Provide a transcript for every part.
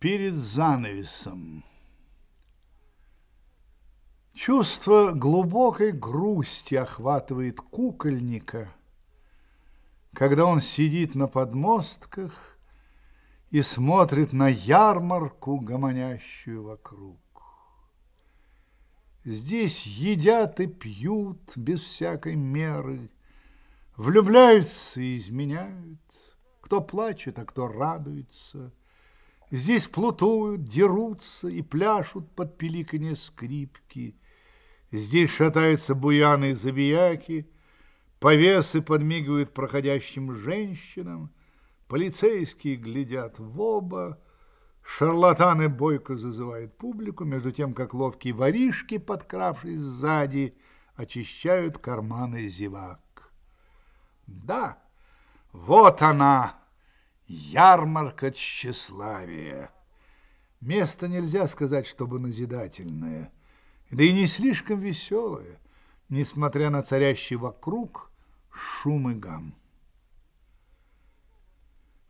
перед занавесом. Чувство глубокой грусти охватывает кукольника, когда он сидит на подмостках и смотрит на ярмарку, гомонящую вокруг. Здесь едят и пьют без всякой меры, влюбляются и изменяют, кто плачет, а кто радуется – Здесь плутуют, дерутся и пляшут под пиликанье скрипки. Здесь шатаются буяны и забияки, повесы подмигивают проходящим женщинам, полицейские глядят в оба, шарлатаны бойко зазывают публику, между тем, как ловкие воришки, подкравшись сзади, очищают карманы зевак. Да, вот она, ярмарка тщеславия. Место нельзя сказать, чтобы назидательное, да и не слишком веселое, несмотря на царящий вокруг шум и гам.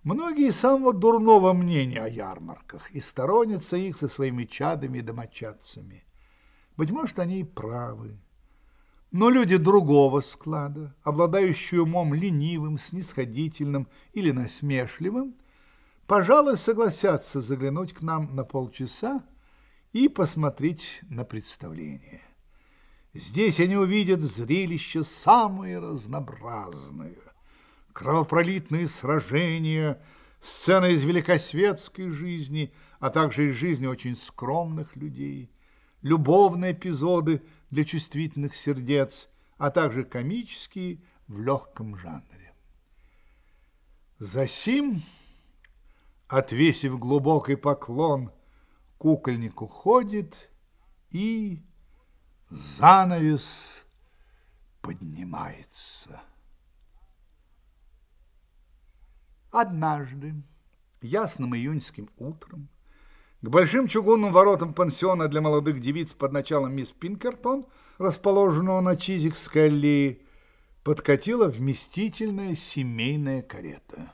Многие самого дурного мнения о ярмарках и сторонятся их со своими чадами и домочадцами. Быть может, они и правы. Но люди другого склада, обладающие умом ленивым, снисходительным или насмешливым, пожалуй, согласятся заглянуть к нам на полчаса и посмотреть на представление. Здесь они увидят зрелище самые разнообразные. Кровопролитные сражения, сцены из великосветской жизни, а также из жизни очень скромных людей, любовные эпизоды – для чувствительных сердец, а также комические в легком жанре. Засим, отвесив глубокий поклон, кукольник уходит и занавес поднимается. Однажды, ясным июньским утром, к большим чугунным воротам пансиона для молодых девиц под началом мисс Пинкертон, расположенного на Чизикской аллее, подкатила вместительная семейная карета.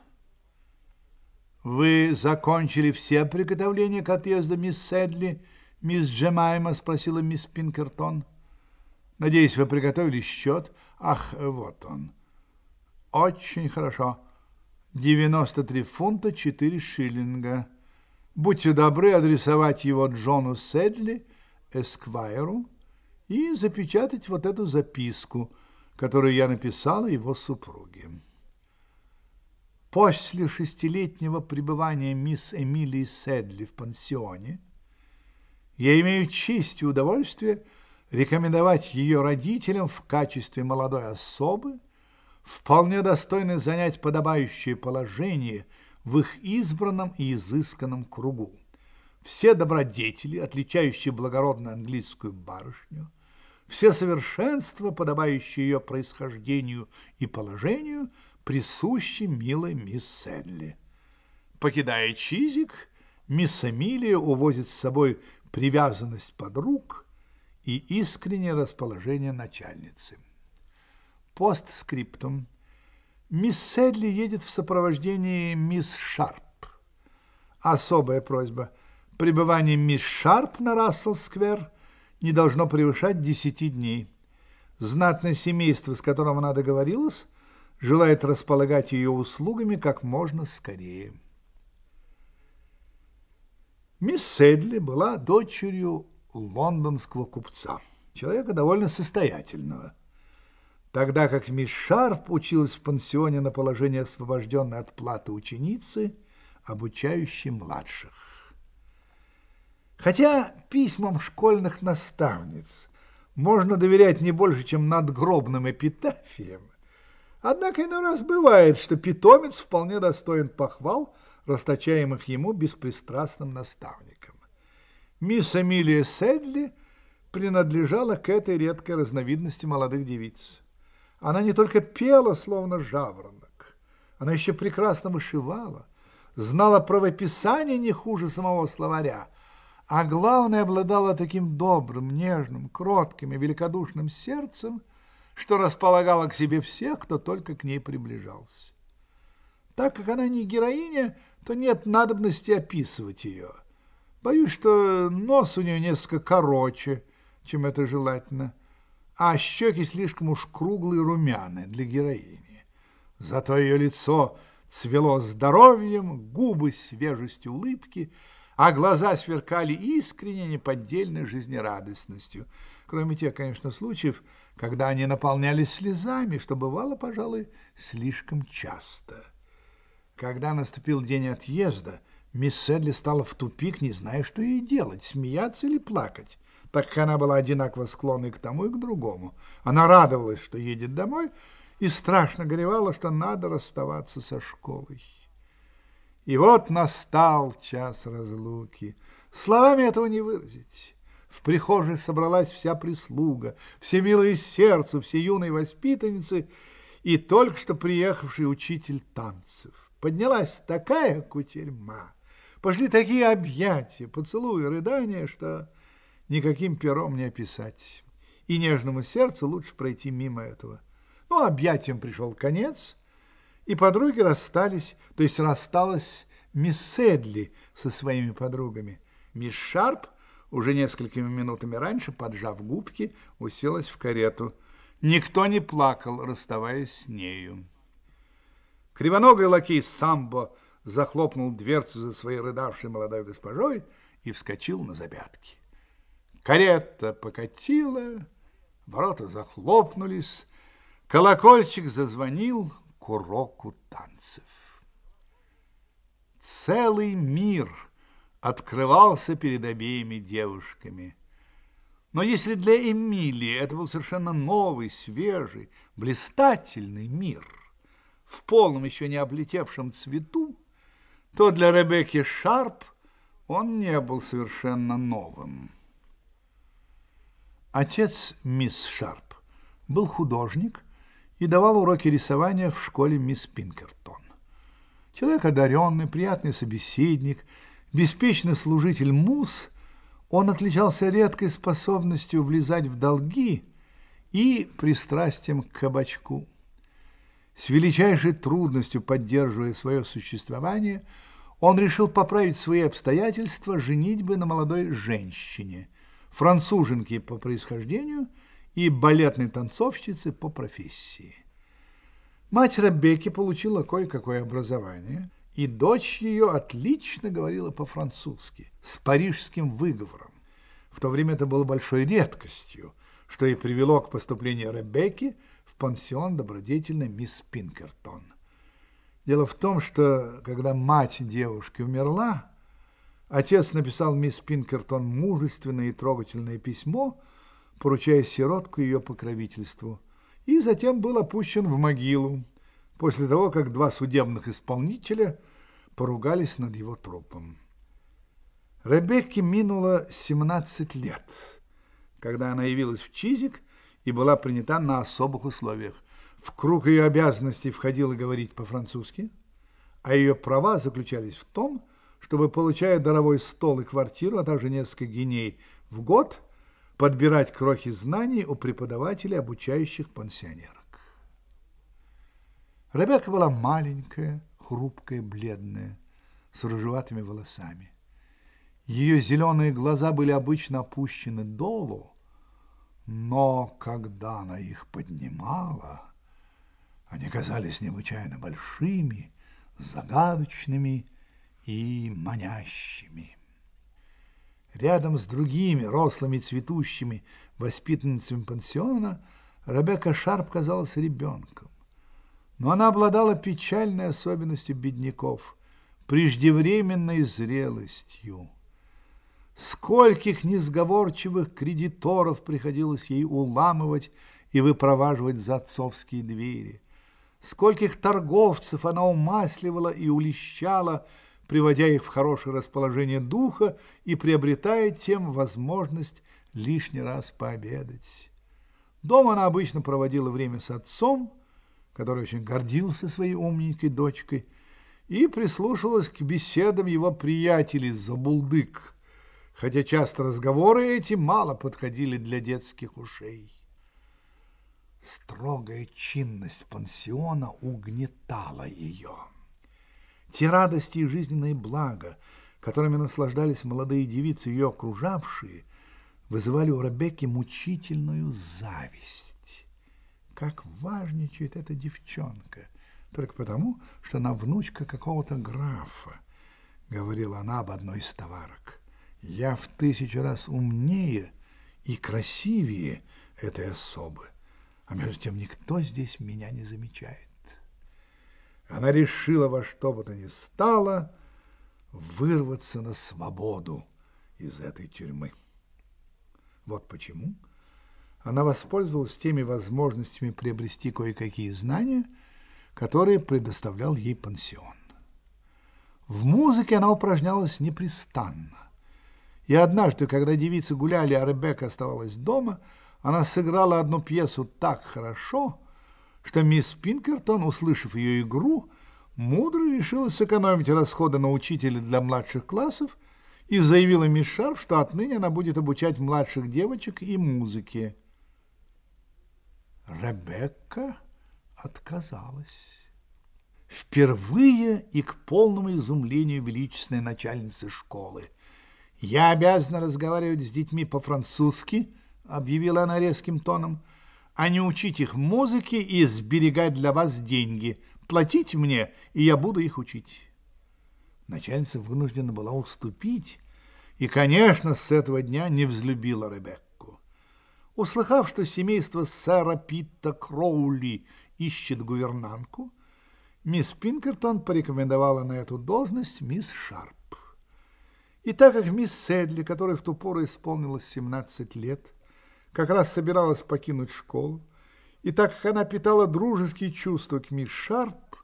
«Вы закончили все приготовления к отъезду мисс Сэдли?» — мисс Джемайма спросила мисс Пинкертон. «Надеюсь, вы приготовили счет? Ах, вот он!» «Очень хорошо. 93 фунта 4 шиллинга». Будьте добры адресовать его Джону Седли, Эсквайру, и запечатать вот эту записку, которую я написала его супруге. После шестилетнего пребывания мисс Эмилии Седли в пансионе я имею честь и удовольствие рекомендовать ее родителям в качестве молодой особы, вполне достойной занять подобающее положение – в их избранном и изысканном кругу. Все добродетели, отличающие благородную английскую барышню, все совершенства, подобающие ее происхождению и положению, присущи милой мисс Сэдли. Покидая Чизик, мисс Эмилия увозит с собой привязанность подруг и искреннее расположение начальницы. Постскриптум. Мисс Седли едет в сопровождении мисс Шарп. Особая просьба. Пребывание мисс Шарп на Рассел-сквер не должно превышать 10 дней. Знатное семейство, с которым она договорилась, желает располагать ее услугами как можно скорее. Мисс Седли была дочерью лондонского купца, человека довольно состоятельного – Тогда как мисс Шарп училась в пансионе на положение освобожденной от платы ученицы, обучающей младших. Хотя письмам школьных наставниц можно доверять не больше, чем надгробным эпитафиям, однако иной раз бывает, что питомец вполне достоин похвал, расточаемых ему беспристрастным наставником. Мисс Эмилия Седли принадлежала к этой редкой разновидности молодых девиц. Она не только пела, словно жаворонок, она еще прекрасно вышивала, знала правописание не хуже самого словаря, а главное, обладала таким добрым, нежным, кротким и великодушным сердцем, что располагала к себе всех, кто только к ней приближался. Так как она не героиня, то нет надобности описывать ее. Боюсь, что нос у нее несколько короче, чем это желательно – а щеки слишком уж круглые и румяны для героини. Зато ее лицо цвело здоровьем, губы свежестью улыбки, а глаза сверкали искренне неподдельной жизнерадостностью. Кроме тех, конечно, случаев, когда они наполнялись слезами, что бывало, пожалуй, слишком часто. Когда наступил день отъезда, Мисс Сэдли стала в тупик, не зная, что ей делать, смеяться или плакать, так как она была одинаково склонна и к тому, и к другому. Она радовалась, что едет домой, и страшно горевала, что надо расставаться со школой. И вот настал час разлуки. Словами этого не выразить. В прихожей собралась вся прислуга, все милые сердцу, все юные воспитанницы и только что приехавший учитель танцев. Поднялась такая кутерьма, Пошли такие объятия, поцелуи, рыдания, что никаким пером не описать. И нежному сердцу лучше пройти мимо этого. Ну, а объятиям пришел конец, и подруги расстались, то есть рассталась мисс Седли со своими подругами. Мисс Шарп уже несколькими минутами раньше, поджав губки, уселась в карету. Никто не плакал, расставаясь с нею. Кривоногий лакей Самбо – захлопнул дверцу за своей рыдавшей молодой госпожой и вскочил на запятки. Карета покатила, ворота захлопнулись, колокольчик зазвонил к уроку танцев. Целый мир открывался перед обеими девушками. Но если для Эмилии это был совершенно новый, свежий, блистательный мир, в полном еще не облетевшем цвету, то для Ребекки Шарп он не был совершенно новым. Отец мисс Шарп был художник и давал уроки рисования в школе мисс Пинкертон. Человек одаренный, приятный собеседник, беспечный служитель мус, он отличался редкой способностью влезать в долги и пристрастием к кабачку. С величайшей трудностью поддерживая свое существование – он решил поправить свои обстоятельства женитьбы на молодой женщине, француженке по происхождению и балетной танцовщице по профессии. Мать Ребекки получила кое-какое образование, и дочь ее отлично говорила по-французски, с парижским выговором. В то время это было большой редкостью, что и привело к поступлению Ребекки в пансион добродетельной мисс Пинкертон. Дело в том, что когда мать девушки умерла, отец написал мисс Пинкертон мужественное и трогательное письмо, поручая сиротку ее покровительству, и затем был опущен в могилу, после того, как два судебных исполнителя поругались над его трупом. Ребекке минуло 17 лет, когда она явилась в Чизик и была принята на особых условиях. В круг ее обязанностей входило говорить по-французски, а ее права заключались в том, чтобы, получая даровой стол и квартиру, а также несколько геней в год, подбирать крохи знаний у преподавателей, обучающих пансионерок. Ребекка была маленькая, хрупкая, бледная, с рыжеватыми волосами. Ее зеленые глаза были обычно опущены долу, но когда она их поднимала, они казались необычайно большими, загадочными и манящими. Рядом с другими рослыми цветущими воспитанницами пансиона Ребекка Шарп казалась ребенком. Но она обладала печальной особенностью бедняков, преждевременной зрелостью. Скольких несговорчивых кредиторов приходилось ей уламывать и выпроваживать за отцовские двери – скольких торговцев она умасливала и улещала, приводя их в хорошее расположение духа и приобретая тем возможность лишний раз пообедать. Дома она обычно проводила время с отцом, который очень гордился своей умненькой дочкой, и прислушивалась к беседам его приятелей за Забулдык, хотя часто разговоры эти мало подходили для детских ушей. Строгая чинность пансиона угнетала ее. Те радости и жизненные блага, которыми наслаждались молодые девицы, ее окружавшие, вызывали у Ребекки мучительную зависть. Как важничает эта девчонка, только потому, что она внучка какого-то графа, говорила она об одной из товарок. Я в тысячу раз умнее и красивее этой особы. А между тем никто здесь меня не замечает. Она решила во что бы то ни стало вырваться на свободу из этой тюрьмы. Вот почему она воспользовалась теми возможностями приобрести кое-какие знания, которые предоставлял ей пансион. В музыке она упражнялась непрестанно. И однажды, когда девицы гуляли, а Ребекка оставалась дома – она сыграла одну пьесу так хорошо, что мисс Пинкертон, услышав ее игру, мудро решила сэкономить расходы на учителя для младших классов и заявила мисс Шарп, что отныне она будет обучать младших девочек и музыке. Ребекка отказалась. Впервые и к полному изумлению величественной начальницы школы. Я обязана разговаривать с детьми по-французски – объявила она резким тоном, а не учить их музыке и сберегать для вас деньги. Платите мне, и я буду их учить. Начальница вынуждена была уступить, и, конечно, с этого дня не взлюбила Ребекку. Услыхав, что семейство сэра Питта Кроули ищет гувернантку, мисс Пинкертон порекомендовала на эту должность мисс Шарп. И так как мисс Седли, которой в ту пору исполнилось 17 лет, как раз собиралась покинуть школу, и так как она питала дружеские чувства к мисс Шарп,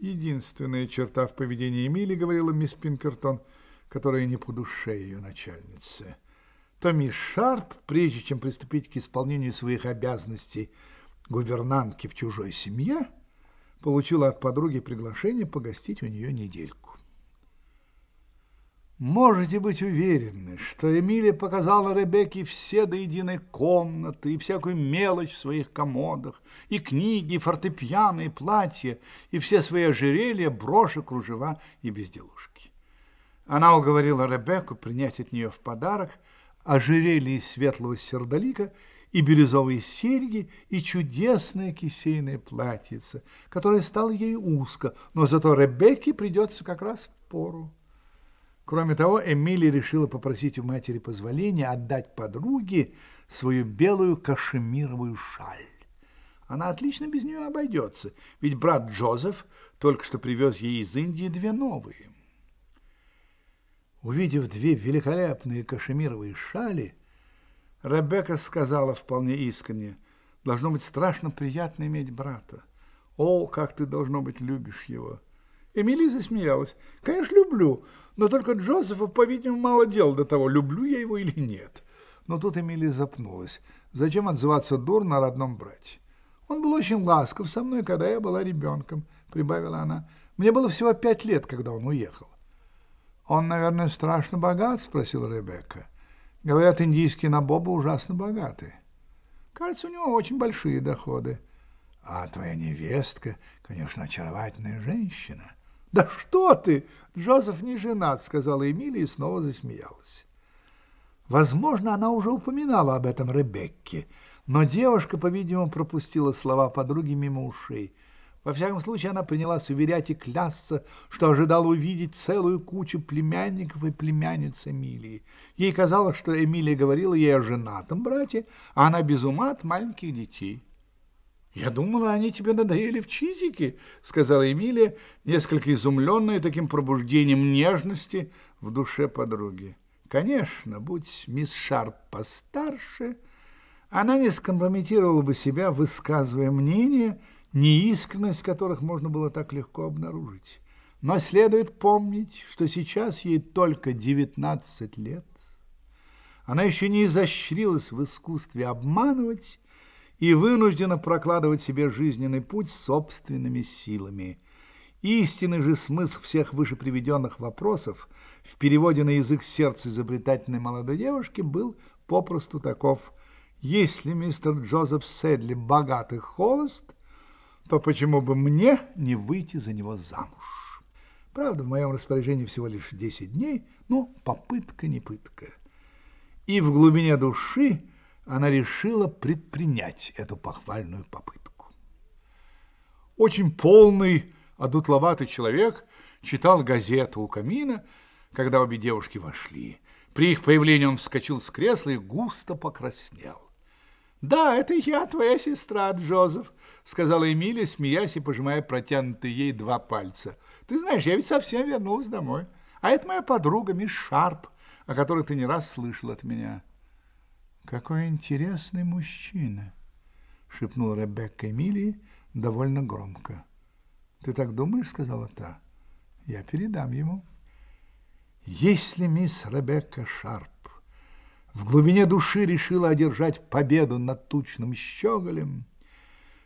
единственная черта в поведении Эмили, говорила мисс Пинкертон, которая не по душе ее начальнице, то мисс Шарп, прежде чем приступить к исполнению своих обязанностей гувернантки в чужой семье, получила от подруги приглашение погостить у нее недельку. Можете быть уверены, что Эмилия показала Ребекке все до единой комнаты и всякую мелочь в своих комодах, и книги, и фортепиано, и платья, и все свои ожерелья, броши, кружева и безделушки. Она уговорила Ребекку принять от нее в подарок ожерелье из светлого сердолика и бирюзовые серьги, и чудесное кисейное платьице, которое стало ей узко, но зато Ребекке придется как раз в пору. Кроме того, Эмили решила попросить у матери позволения отдать подруге свою белую кашемировую шаль. Она отлично без нее обойдется, ведь брат Джозеф только что привез ей из Индии две новые. Увидев две великолепные кашемировые шали, Ребекка сказала вполне искренне, «Должно быть страшно приятно иметь брата. О, как ты, должно быть, любишь его!» Эмили засмеялась. «Конечно, люблю, но только Джозефа, по-видимому, мало дел до того, люблю я его или нет». Но тут Эмили запнулась. Зачем отзываться дур на родном брате? «Он был очень ласков со мной, когда я была ребенком», — прибавила она. «Мне было всего пять лет, когда он уехал». «Он, наверное, страшно богат?» — спросил Ребекка. «Говорят, индийские набобы ужасно богаты». «Кажется, у него очень большие доходы». «А твоя невестка, конечно, очаровательная женщина. «Да что ты! Джозеф не женат», — сказала Эмилия и снова засмеялась. Возможно, она уже упоминала об этом Ребекке, но девушка, по-видимому, пропустила слова подруги мимо ушей. Во всяком случае, она принялась уверять и клясться, что ожидала увидеть целую кучу племянников и племянниц Эмилии. Ей казалось, что Эмилия говорила ей о женатом брате, а она без ума от маленьких детей. «Я думала, они тебе надоели в чизике», — сказала Эмилия, несколько изумленная таким пробуждением нежности в душе подруги. «Конечно, будь мисс Шарп постарше, она не скомпрометировала бы себя, высказывая мнение, неискренность которых можно было так легко обнаружить. Но следует помнить, что сейчас ей только 19 лет. Она еще не изощрилась в искусстве обманывать и вынуждена прокладывать себе жизненный путь собственными силами. Истинный же смысл всех вышеприведенных вопросов в переводе на язык сердца изобретательной молодой девушки был попросту таков. Если мистер Джозеф Седли богат и холост, то почему бы мне не выйти за него замуж? Правда, в моем распоряжении всего лишь 10 дней, но попытка не пытка. И в глубине души она решила предпринять эту похвальную попытку. Очень полный, одутловатый человек читал газету у камина, когда обе девушки вошли. При их появлении он вскочил с кресла и густо покраснел. «Да, это я, твоя сестра, Джозеф», — сказала Эмилия, смеясь и пожимая протянутые ей два пальца. «Ты знаешь, я ведь совсем вернулась домой. А это моя подруга, мисс Шарп, о которой ты не раз слышал от меня». «Какой интересный мужчина!» — шепнула Ребекка Эмилии довольно громко. «Ты так думаешь?» — сказала та. «Я передам ему». Если мисс Ребекка Шарп в глубине души решила одержать победу над тучным щеголем,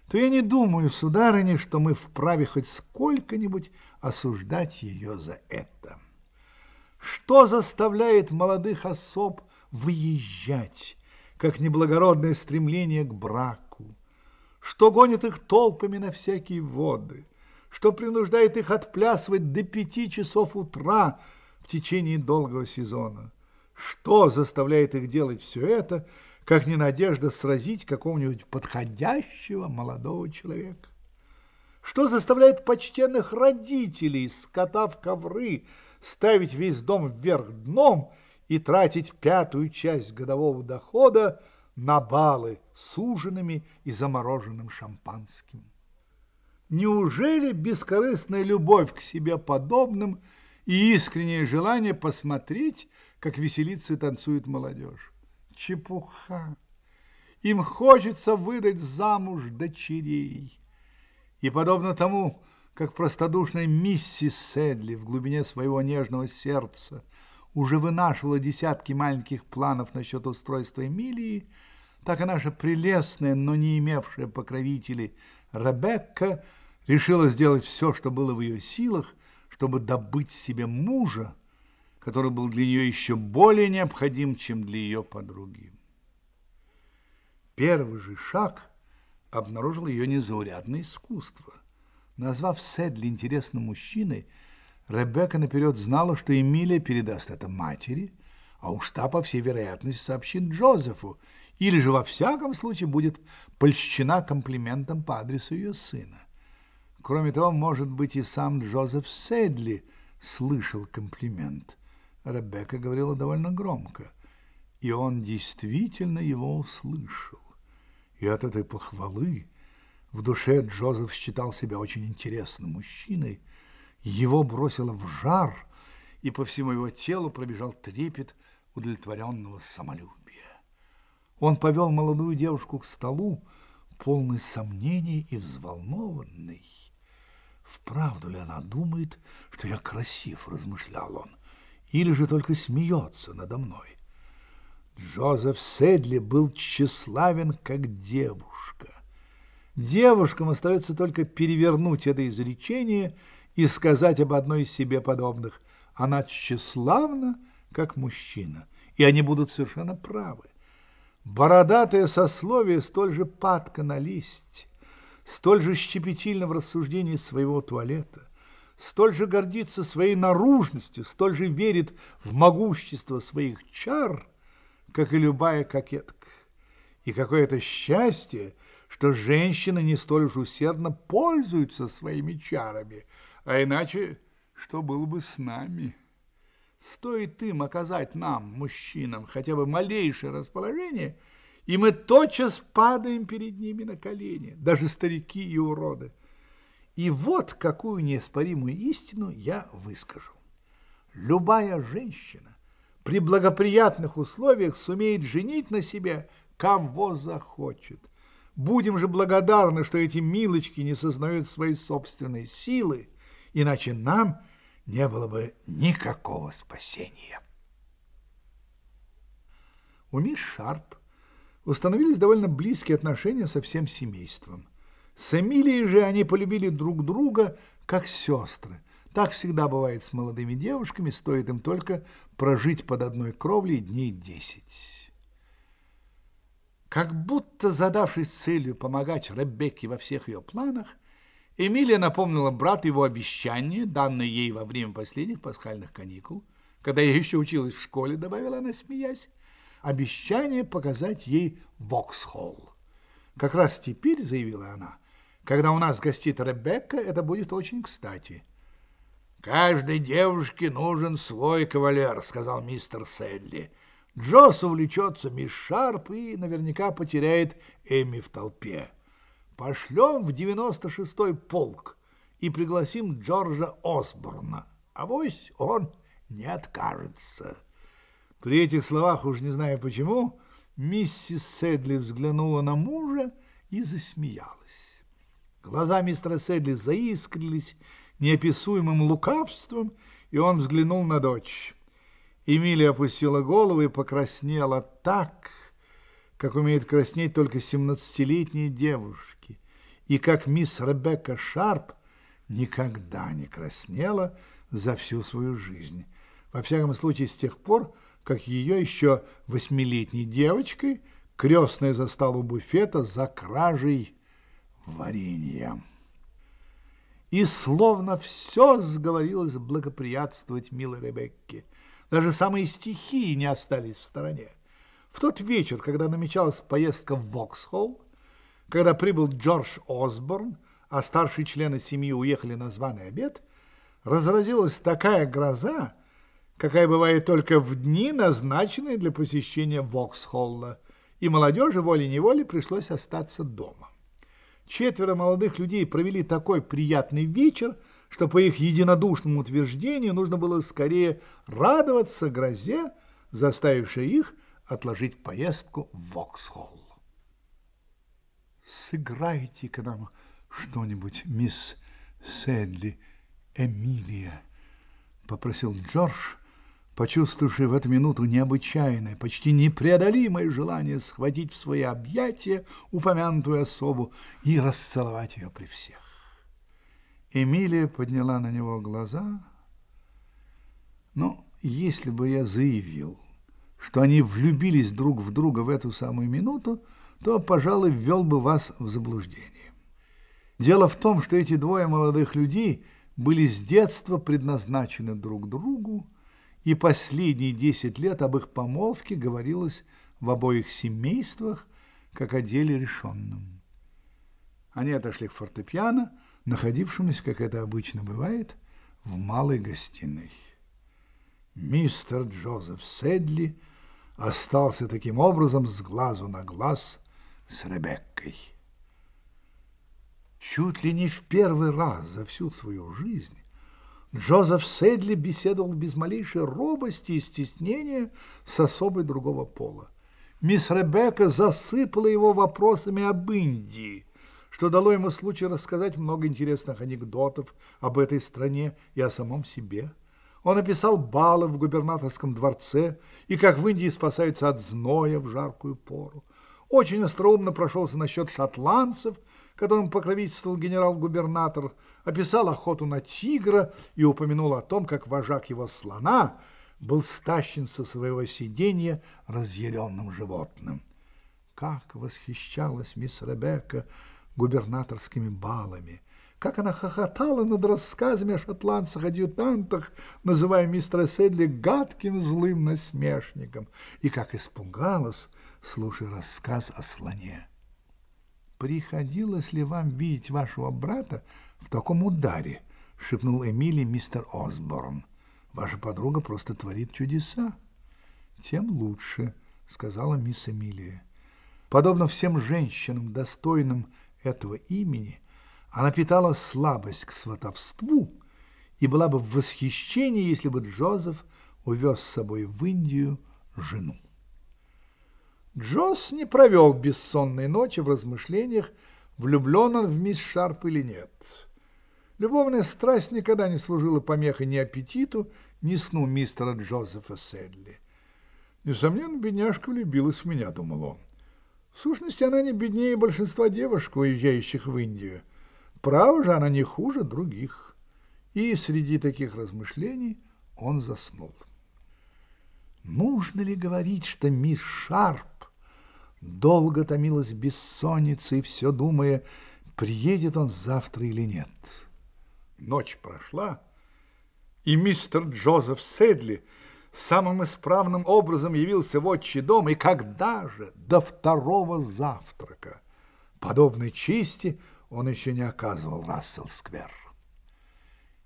то я не думаю, сударыня, что мы вправе хоть сколько-нибудь осуждать ее за это. Что заставляет молодых особ выезжать как неблагородное стремление к браку, что гонит их толпами на всякие воды, что принуждает их отплясывать до пяти часов утра в течение долгого сезона, что заставляет их делать все это, как не надежда сразить какого-нибудь подходящего молодого человека. Что заставляет почтенных родителей, скотав ковры, ставить весь дом вверх дном и тратить пятую часть годового дохода на балы с ужинами и замороженным шампанским. Неужели бескорыстная любовь к себе подобным и искреннее желание посмотреть, как веселится и танцует молодежь? Чепуха! Им хочется выдать замуж дочерей. И подобно тому, как простодушной миссис Сэдли в глубине своего нежного сердца – уже вынашивала десятки маленьких планов насчет устройства Эмилии, так и наша прелестная, но не имевшая покровителей Ребекка решила сделать все, что было в ее силах, чтобы добыть себе мужа, который был для нее еще более необходим, чем для ее подруги. Первый же шаг обнаружил ее незаурядное искусство. Назвав Сэдли интересным мужчиной, Ребекка наперед знала, что Эмилия передаст это матери, а уж та, по всей вероятности, сообщит Джозефу, или же во всяком случае будет польщена комплиментом по адресу ее сына. Кроме того, может быть, и сам Джозеф Седли слышал комплимент. Ребекка говорила довольно громко, и он действительно его услышал. И от этой похвалы в душе Джозеф считал себя очень интересным мужчиной, его бросило в жар, и по всему его телу пробежал трепет удовлетворенного самолюбия. Он повел молодую девушку к столу, полный сомнений и взволнованный. «Вправду ли она думает, что я красив?» – размышлял он. «Или же только смеется надо мной?» Джозеф Седли был тщеславен, как девушка. Девушкам остается только перевернуть это изречение – и сказать об одной из себе подобных. Она тщеславна, как мужчина, и они будут совершенно правы. Бородатое сословие столь же падко на листь, столь же щепетильно в рассуждении своего туалета, столь же гордится своей наружностью, столь же верит в могущество своих чар, как и любая кокетка. И какое-то счастье, что женщины не столь же усердно пользуются своими чарами, а иначе, что было бы с нами? Стоит им оказать нам, мужчинам, хотя бы малейшее расположение, и мы тотчас падаем перед ними на колени, даже старики и уроды. И вот какую неоспоримую истину я выскажу. Любая женщина при благоприятных условиях сумеет женить на себе кого захочет. Будем же благодарны, что эти милочки не сознают своей собственной силы иначе нам не было бы никакого спасения. У мисс Шарп установились довольно близкие отношения со всем семейством. С Эмилией же они полюбили друг друга как сестры. Так всегда бывает с молодыми девушками, стоит им только прожить под одной кровлей дней десять. Как будто задавшись целью помогать Ребекке во всех ее планах, Эмилия напомнила брат его обещание, данное ей во время последних пасхальных каникул, когда я еще училась в школе, добавила она, смеясь, обещание показать ей Воксхолл. Как раз теперь, заявила она, когда у нас гостит Ребекка, это будет очень кстати. «Каждой девушке нужен свой кавалер», — сказал мистер Селли. «Джосс увлечется мисс Шарп и наверняка потеряет Эми в толпе» пошлем в 96-й полк и пригласим Джорджа Осборна. а Авось он не откажется. При этих словах, уж не знаю почему, миссис Седли взглянула на мужа и засмеялась. Глаза мистера Седли заискрились неописуемым лукавством, и он взглянул на дочь. Эмилия опустила голову и покраснела так, как умеют краснеть только 17-летние девушки, и как мисс Ребекка Шарп никогда не краснела за всю свою жизнь. Во всяком случае, с тех пор, как ее еще восьмилетней девочкой крестная застала у буфета за кражей варенья. И словно все сговорилось благоприятствовать милой Ребекке. Даже самые стихии не остались в стороне. В тот вечер, когда намечалась поездка в Воксхолл, когда прибыл Джордж Осборн, а старшие члены семьи уехали на званый обед, разразилась такая гроза, какая бывает только в дни, назначенные для посещения Воксхолла, и молодежи волей-неволей пришлось остаться дома. Четверо молодых людей провели такой приятный вечер, что по их единодушному утверждению нужно было скорее радоваться грозе, заставившей их – отложить поездку в Воксхолл. «Сыграйте к нам что-нибудь, мисс Сэдли, Эмилия», — попросил Джордж, почувствовавший в эту минуту необычайное, почти непреодолимое желание схватить в свои объятия упомянутую особу и расцеловать ее при всех. Эмилия подняла на него глаза. Но «Ну, если бы я заявил...» что они влюбились друг в друга в эту самую минуту, то, пожалуй, ввел бы вас в заблуждение. Дело в том, что эти двое молодых людей были с детства предназначены друг другу, и последние десять лет об их помолвке говорилось в обоих семействах как о деле решенном. Они отошли к фортепиано, находившемуся, как это обычно бывает, в малой гостиной. Мистер Джозеф Седли – остался таким образом с глазу на глаз с Ребеккой. Чуть ли не в первый раз за всю свою жизнь Джозеф Сэдли беседовал без малейшей робости и стеснения с особой другого пола. Мисс Ребекка засыпала его вопросами об Индии, что дало ему случай рассказать много интересных анекдотов об этой стране и о самом себе – он описал балы в губернаторском дворце и как в Индии спасаются от зноя в жаркую пору. Очень остроумно прошелся насчет шотландцев, которым покровительствовал генерал-губернатор, описал охоту на тигра и упомянул о том, как вожак его слона был стащен со своего сиденья разъяренным животным. Как восхищалась мисс Ребекка губернаторскими балами! как она хохотала над рассказами о шотландцах-адъютантах, называя мистера Седли гадким злым насмешником, и как испугалась, слушая рассказ о слоне. «Приходилось ли вам видеть вашего брата в таком ударе?» — шепнул Эмили мистер Осборн. «Ваша подруга просто творит чудеса». «Тем лучше», — сказала мисс Эмилия. Подобно всем женщинам, достойным этого имени — она питала слабость к сватовству и была бы в восхищении, если бы Джозеф увез с собой в Индию жену. Джоз не провел бессонной ночи в размышлениях, влюблен он в мисс Шарп или нет. Любовная страсть никогда не служила помехой ни аппетиту, ни сну мистера Джозефа Седли. «Несомненно, бедняжка влюбилась в меня», — думал он. В сущности, она не беднее большинства девушек, уезжающих в Индию. Право же она не хуже других. И среди таких размышлений он заснул. Нужно ли говорить, что мисс Шарп долго томилась бессонницей, все думая, приедет он завтра или нет? Ночь прошла, и мистер Джозеф Седли самым исправным образом явился в отчий дом, и когда же до второго завтрака, подобной чести, он еще не оказывал Рассел-сквер.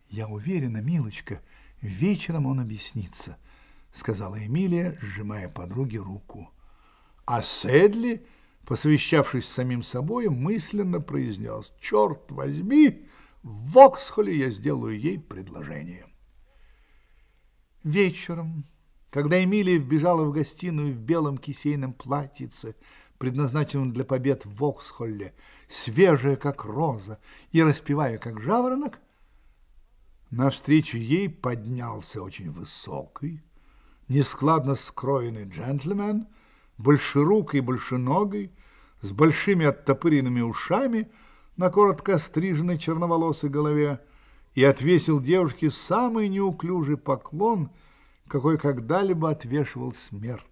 «Я уверена, милочка, вечером он объяснится», — сказала Эмилия, сжимая подруге руку. А Сэдли, посвящавшись самим собой, мысленно произнес «Черт возьми, в Воксхоле я сделаю ей предложение». Вечером, когда Эмилия вбежала в гостиную в белом кисейном платьице, предназначенном для побед в Оксхолле, свежая, как роза, и распевая, как жаворонок, навстречу ей поднялся очень высокий, нескладно скроенный джентльмен, большерукой и большеногой, с большими оттопыренными ушами на коротко стриженной черноволосой голове, и отвесил девушке самый неуклюжий поклон, какой когда-либо отвешивал смерть.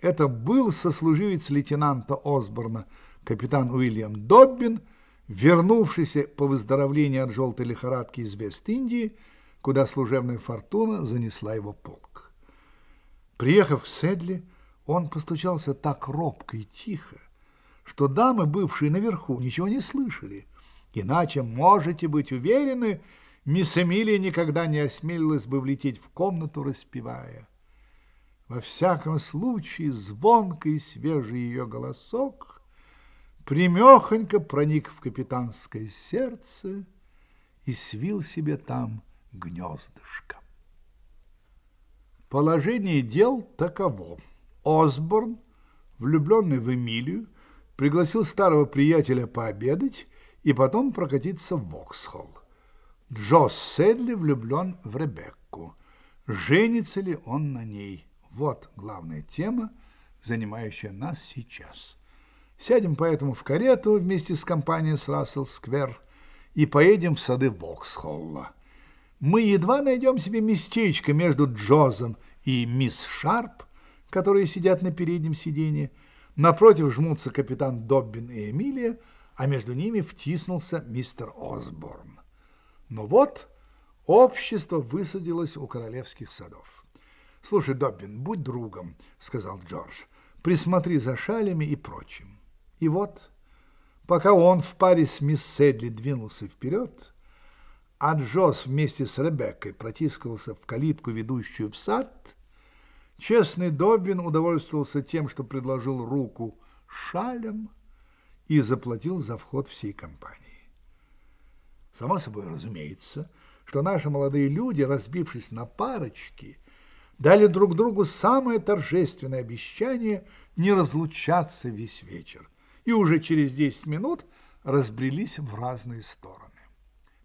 Это был сослуживец лейтенанта Осборна, капитан Уильям Доббин, вернувшийся по выздоровлению от желтой лихорадки из Вест-Индии, куда служебная фортуна занесла его полк. Приехав к Седли, он постучался так робко и тихо, что дамы, бывшие наверху, ничего не слышали. Иначе можете быть уверены, мисс Эмилия никогда не осмелилась бы влететь в комнату, распевая. Во всяком случае, звонкий и свежий ее голосок примехонько проник в капитанское сердце и свил себе там гнездышко. Положение дел таково. Осборн, влюбленный в Эмилию, пригласил старого приятеля пообедать и потом прокатиться в Воксхолл. Джо Седли влюблен в Ребекку. Женится ли он на ней? Вот главная тема, занимающая нас сейчас. Сядем поэтому в карету вместе с компанией с Рассел-сквер и поедем в сады Воксхолла. Мы едва найдем себе местечко между Джозом и мисс Шарп, которые сидят на переднем сиденье. Напротив жмутся капитан Доббин и Эмилия, а между ними втиснулся мистер Осборн. Но вот общество высадилось у королевских садов. «Слушай, Доббин, будь другом», — сказал Джордж. «Присмотри за шалями и прочим». И вот, пока он в паре с мисс Седли двинулся вперед, а Джосс вместе с Ребеккой протискивался в калитку, ведущую в сад, честный Доббин удовольствовался тем, что предложил руку шалям и заплатил за вход всей компании. Само собой разумеется, что наши молодые люди, разбившись на парочки – дали друг другу самое торжественное обещание не разлучаться весь вечер, и уже через 10 минут разбрелись в разные стороны.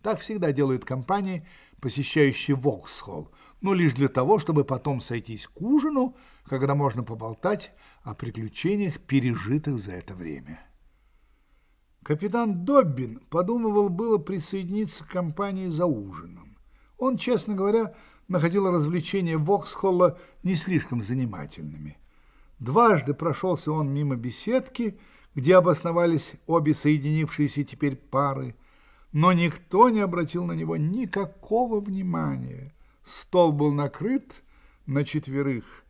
Так всегда делают компании, посещающие Воксхолл, но лишь для того, чтобы потом сойтись к ужину, когда можно поболтать о приключениях, пережитых за это время. Капитан Доббин подумывал было присоединиться к компании за ужином. Он, честно говоря, находила развлечения Воксхолла не слишком занимательными. Дважды прошелся он мимо беседки, где обосновались обе соединившиеся теперь пары, но никто не обратил на него никакого внимания. Стол был накрыт на четверых.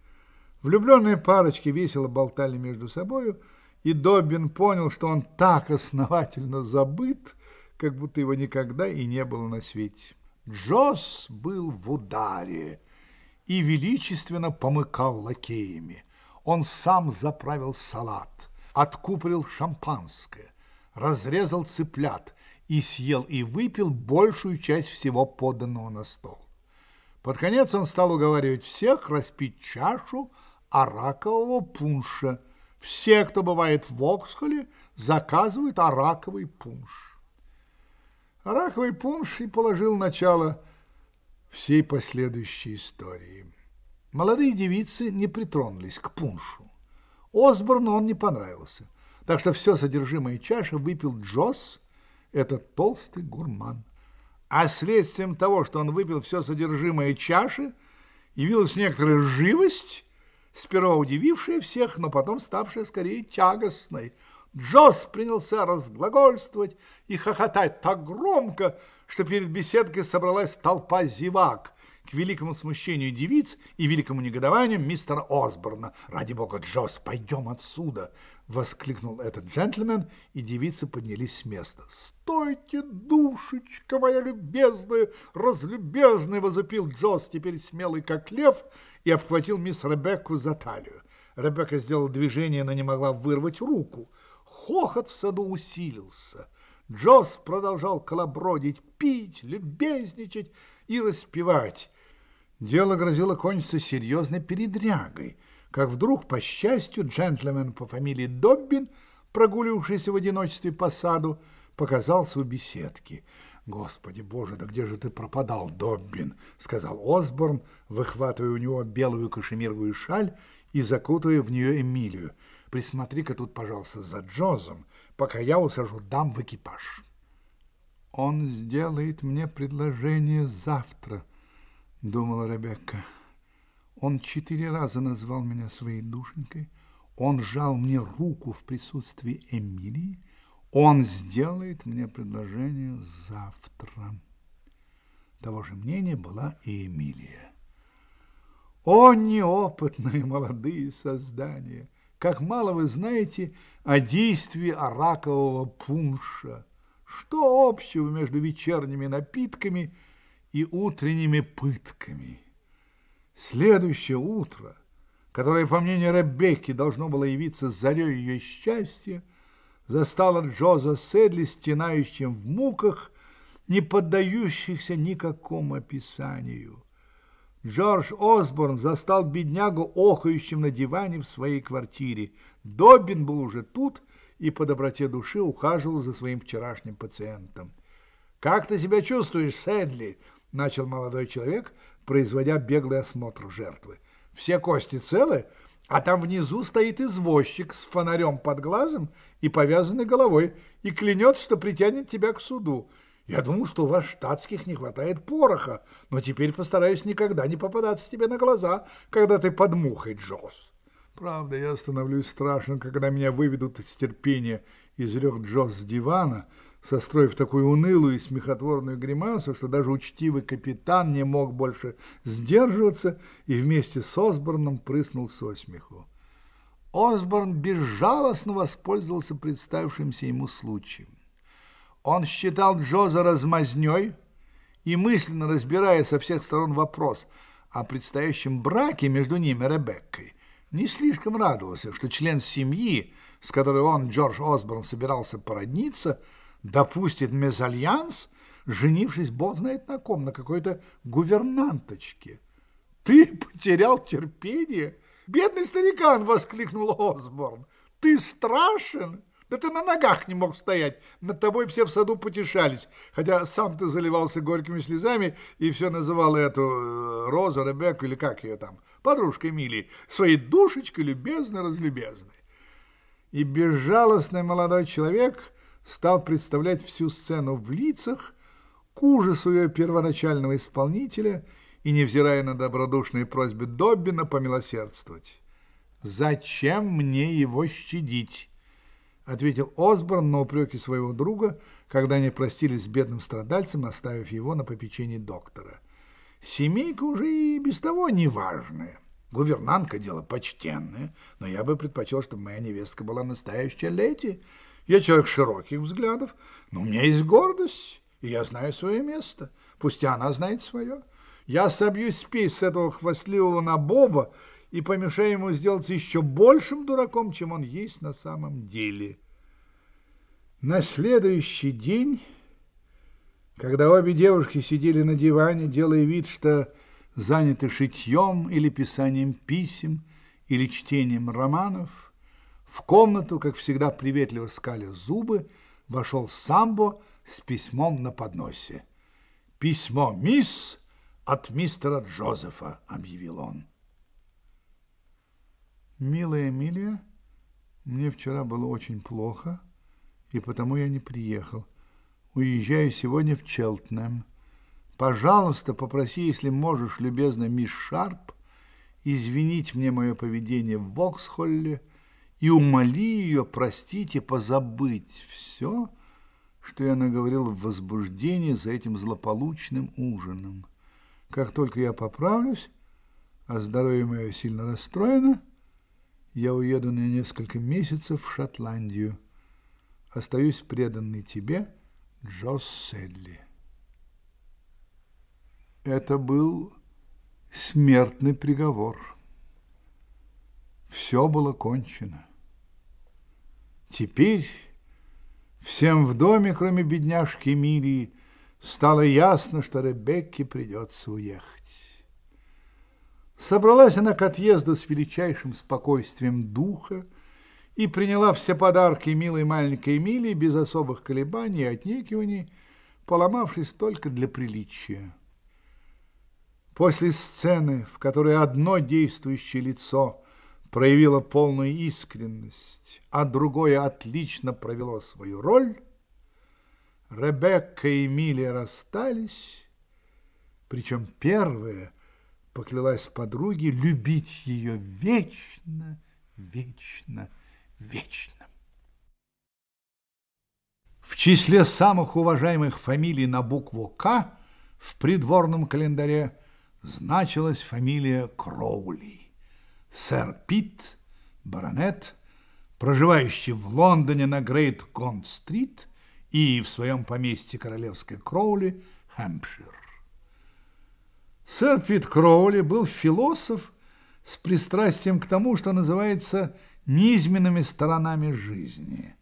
Влюбленные парочки весело болтали между собою, и Добин понял, что он так основательно забыт, как будто его никогда и не было на свете. Джосс был в ударе и величественно помыкал лакеями. Он сам заправил салат, откупорил шампанское, разрезал цыплят и съел и выпил большую часть всего поданного на стол. Под конец он стал уговаривать всех распить чашу аракового пунша. Все, кто бывает в Оксхоле, заказывают араковый пунш. Араховый пунш и положил начало всей последующей истории. Молодые девицы не притронулись к пуншу. Осборну он не понравился, так что все содержимое чаши выпил Джосс, этот толстый гурман. А следствием того, что он выпил все содержимое чаши, явилась некоторая живость, сперва удивившая всех, но потом ставшая скорее тягостной – Джоз принялся разглагольствовать и хохотать так громко, что перед беседкой собралась толпа зевак, к великому смущению девиц и великому негодованию мистера Осборна. «Ради бога, Джоз, пойдем отсюда!» — воскликнул этот джентльмен, и девицы поднялись с места. «Стойте, душечка моя любезная, разлюбезная!» — возопил Джоз теперь смелый как лев, и обхватил мисс Ребекку за талию. Ребекка сделала движение, но не могла вырвать руку — Хохот в саду усилился. Джосс продолжал колобродить, пить, любезничать и распевать. Дело грозило кончиться серьезной передрягой, как вдруг, по счастью, джентльмен по фамилии Доббин, прогуливавшийся в одиночестве по саду, показался у беседки. «Господи боже, да где же ты пропадал, Доббин?» — сказал Осборн, выхватывая у него белую кашемировую шаль и закутывая в нее Эмилию. Присмотри-ка тут, пожалуйста, за Джозом, пока я усажу дам в экипаж. Он сделает мне предложение завтра, думала Ребекка. Он четыре раза назвал меня своей душенькой. Он жал мне руку в присутствии Эмилии. Он сделает мне предложение завтра. Того же мнения была и Эмилия. О, неопытные молодые создания! Как мало вы знаете о действии аракового пунша. Что общего между вечерними напитками и утренними пытками? Следующее утро, которое, по мнению Ребекки, должно было явиться зарей ее счастья, застало Джоза Седли стенающим в муках, не поддающихся никакому описанию. Джордж Осборн застал беднягу охающим на диване в своей квартире. Добин был уже тут и по доброте души ухаживал за своим вчерашним пациентом. «Как ты себя чувствуешь, Сэдли?» – начал молодой человек, производя беглый осмотр жертвы. «Все кости целы, а там внизу стоит извозчик с фонарем под глазом и повязанной головой и клянет, что притянет тебя к суду». Я думал, что у вас штатских не хватает пороха, но теперь постараюсь никогда не попадаться тебе на глаза, когда ты под мухой, Джоз. Правда, я становлюсь страшен, когда меня выведут из терпения, изрек Джоз с дивана, состроив такую унылую и смехотворную гримасу, что даже учтивый капитан не мог больше сдерживаться и вместе с Осборном прыснул со смеху. Осборн безжалостно воспользовался представившимся ему случаем. Он считал Джоза размазней и мысленно разбирая со всех сторон вопрос о предстоящем браке между ними Ребеккой, не слишком радовался, что член семьи, с которой он, Джордж Осборн, собирался породниться, допустит мезальянс, женившись бог знает на ком, на какой-то гувернанточке. «Ты потерял терпение?» «Бедный старикан!» — воскликнул Осборн. «Ты страшен!» Да ты на ногах не мог стоять, над тобой все в саду потешались, хотя сам ты заливался горькими слезами и все называл эту э, Розу, Ребекку или как ее там, подружкой Мили, своей душечкой любезно-разлюбезной. И безжалостный молодой человек стал представлять всю сцену в лицах, к ужасу ее первоначального исполнителя и, невзирая на добродушные просьбы Доббина, помилосердствовать. «Зачем мне его щадить?» — ответил Осборн на упреки своего друга, когда они простились с бедным страдальцем, оставив его на попечении доктора. «Семейка уже и без того неважная. Гувернантка — дело почтенное, но я бы предпочел, чтобы моя невестка была настоящая леди. Я человек широких взглядов, но у меня есть гордость, и я знаю свое место, пусть и она знает свое. Я собью спесь с этого хвастливого набоба, и помешай ему сделаться еще большим дураком, чем он есть на самом деле. На следующий день, когда обе девушки сидели на диване, делая вид, что заняты шитьем или писанием писем, или чтением романов, в комнату, как всегда приветливо скали зубы, вошел Самбо с письмом на подносе. «Письмо, мисс, от мистера Джозефа», — объявил он. «Милая Эмилия, мне вчера было очень плохо, и потому я не приехал. Уезжаю сегодня в Челтнем. Пожалуйста, попроси, если можешь, любезно, мисс Шарп, извинить мне мое поведение в Воксхолле и умоли ее простить и позабыть все, что я наговорил в возбуждении за этим злополучным ужином. Как только я поправлюсь, а здоровье мое сильно расстроено, я уеду на несколько месяцев в Шотландию. Остаюсь преданный тебе, Джо Седли. Это был смертный приговор. Все было кончено. Теперь всем в доме, кроме бедняжки Милии, стало ясно, что Ребекке придется уехать. Собралась она к отъезду с величайшим спокойствием духа и приняла все подарки милой маленькой Эмилии без особых колебаний и отнекиваний, поломавшись только для приличия. После сцены, в которой одно действующее лицо проявило полную искренность, а другое отлично провело свою роль, Ребекка и Эмилия расстались, причем первая – поклялась подруге любить ее вечно, вечно, вечно. В числе самых уважаемых фамилий на букву «К» в придворном календаре значилась фамилия Кроули. Сэр Пит, баронет, проживающий в Лондоне на Грейт Конд стрит и в своем поместье королевской Кроули, Хэмпшир. Сэр Пит Кроули был философ с пристрастием к тому, что называется низменными сторонами жизни.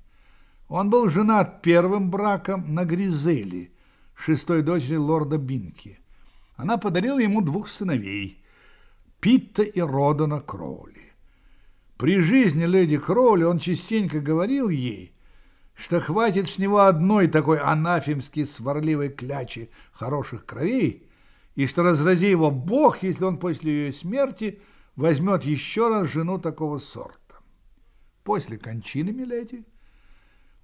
Он был женат первым браком на Гризели, шестой дочери лорда Бинки. Она подарила ему двух сыновей, Питта и Родана Кроули. При жизни леди Кроули он частенько говорил ей, что хватит с него одной такой анафемски сварливой клячи хороших кровей – и что разрази его Бог, если он после ее смерти возьмет еще раз жену такого сорта. После кончины Миледи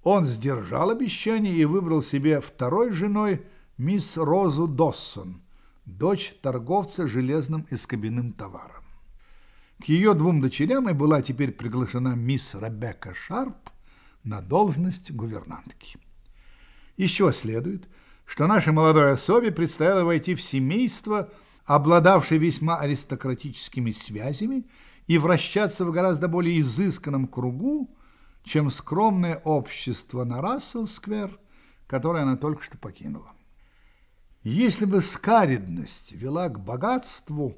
он сдержал обещание и выбрал себе второй женой мисс Розу Доссон, дочь торговца железным и скобяным товаром. К ее двум дочерям и была теперь приглашена мисс Ребекка Шарп на должность гувернантки. Еще следует – что нашей молодой особе предстояло войти в семейство, обладавшее весьма аристократическими связями, и вращаться в гораздо более изысканном кругу, чем скромное общество на Расселсквер, которое она только что покинула. Если бы скаридность вела к богатству,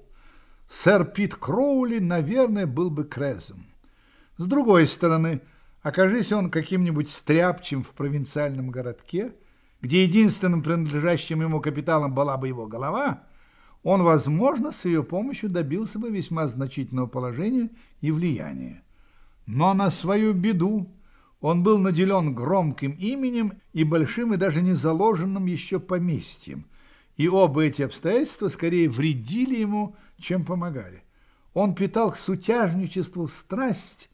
сэр Пит Кроули, наверное, был бы крезом. С другой стороны, окажись он каким-нибудь стряпчем в провинциальном городке – где единственным принадлежащим ему капиталом была бы его голова, он, возможно, с ее помощью добился бы весьма значительного положения и влияния. Но на свою беду он был наделен громким именем и большим и даже не заложенным еще поместьем, и оба эти обстоятельства скорее вредили ему, чем помогали. Он питал к сутяжничеству страсть,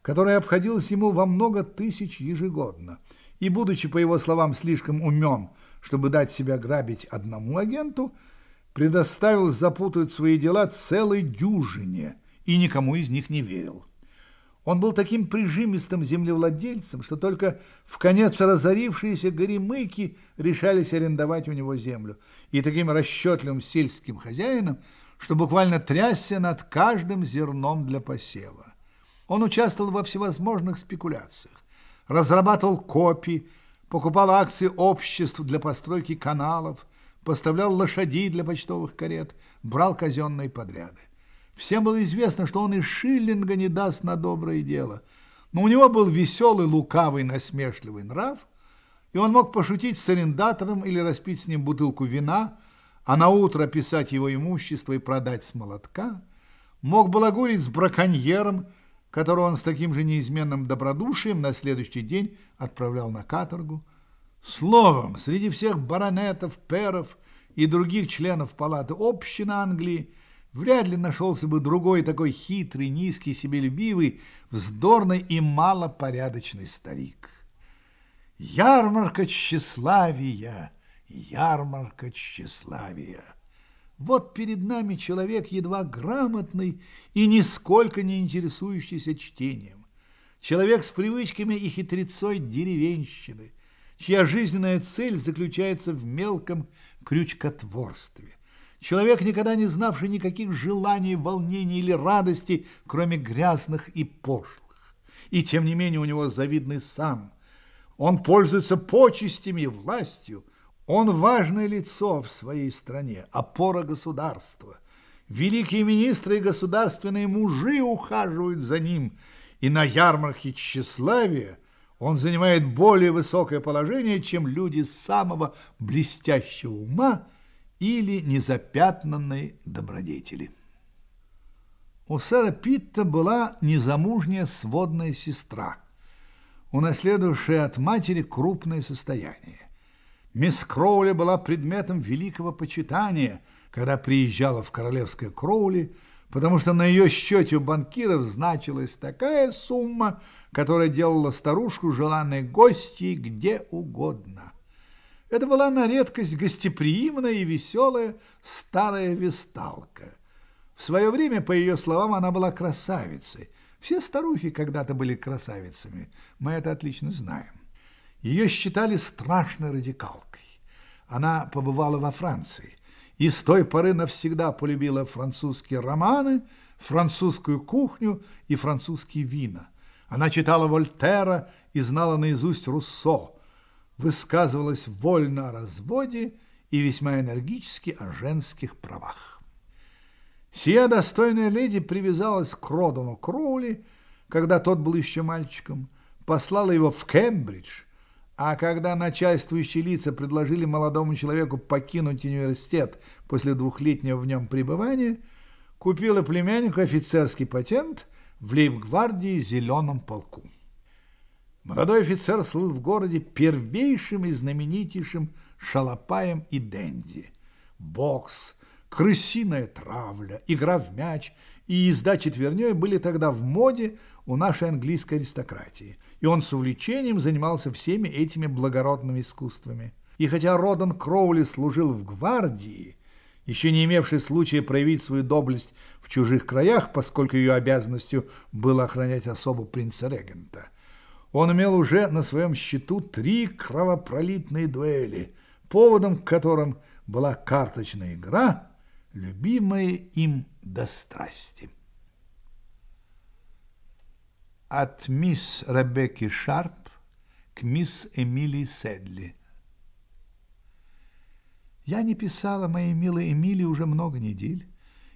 которая обходилась ему во много тысяч ежегодно – и, будучи, по его словам, слишком умен, чтобы дать себя грабить одному агенту, предоставил запутать свои дела целой дюжине и никому из них не верил. Он был таким прижимистым землевладельцем, что только в конец разорившиеся горемыки решались арендовать у него землю, и таким расчетливым сельским хозяином, что буквально трясся над каждым зерном для посева. Он участвовал во всевозможных спекуляциях, разрабатывал копии, покупал акции обществ для постройки каналов, поставлял лошадей для почтовых карет, брал казенные подряды. Всем было известно, что он и шиллинга не даст на доброе дело. Но у него был веселый, лукавый, насмешливый нрав, и он мог пошутить с арендатором или распить с ним бутылку вина, а на утро писать его имущество и продать с молотка, мог балагурить с браконьером – которого он с таким же неизменным добродушием на следующий день отправлял на каторгу. Словом, среди всех баронетов, перов и других членов палаты Общины Англии вряд ли нашелся бы другой такой хитрый, низкий, себелюбивый, вздорный и малопорядочный старик. Ярмарка тщеславия, ярмарка тщеславия. Вот перед нами человек едва грамотный и нисколько не интересующийся чтением. Человек с привычками и хитрецой деревенщины, чья жизненная цель заключается в мелком крючкотворстве. Человек, никогда не знавший никаких желаний, волнений или радости, кроме грязных и пошлых. И тем не менее у него завидный сам. Он пользуется почестями и властью, он важное лицо в своей стране, опора государства. Великие министры и государственные мужи ухаживают за ним, и на ярмарке тщеславия он занимает более высокое положение, чем люди самого блестящего ума или незапятнанной добродетели. У сэра Питта была незамужняя сводная сестра, унаследовавшая от матери крупное состояние. Мисс Кроули была предметом великого почитания, когда приезжала в королевское Кроули, потому что на ее счете у банкиров значилась такая сумма, которая делала старушку желанной гостьей где угодно. Это была на редкость гостеприимная и веселая старая весталка. В свое время, по ее словам, она была красавицей. Все старухи когда-то были красавицами, мы это отлично знаем. Ее считали страшной радикалкой. Она побывала во Франции и с той поры навсегда полюбила французские романы, французскую кухню и французские вина. Она читала Вольтера и знала наизусть Руссо, высказывалась вольно о разводе и весьма энергически о женских правах. Сия достойная леди привязалась к Родану Кроули, когда тот был еще мальчиком, послала его в Кембридж – а когда начальствующие лица предложили молодому человеку покинуть университет после двухлетнего в нем пребывания, купила племяннику офицерский патент в лейб-гвардии «Зеленом полку». Молодой офицер слыл в городе первейшим и знаменитейшим шалопаем и денди. Бокс, крысиная травля, игра в мяч и езда четверней были тогда в моде у нашей английской аристократии – и он с увлечением занимался всеми этими благородными искусствами. И хотя Родан Кроули служил в гвардии, еще не имевший случая проявить свою доблесть в чужих краях, поскольку ее обязанностью было охранять особу принца-регента, он имел уже на своем счету три кровопролитные дуэли, поводом к которым была карточная игра, любимая им до страсти от мисс Ребекки Шарп к мисс Эмили Седли. Я не писала моей милой Эмили уже много недель,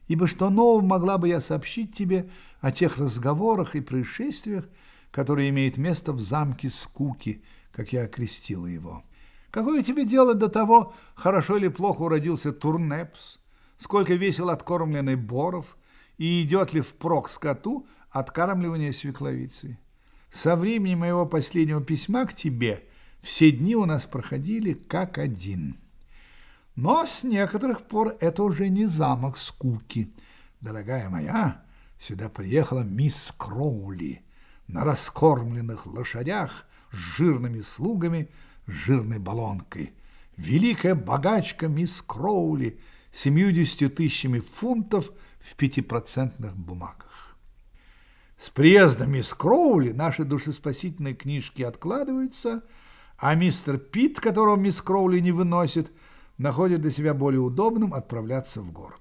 ибо что нового могла бы я сообщить тебе о тех разговорах и происшествиях, которые имеют место в замке Скуки, как я окрестила его. Какое тебе дело до того, хорошо или плохо уродился Турнепс, сколько весел откормленный Боров и идет ли впрок скоту откармливания свекловицы Со времени моего последнего письма к тебе все дни у нас проходили как один. Но с некоторых пор это уже не замок скуки. Дорогая моя, сюда приехала мисс Кроули на раскормленных лошадях с жирными слугами, жирной баллонкой. Великая богачка мисс Кроули – с 70 тысячами фунтов в пятипроцентных бумагах. С приездом из Кроули наши душеспасительные книжки откладываются, а мистер Пит, которого мисс Кроули не выносит, находит для себя более удобным отправляться в город.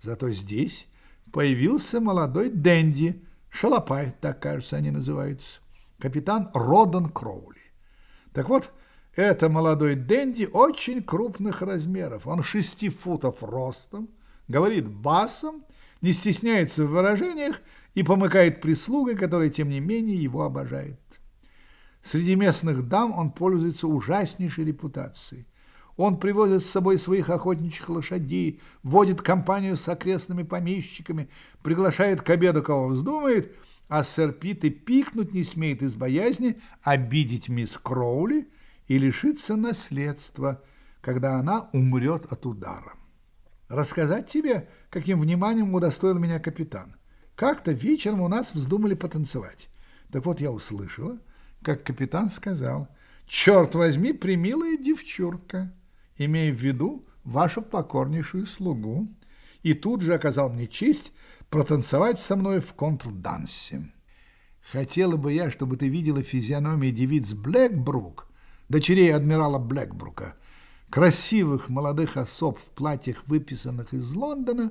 Зато здесь появился молодой Дэнди, шалопай, так, кажется, они называются, капитан Родан Кроули. Так вот, это молодой Дэнди очень крупных размеров. Он шести футов ростом, говорит басом не стесняется в выражениях и помыкает прислугой, которая, тем не менее, его обожает. Среди местных дам он пользуется ужаснейшей репутацией. Он привозит с собой своих охотничьих лошадей, водит компанию с окрестными помещиками, приглашает к обеду кого вздумает, а сэр Пит и пикнуть не смеет из боязни обидеть мисс Кроули и лишиться наследства, когда она умрет от удара. Рассказать тебе, каким вниманием удостоил меня капитан. Как-то вечером у нас вздумали потанцевать. Так вот я услышала, как капитан сказал, «Черт возьми, примилая девчурка!» имея в виду вашу покорнейшую слугу, и тут же оказал мне честь протанцевать со мной в контрдансе. Хотела бы я, чтобы ты видела физиономии девиц Блэкбрук, дочерей адмирала Блэкбрука, красивых молодых особ в платьях, выписанных из Лондона,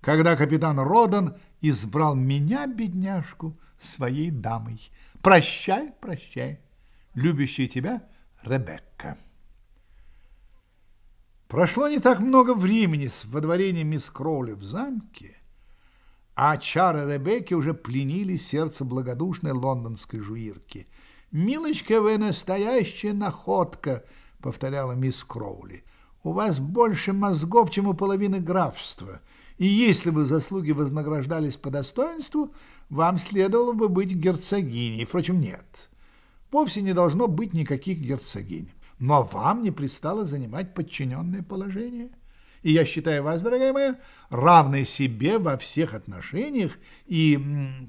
когда капитан Родан избрал меня, бедняжку, своей дамой. Прощай, прощай, любящая тебя Ребекка. Прошло не так много времени с водворением мисс Кроули в замке, а чары Ребекки уже пленили сердце благодушной лондонской жуирки. «Милочка, вы настоящая находка!» — повторяла мисс Кроули. «У вас больше мозгов, чем у половины графства, и если бы заслуги вознаграждались по достоинству, вам следовало бы быть герцогиней. Впрочем, нет. Вовсе не должно быть никаких герцогинь. Но вам не пристало занимать подчиненное положение. И я считаю вас, дорогая моя, равной себе во всех отношениях. И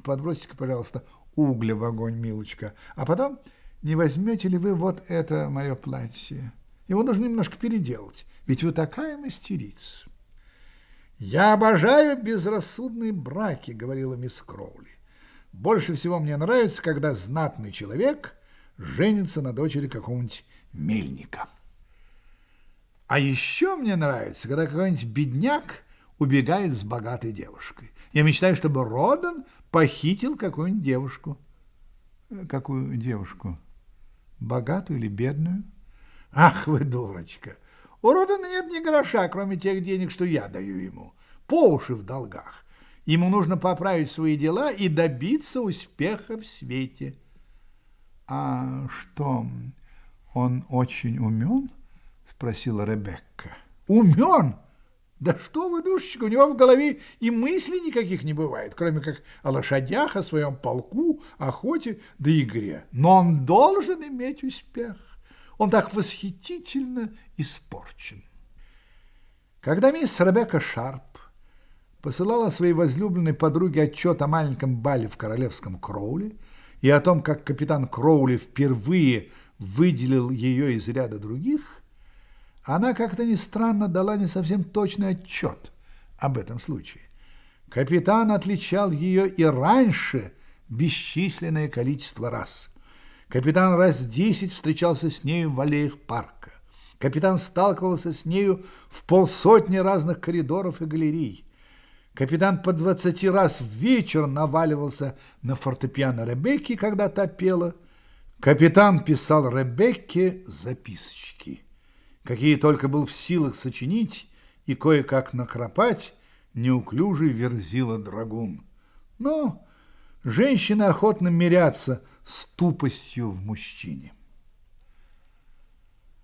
подбросьте-ка, пожалуйста, угля в огонь, милочка. А потом не возьмете ли вы вот это мое платье? Его нужно немножко переделать, ведь вы такая мастерица. «Я обожаю безрассудные браки», — говорила мисс Кроули. «Больше всего мне нравится, когда знатный человек женится на дочери какого-нибудь мельника». А еще мне нравится, когда какой-нибудь бедняк убегает с богатой девушкой. Я мечтаю, чтобы Родан похитил какую-нибудь девушку. Какую девушку? Богатую или бедную? Ах вы, дурочка! У Родана нет ни гроша, кроме тех денег, что я даю ему. По уши в долгах. Ему нужно поправить свои дела и добиться успеха в свете. А что, он очень умен? Спросила Ребекка. Умен? Да что вы, душечка, у него в голове и мыслей никаких не бывает, кроме как о лошадях, о своем полку, охоте да игре. Но он должен иметь успех. Он так восхитительно испорчен. Когда мисс Ребекка Шарп посылала своей возлюбленной подруге отчет о маленьком бале в королевском Кроуле и о том, как капитан Кроули впервые выделил ее из ряда других, она, как-то ни странно, дала не совсем точный отчет об этом случае. Капитан отличал ее и раньше бесчисленное количество раз. Капитан раз десять встречался с нею в аллеях парка. Капитан сталкивался с нею в полсотни разных коридоров и галерей. Капитан по двадцати раз в вечер наваливался на фортепиано Ребекки, когда та пела. Капитан писал Ребекке записочки какие только был в силах сочинить и кое-как накропать, неуклюже верзила драгун. Но женщины охотно мирятся с тупостью в мужчине.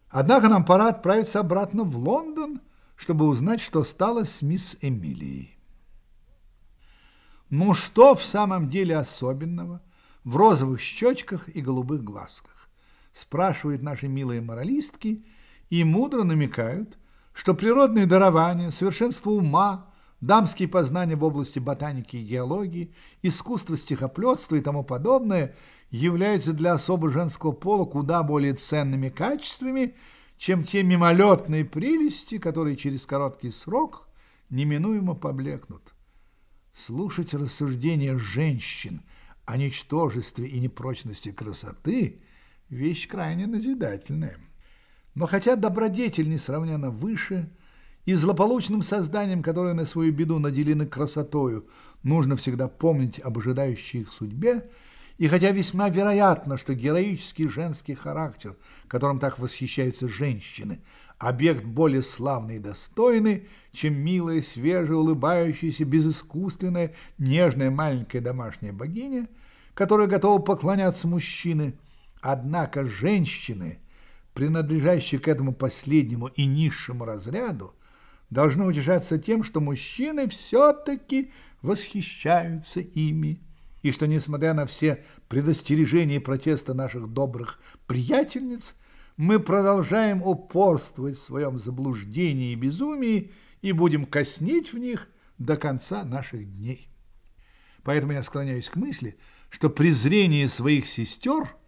Однако нам пора отправиться обратно в Лондон, чтобы узнать, что стало с мисс Эмилией. Ну что в самом деле особенного в розовых щечках и голубых глазках? Спрашивают наши милые моралистки – и мудро намекают, что природные дарования, совершенство ума, дамские познания в области ботаники и геологии, искусство стихоплетства и тому подобное являются для особо женского пола куда более ценными качествами, чем те мимолетные прелести, которые через короткий срок неминуемо поблекнут. Слушать рассуждения женщин о ничтожестве и непрочности красоты – вещь крайне назидательная. Но хотя добродетель несравненно выше, и злополучным созданием, которые на свою беду наделены красотою, нужно всегда помнить об ожидающей их судьбе, и хотя весьма вероятно, что героический женский характер, которым так восхищаются женщины, объект более славный и достойный, чем милая, свежая, улыбающаяся, безыскусственная, нежная маленькая домашняя богиня, которая готова поклоняться мужчины, однако женщины – принадлежащие к этому последнему и низшему разряду, должны утешаться тем, что мужчины все-таки восхищаются ими, и что, несмотря на все предостережения и протесты наших добрых приятельниц, мы продолжаем упорствовать в своем заблуждении и безумии и будем коснить в них до конца наших дней. Поэтому я склоняюсь к мысли, что презрение своих сестер –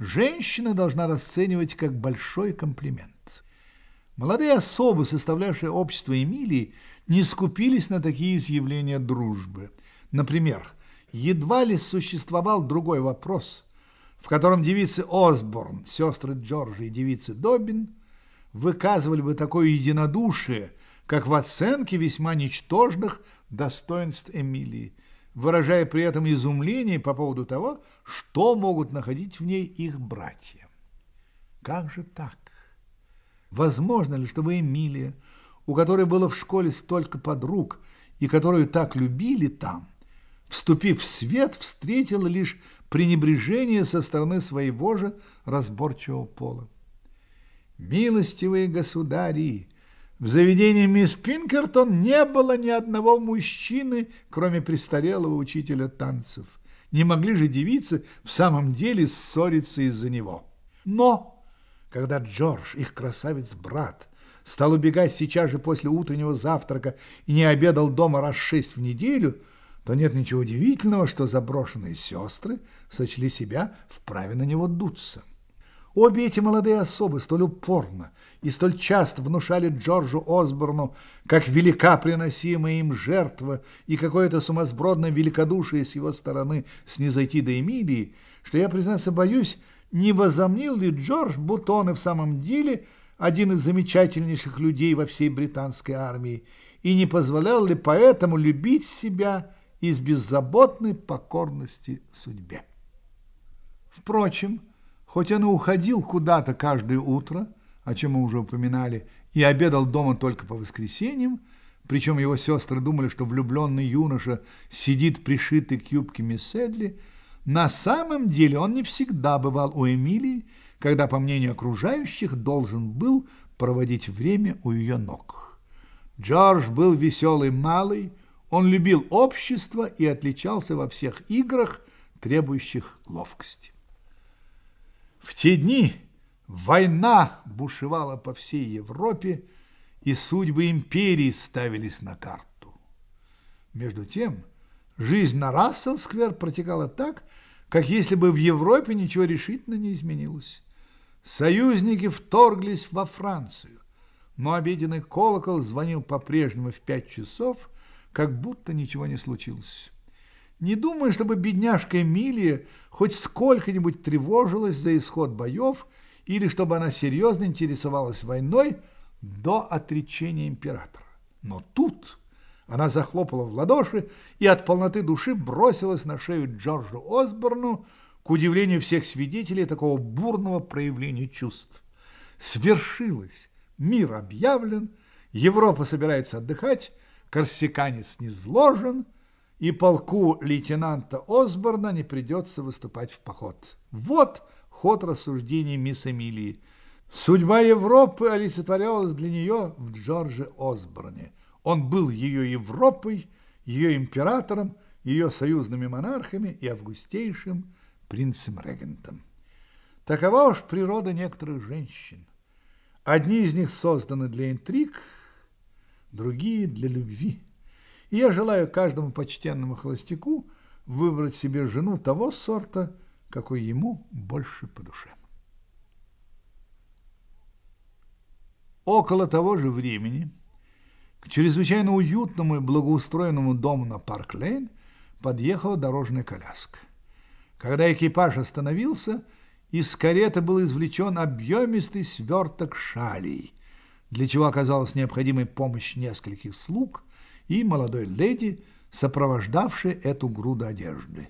женщина должна расценивать как большой комплимент. Молодые особы, составлявшие общество Эмилии, не скупились на такие изъявления дружбы. Например, едва ли существовал другой вопрос, в котором девицы Осборн, сестры Джорджа и девицы Добин, выказывали бы такое единодушие, как в оценке весьма ничтожных достоинств Эмилии выражая при этом изумление по поводу того, что могут находить в ней их братья. Как же так? Возможно ли, чтобы Эмилия, у которой было в школе столько подруг и которую так любили там, вступив в свет, встретила лишь пренебрежение со стороны своего же разборчивого пола? «Милостивые государи!» В заведении мисс Пинкертон не было ни одного мужчины, кроме престарелого учителя танцев. Не могли же девицы в самом деле ссориться из-за него. Но, когда Джордж, их красавец-брат, стал убегать сейчас же после утреннего завтрака и не обедал дома раз шесть в неделю, то нет ничего удивительного, что заброшенные сестры сочли себя вправе на него дуться. Обе эти молодые особы столь упорно и столь часто внушали Джорджу Осборну, как велика приносимая им жертва и какое-то сумасбродное великодушие с его стороны снизойти до Эмилии, что я, признаться, боюсь, не возомнил ли Джордж, Бутон и в самом деле один из замечательнейших людей во всей британской армии, и не позволял ли поэтому любить себя из беззаботной покорности судьбе. Впрочем, Хоть он и уходил куда-то каждое утро, о чем мы уже упоминали, и обедал дома только по воскресеньям, причем его сестры думали, что влюбленный юноша сидит пришитый к юбке мисс Эдли, на самом деле он не всегда бывал у Эмилии, когда, по мнению окружающих, должен был проводить время у ее ног. Джордж был веселый малый, он любил общество и отличался во всех играх, требующих ловкости. В те дни война бушевала по всей Европе, и судьбы империи ставились на карту. Между тем, жизнь на Расселсквер протекала так, как если бы в Европе ничего решительно не изменилось. Союзники вторглись во Францию, но обеденный колокол звонил по-прежнему в пять часов, как будто ничего не случилось. Не думаю, чтобы бедняжка Эмилия хоть сколько-нибудь тревожилась за исход боев или чтобы она серьезно интересовалась войной до отречения императора. Но тут она захлопала в ладоши и от полноты души бросилась на шею Джорджу Осборну, к удивлению всех свидетелей такого бурного проявления чувств. Свершилось! Мир объявлен, Европа собирается отдыхать, корсиканец не низложен – и полку лейтенанта Осборна не придется выступать в поход. Вот ход рассуждений мисс Эмилии. Судьба Европы олицетворялась для нее в Джорже Осборне. Он был ее Европой, ее императором, ее союзными монархами и августейшим принцем-регентом. Такова уж природа некоторых женщин. Одни из них созданы для интриг, другие – для любви. И я желаю каждому почтенному холостяку выбрать себе жену того сорта, какой ему больше по душе. Около того же времени к чрезвычайно уютному и благоустроенному дому на Парк-Лейн подъехала дорожная коляска. Когда экипаж остановился, из кареты был извлечен объемистый сверток шалей, для чего оказалась необходимой помощь нескольких слуг – и молодой леди, сопровождавшей эту груду одежды.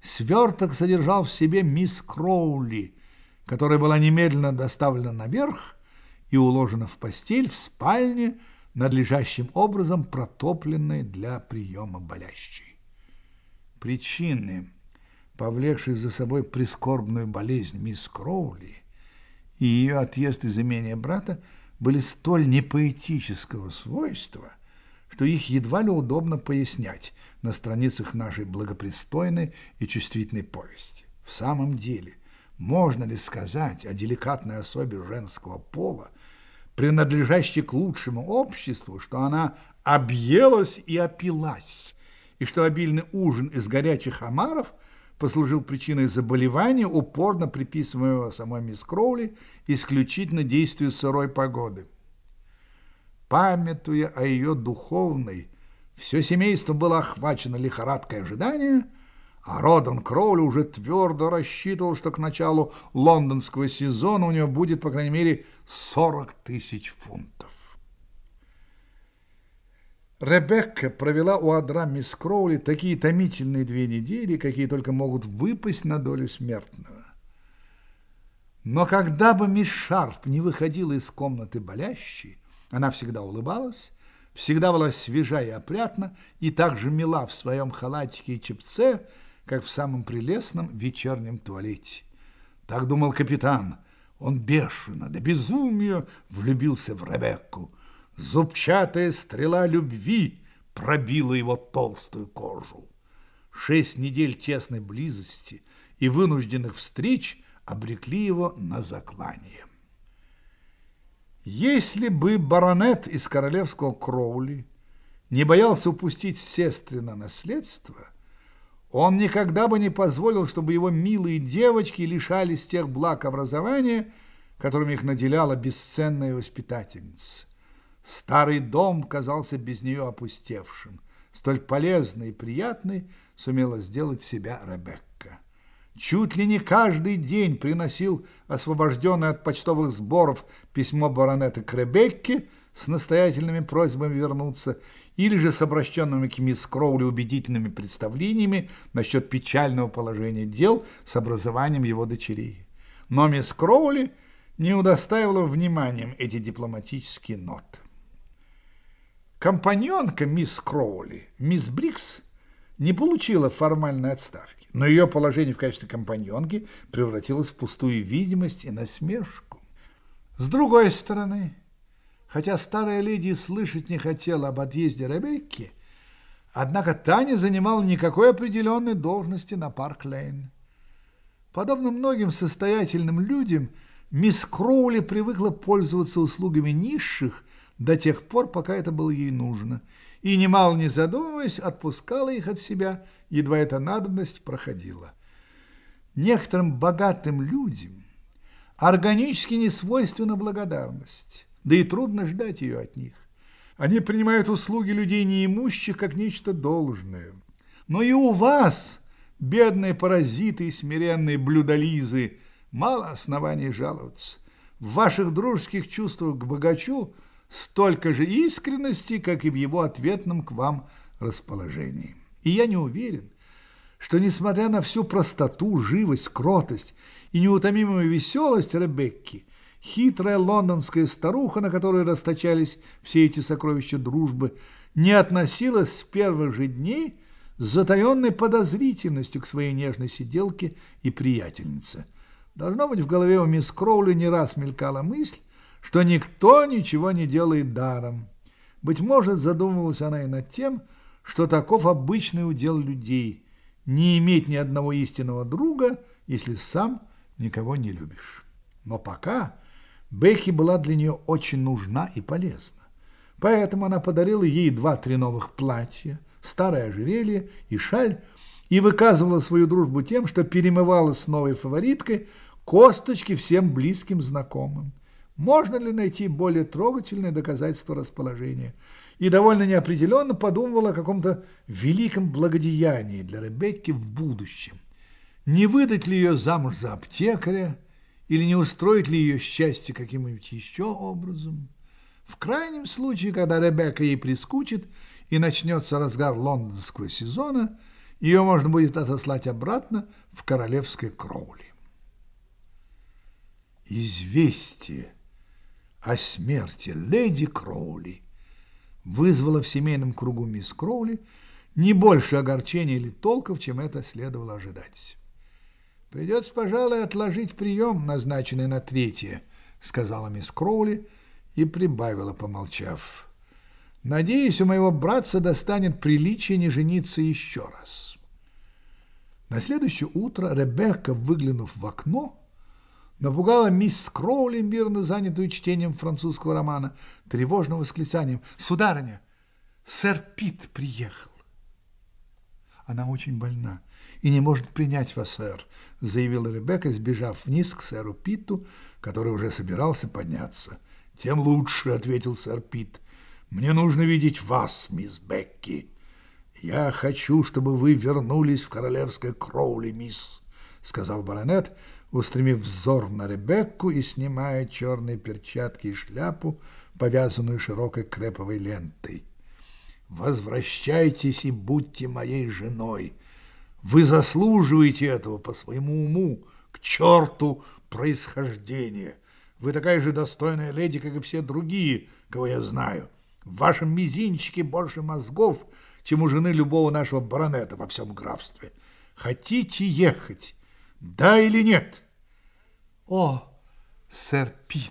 Сверток содержал в себе мисс Кроули, которая была немедленно доставлена наверх и уложена в постель в спальне, надлежащим образом протопленной для приема болящей. Причины, повлекшие за собой прискорбную болезнь мисс Кроули и ее отъезд из имения брата, были столь непоэтического свойства, что их едва ли удобно пояснять на страницах нашей благопристойной и чувствительной повести. В самом деле, можно ли сказать о деликатной особе женского пола, принадлежащей к лучшему обществу, что она объелась и опилась, и что обильный ужин из горячих омаров послужил причиной заболевания, упорно приписываемого самой мисс Кроули исключительно действию сырой погоды. Памятуя о ее духовной, все семейство было охвачено лихорадкой ожидания, а Родан Кроули уже твердо рассчитывал, что к началу лондонского сезона у него будет, по крайней мере, 40 тысяч фунтов. Ребекка провела у адра мисс Кроули такие томительные две недели, какие только могут выпасть на долю смертного. Но когда бы мисс Шарп не выходила из комнаты болящей, она всегда улыбалась, всегда была свежа и опрятна, и так же мила в своем халатике и чепце, как в самом прелестном вечернем туалете. Так думал капитан. Он бешено, до безумия влюбился в Ребекку. Зубчатая стрела любви пробила его толстую кожу. Шесть недель тесной близости и вынужденных встреч обрекли его на заклание. Если бы баронет из королевского Кроули не боялся упустить сестрина наследство, он никогда бы не позволил, чтобы его милые девочки лишались тех благ образования, которыми их наделяла бесценная воспитательница. Старый дом казался без нее опустевшим. Столь полезный и приятный сумела сделать себя Ребек чуть ли не каждый день приносил освобожденное от почтовых сборов письмо баронета к Ребекке с настоятельными просьбами вернуться или же с обращенными к мисс Кроули убедительными представлениями насчет печального положения дел с образованием его дочерей. Но мисс Кроули не удостаивала вниманием эти дипломатические ноты. Компаньонка мисс Кроули, мисс Брикс – не получила формальной отставки, но ее положение в качестве компаньонки превратилось в пустую видимость и насмешку. С другой стороны, хотя старая леди слышать не хотела об отъезде Ребекки, однако та не занимала никакой определенной должности на Парк-Лейн. Подобно многим состоятельным людям, мисс Кроули привыкла пользоваться услугами низших до тех пор, пока это было ей нужно – и, немало не задумываясь, отпускала их от себя, едва эта надобность проходила. Некоторым богатым людям органически не свойственна благодарность, да и трудно ждать ее от них. Они принимают услуги людей неимущих как нечто должное. Но и у вас, бедные паразиты и смиренные блюдолизы, мало оснований жаловаться. В ваших дружеских чувствах к богачу – столько же искренности, как и в его ответном к вам расположении. И я не уверен, что, несмотря на всю простоту, живость, кротость и неутомимую веселость Ребекки, хитрая лондонская старуха, на которой расточались все эти сокровища дружбы, не относилась с первых же дней с затаенной подозрительностью к своей нежной сиделке и приятельнице. Должно быть, в голове у мисс Кроули не раз мелькала мысль, что никто ничего не делает даром. Быть может, задумывалась она и над тем, что таков обычный удел людей – не иметь ни одного истинного друга, если сам никого не любишь. Но пока Бекки была для нее очень нужна и полезна. Поэтому она подарила ей два-три новых платья, старое ожерелье и шаль, и выказывала свою дружбу тем, что перемывала с новой фавориткой косточки всем близким знакомым – можно ли найти более трогательное доказательство расположения? И довольно неопределенно подумывала о каком-то великом благодеянии для Ребекки в будущем. Не выдать ли ее замуж за аптекаря, или не устроить ли ее счастье каким-нибудь еще образом? В крайнем случае, когда Ребекка ей прискучит и начнется разгар лондонского сезона, ее можно будет отослать обратно в королевской кроули. Известие о смерти леди Кроули вызвало в семейном кругу мисс Кроули не больше огорчения или толков, чем это следовало ожидать. «Придется, пожалуй, отложить прием, назначенный на третье», — сказала мисс Кроули и прибавила, помолчав. «Надеюсь, у моего братца достанет приличие не жениться еще раз». На следующее утро Ребекка, выглянув в окно, Напугала мисс Кроули, мирно занятую чтением французского романа, тревожным восклицанием. «Сударыня, сэр Пит приехал!» «Она очень больна и не может принять вас, сэр», — заявила Ребекка, сбежав вниз к сэру Питу, который уже собирался подняться. «Тем лучше», — ответил сэр Пит. «Мне нужно видеть вас, мисс Бекки. Я хочу, чтобы вы вернулись в королевское Кроули, мисс», — сказал баронет, — устремив взор на Ребекку и снимая черные перчатки и шляпу, повязанную широкой креповой лентой. «Возвращайтесь и будьте моей женой! Вы заслуживаете этого по своему уму, к черту происхождение! Вы такая же достойная леди, как и все другие, кого я знаю. В вашем мизинчике больше мозгов, чем у жены любого нашего баронета во всем графстве. Хотите ехать?» Да или нет? О, сэр Пит!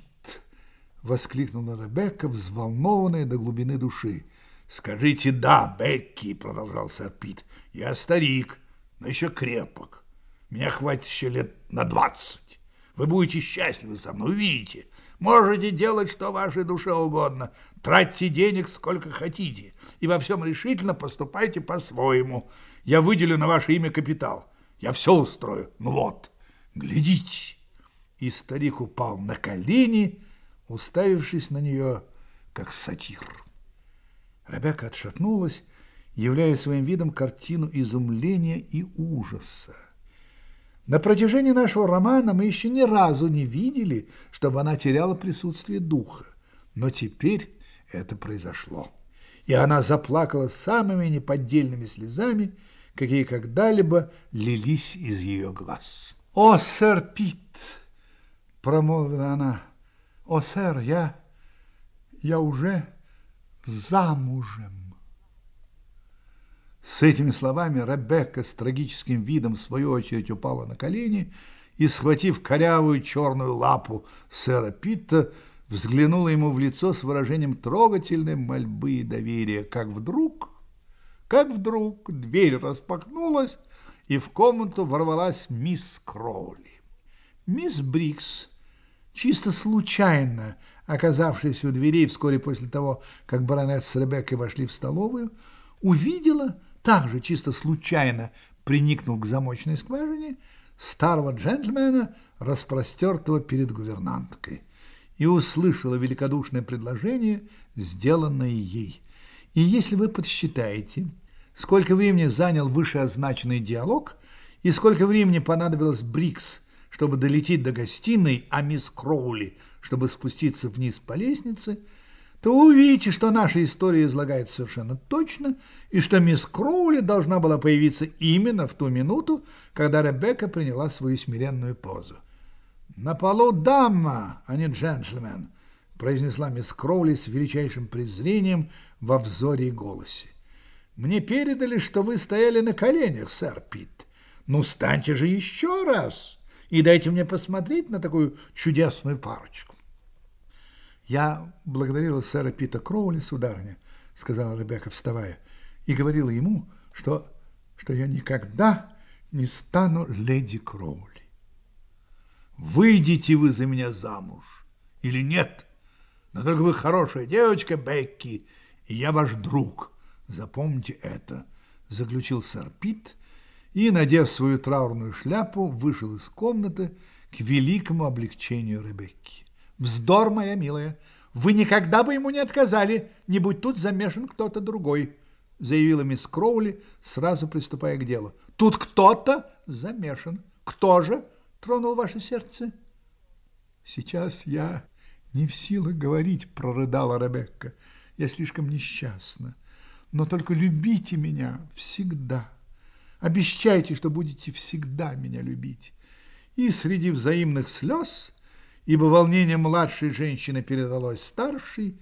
Воскликнула Ребекка, взволнованная до глубины души. Скажите «да», Бекки, продолжал сэр Пит. Я старик, но еще крепок. Меня хватит еще лет на двадцать. Вы будете счастливы со мной, увидите. Можете делать, что вашей душе угодно. Тратьте денег сколько хотите. И во всем решительно поступайте по-своему. Я выделю на ваше имя капитал. Я все устрою. Ну вот, глядите. И старик упал на колени, уставившись на нее, как сатир. Ребекка отшатнулась, являя своим видом картину изумления и ужаса. На протяжении нашего романа мы еще ни разу не видели, чтобы она теряла присутствие духа. Но теперь это произошло. И она заплакала самыми неподдельными слезами, какие когда-либо лились из ее глаз. «О, сэр Пит!» — промолвила она. «О, сэр, я... я уже замужем!» С этими словами Ребекка с трагическим видом в свою очередь упала на колени и, схватив корявую черную лапу сэра Питта, взглянула ему в лицо с выражением трогательной мольбы и доверия, как вдруг как вдруг дверь распахнулась, и в комнату ворвалась мисс Кроули. Мисс Брикс, чисто случайно оказавшись у дверей вскоре после того, как баронет с Ребеккой вошли в столовую, увидела, также чисто случайно приникнул к замочной скважине, старого джентльмена, распростертого перед гувернанткой, и услышала великодушное предложение, сделанное ей. И если вы подсчитаете, сколько времени занял вышеозначенный диалог и сколько времени понадобилось Брикс, чтобы долететь до гостиной, а мисс Кроули, чтобы спуститься вниз по лестнице, то вы увидите, что наша история излагается совершенно точно и что мисс Кроули должна была появиться именно в ту минуту, когда Ребекка приняла свою смиренную позу. «На полу дама, а не джентльмен», — произнесла мисс Кроули с величайшим презрением, во взоре и голосе. «Мне передали, что вы стояли на коленях, сэр Пит. Ну, станьте же еще раз и дайте мне посмотреть на такую чудесную парочку». «Я благодарила сэра Пита Кроули, сударыня», — сказала Ребекка, вставая, и говорила ему, что, что я никогда не стану леди Кроули. «Выйдите вы за меня замуж или нет?» Но только вы хорошая девочка, Бекки, я ваш друг. Запомните это, заключил сэр Пит и, надев свою траурную шляпу, вышел из комнаты к великому облегчению Ребекки. Вздор, моя милая, вы никогда бы ему не отказали, не будь тут замешан кто-то другой, заявила мисс Кроули, сразу приступая к делу. Тут кто-то замешан. Кто же тронул ваше сердце? Сейчас я не в силах говорить, прорыдала Ребекка я слишком несчастна. Но только любите меня всегда. Обещайте, что будете всегда меня любить. И среди взаимных слез, ибо волнение младшей женщины передалось старшей,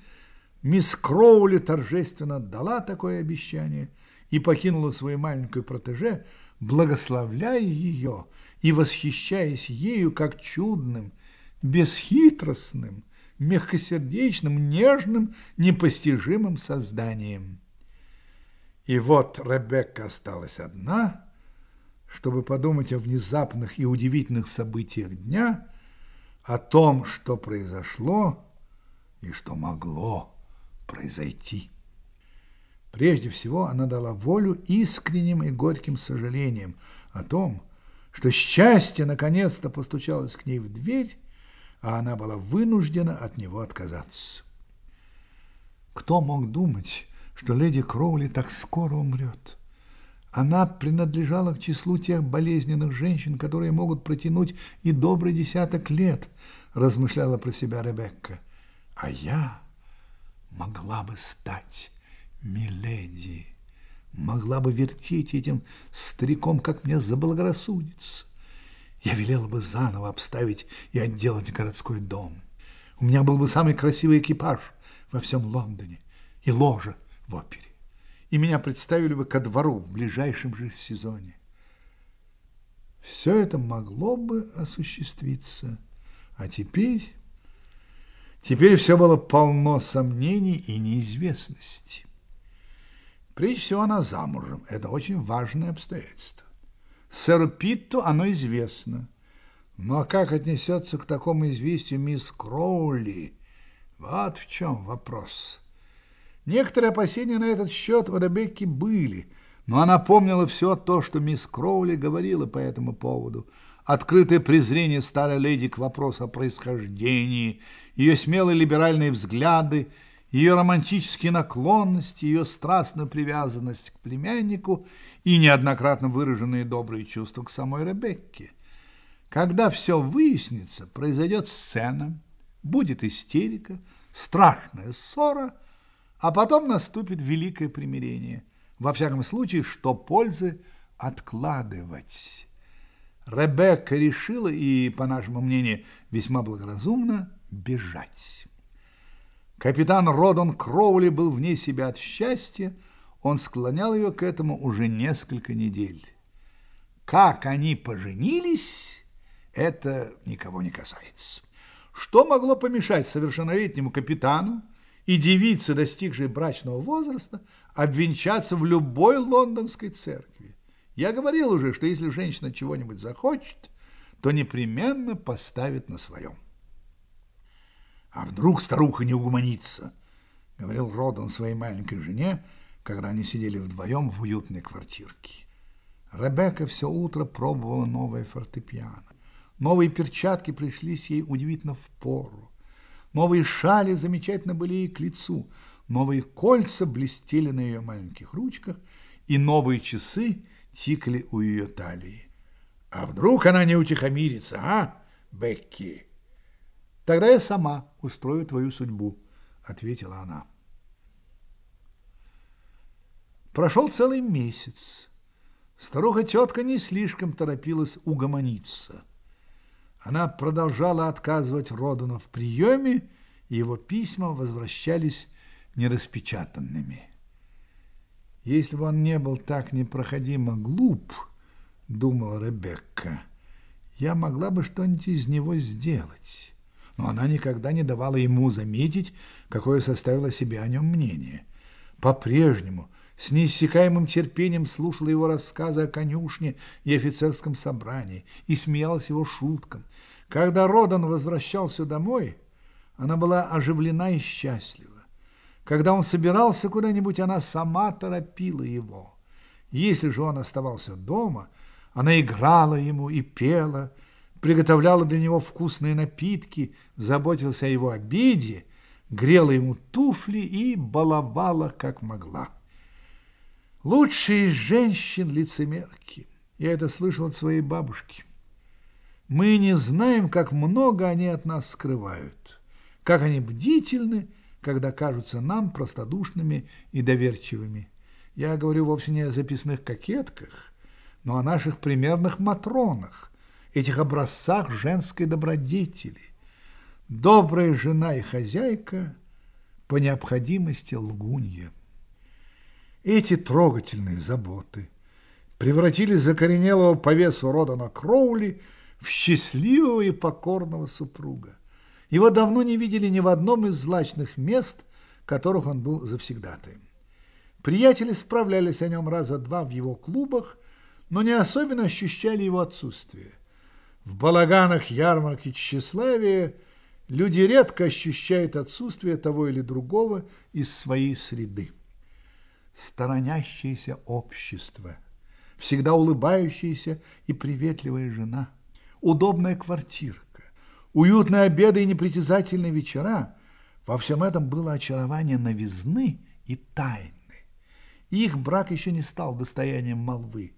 мисс Кроули торжественно дала такое обещание и покинула свою маленькую протеже, благословляя ее и восхищаясь ею как чудным, бесхитростным, мягкосердечным, нежным, непостижимым созданием. И вот Ребекка осталась одна, чтобы подумать о внезапных и удивительных событиях дня, о том, что произошло и что могло произойти. Прежде всего, она дала волю искренним и горьким сожалениям о том, что счастье наконец-то постучалось к ней в дверь а она была вынуждена от него отказаться. Кто мог думать, что леди Кроули так скоро умрет? Она принадлежала к числу тех болезненных женщин, которые могут протянуть и добрый десяток лет, размышляла про себя Ребекка. А я могла бы стать миледи, могла бы вертеть этим стариком, как мне заблагорассудится. Я велела бы заново обставить и отделать городской дом. У меня был бы самый красивый экипаж во всем Лондоне и ложа в опере. И меня представили бы ко двору в ближайшем же сезоне. Все это могло бы осуществиться. А теперь... Теперь все было полно сомнений и неизвестности. Прежде всего, она замужем. Это очень важное обстоятельство. Сэру Питту оно известно. Но ну, а как отнесется к такому известию мисс Кроули? Вот в чем вопрос. Некоторые опасения на этот счет у Ребекки были, но она помнила все то, что мисс Кроули говорила по этому поводу. Открытое презрение старой леди к вопросу о происхождении, ее смелые либеральные взгляды, ее романтические наклонности, ее страстную привязанность к племяннику – и неоднократно выраженные добрые чувства к самой Ребекке. Когда все выяснится, произойдет сцена, будет истерика, страшная ссора, а потом наступит великое примирение. Во всяком случае, что пользы откладывать. Ребекка решила и, по нашему мнению, весьма благоразумно бежать. Капитан Родон Кроули был вне себя от счастья, он склонял ее к этому уже несколько недель. Как они поженились, это никого не касается. Что могло помешать совершеннолетнему капитану и девице, достигшей брачного возраста, обвенчаться в любой лондонской церкви? Я говорил уже, что если женщина чего-нибудь захочет, то непременно поставит на своем. «А вдруг старуха не угомонится?» — говорил Родан своей маленькой жене — когда они сидели вдвоем в уютной квартирке. Ребекка все утро пробовала новое фортепиано. Новые перчатки пришлись ей удивительно в пору. Новые шали замечательно были ей к лицу. Новые кольца блестели на ее маленьких ручках, и новые часы тикли у ее талии. А вдруг она не утихомирится, а, Бекки? Тогда я сама устрою твою судьбу, ответила она. Прошел целый месяц. Старуха-тетка не слишком торопилась угомониться. Она продолжала отказывать Родуна в приеме, и его письма возвращались нераспечатанными. «Если бы он не был так непроходимо глуп, — думала Ребекка, — я могла бы что-нибудь из него сделать». Но она никогда не давала ему заметить, какое составило себе о нем мнение. По-прежнему – с неиссякаемым терпением слушала его рассказы о конюшне и офицерском собрании и смеялась его шуткам. Когда Родан возвращался домой, она была оживлена и счастлива. Когда он собирался куда-нибудь, она сама торопила его. Если же он оставался дома, она играла ему и пела, приготовляла для него вкусные напитки, заботилась о его обиде, грела ему туфли и баловала, как могла. Лучшие из женщин лицемерки. Я это слышал от своей бабушки. Мы не знаем, как много они от нас скрывают, как они бдительны, когда кажутся нам простодушными и доверчивыми. Я говорю вовсе не о записных кокетках, но о наших примерных матронах, этих образцах женской добродетели. Добрая жена и хозяйка по необходимости лгунья. Эти трогательные заботы превратили закоренелого по весу Родана Кроули в счастливого и покорного супруга. Его давно не видели ни в одном из злачных мест, которых он был завсегдатаем. Приятели справлялись о нем раза два в его клубах, но не особенно ощущали его отсутствие. В балаганах ярмарки тщеславия люди редко ощущают отсутствие того или другого из своей среды сторонящееся общество, всегда улыбающаяся и приветливая жена, удобная квартирка, уютные обеды и непритязательные вечера – во всем этом было очарование новизны и тайны. Их брак еще не стал достоянием молвы.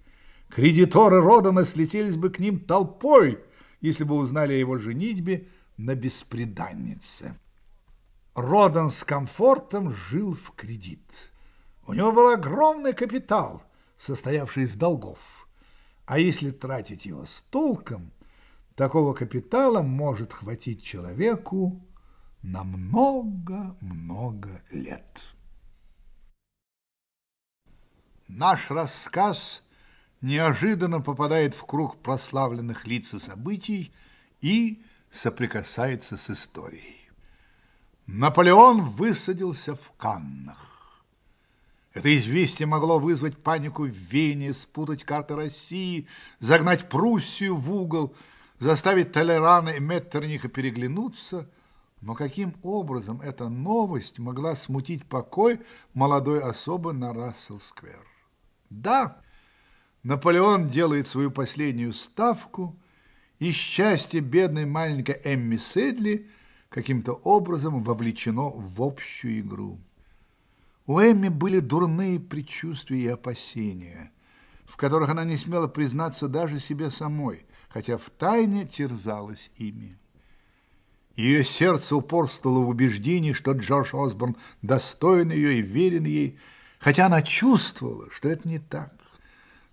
Кредиторы Родана слетелись бы к ним толпой, если бы узнали о его женитьбе на беспреданнице. Родан с комфортом жил в кредит. У него был огромный капитал, состоявший из долгов. А если тратить его с толком, такого капитала может хватить человеку на много-много лет. Наш рассказ неожиданно попадает в круг прославленных лиц и событий и соприкасается с историей. Наполеон высадился в Каннах. Это известие могло вызвать панику в Вене, спутать карты России, загнать Пруссию в угол, заставить Толерана и Меттерниха переглянуться. Но каким образом эта новость могла смутить покой молодой особы на Рассел-сквер? Да, Наполеон делает свою последнюю ставку, и счастье бедной маленькой Эмми Седли каким-то образом вовлечено в общую игру. У Эмми были дурные предчувствия и опасения, в которых она не смела признаться даже себе самой, хотя втайне терзалась ими. Ее сердце упорствовало в убеждении, что Джордж Осборн достоин ее и верен ей, хотя она чувствовала, что это не так.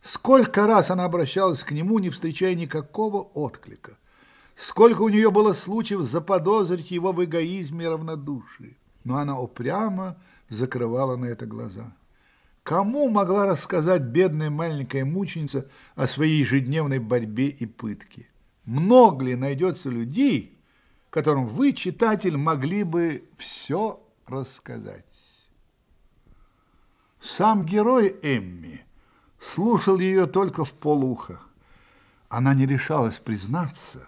Сколько раз она обращалась к нему, не встречая никакого отклика. Сколько у нее было случаев заподозрить его в эгоизме и равнодушии. Но она упрямо закрывала на это глаза. Кому могла рассказать бедная маленькая мученица о своей ежедневной борьбе и пытке? Много ли найдется людей, которым вы, читатель, могли бы все рассказать? Сам герой Эмми слушал ее только в полуха. Она не решалась признаться,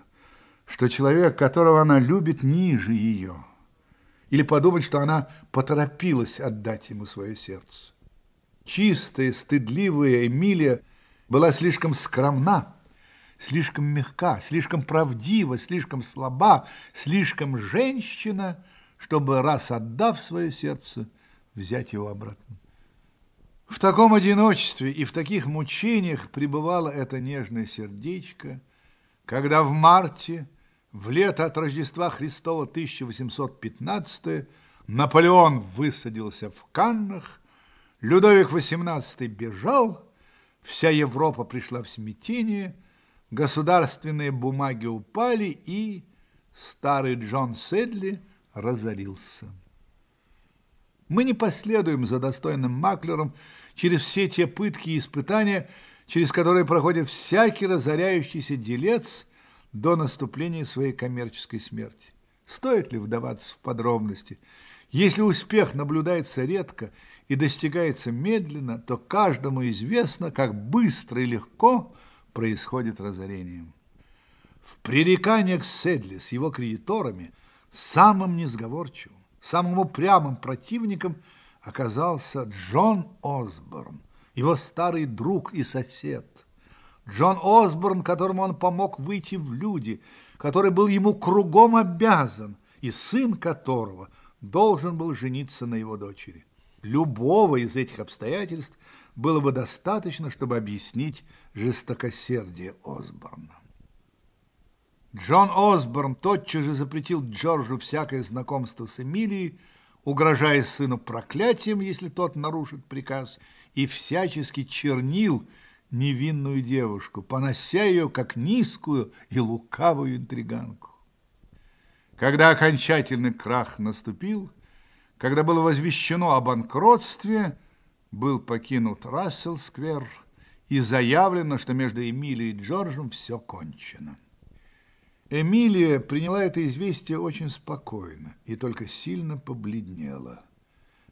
что человек, которого она любит, ниже ее – или подумать, что она поторопилась отдать ему свое сердце. Чистая, стыдливая Эмилия была слишком скромна, слишком мягка, слишком правдива, слишком слаба, слишком женщина, чтобы, раз отдав свое сердце, взять его обратно. В таком одиночестве и в таких мучениях пребывало это нежное сердечко, когда в марте – в лето от Рождества Христова 1815 Наполеон высадился в Каннах, Людовик XVIII бежал, вся Европа пришла в смятение, государственные бумаги упали, и старый Джон Седли разорился. Мы не последуем за достойным маклером через все те пытки и испытания, через которые проходит всякий разоряющийся делец – до наступления своей коммерческой смерти. Стоит ли вдаваться в подробности? Если успех наблюдается редко и достигается медленно, то каждому известно, как быстро и легко происходит разорение. В пререканиях Седли с его кредиторами самым несговорчивым, самым упрямым противником оказался Джон Осборн, его старый друг и сосед – Джон Осборн, которому он помог выйти в люди, который был ему кругом обязан, и сын которого должен был жениться на его дочери. Любого из этих обстоятельств было бы достаточно, чтобы объяснить жестокосердие Осборна. Джон Осборн тотчас же запретил Джорджу всякое знакомство с Эмилией, угрожая сыну проклятием, если тот нарушит приказ, и всячески чернил – невинную девушку, понося ее как низкую и лукавую интриганку. Когда окончательный крах наступил, когда было возвещено о банкротстве, был покинут Рассел-сквер и заявлено, что между Эмилией и Джорджем все кончено. Эмилия приняла это известие очень спокойно и только сильно побледнела.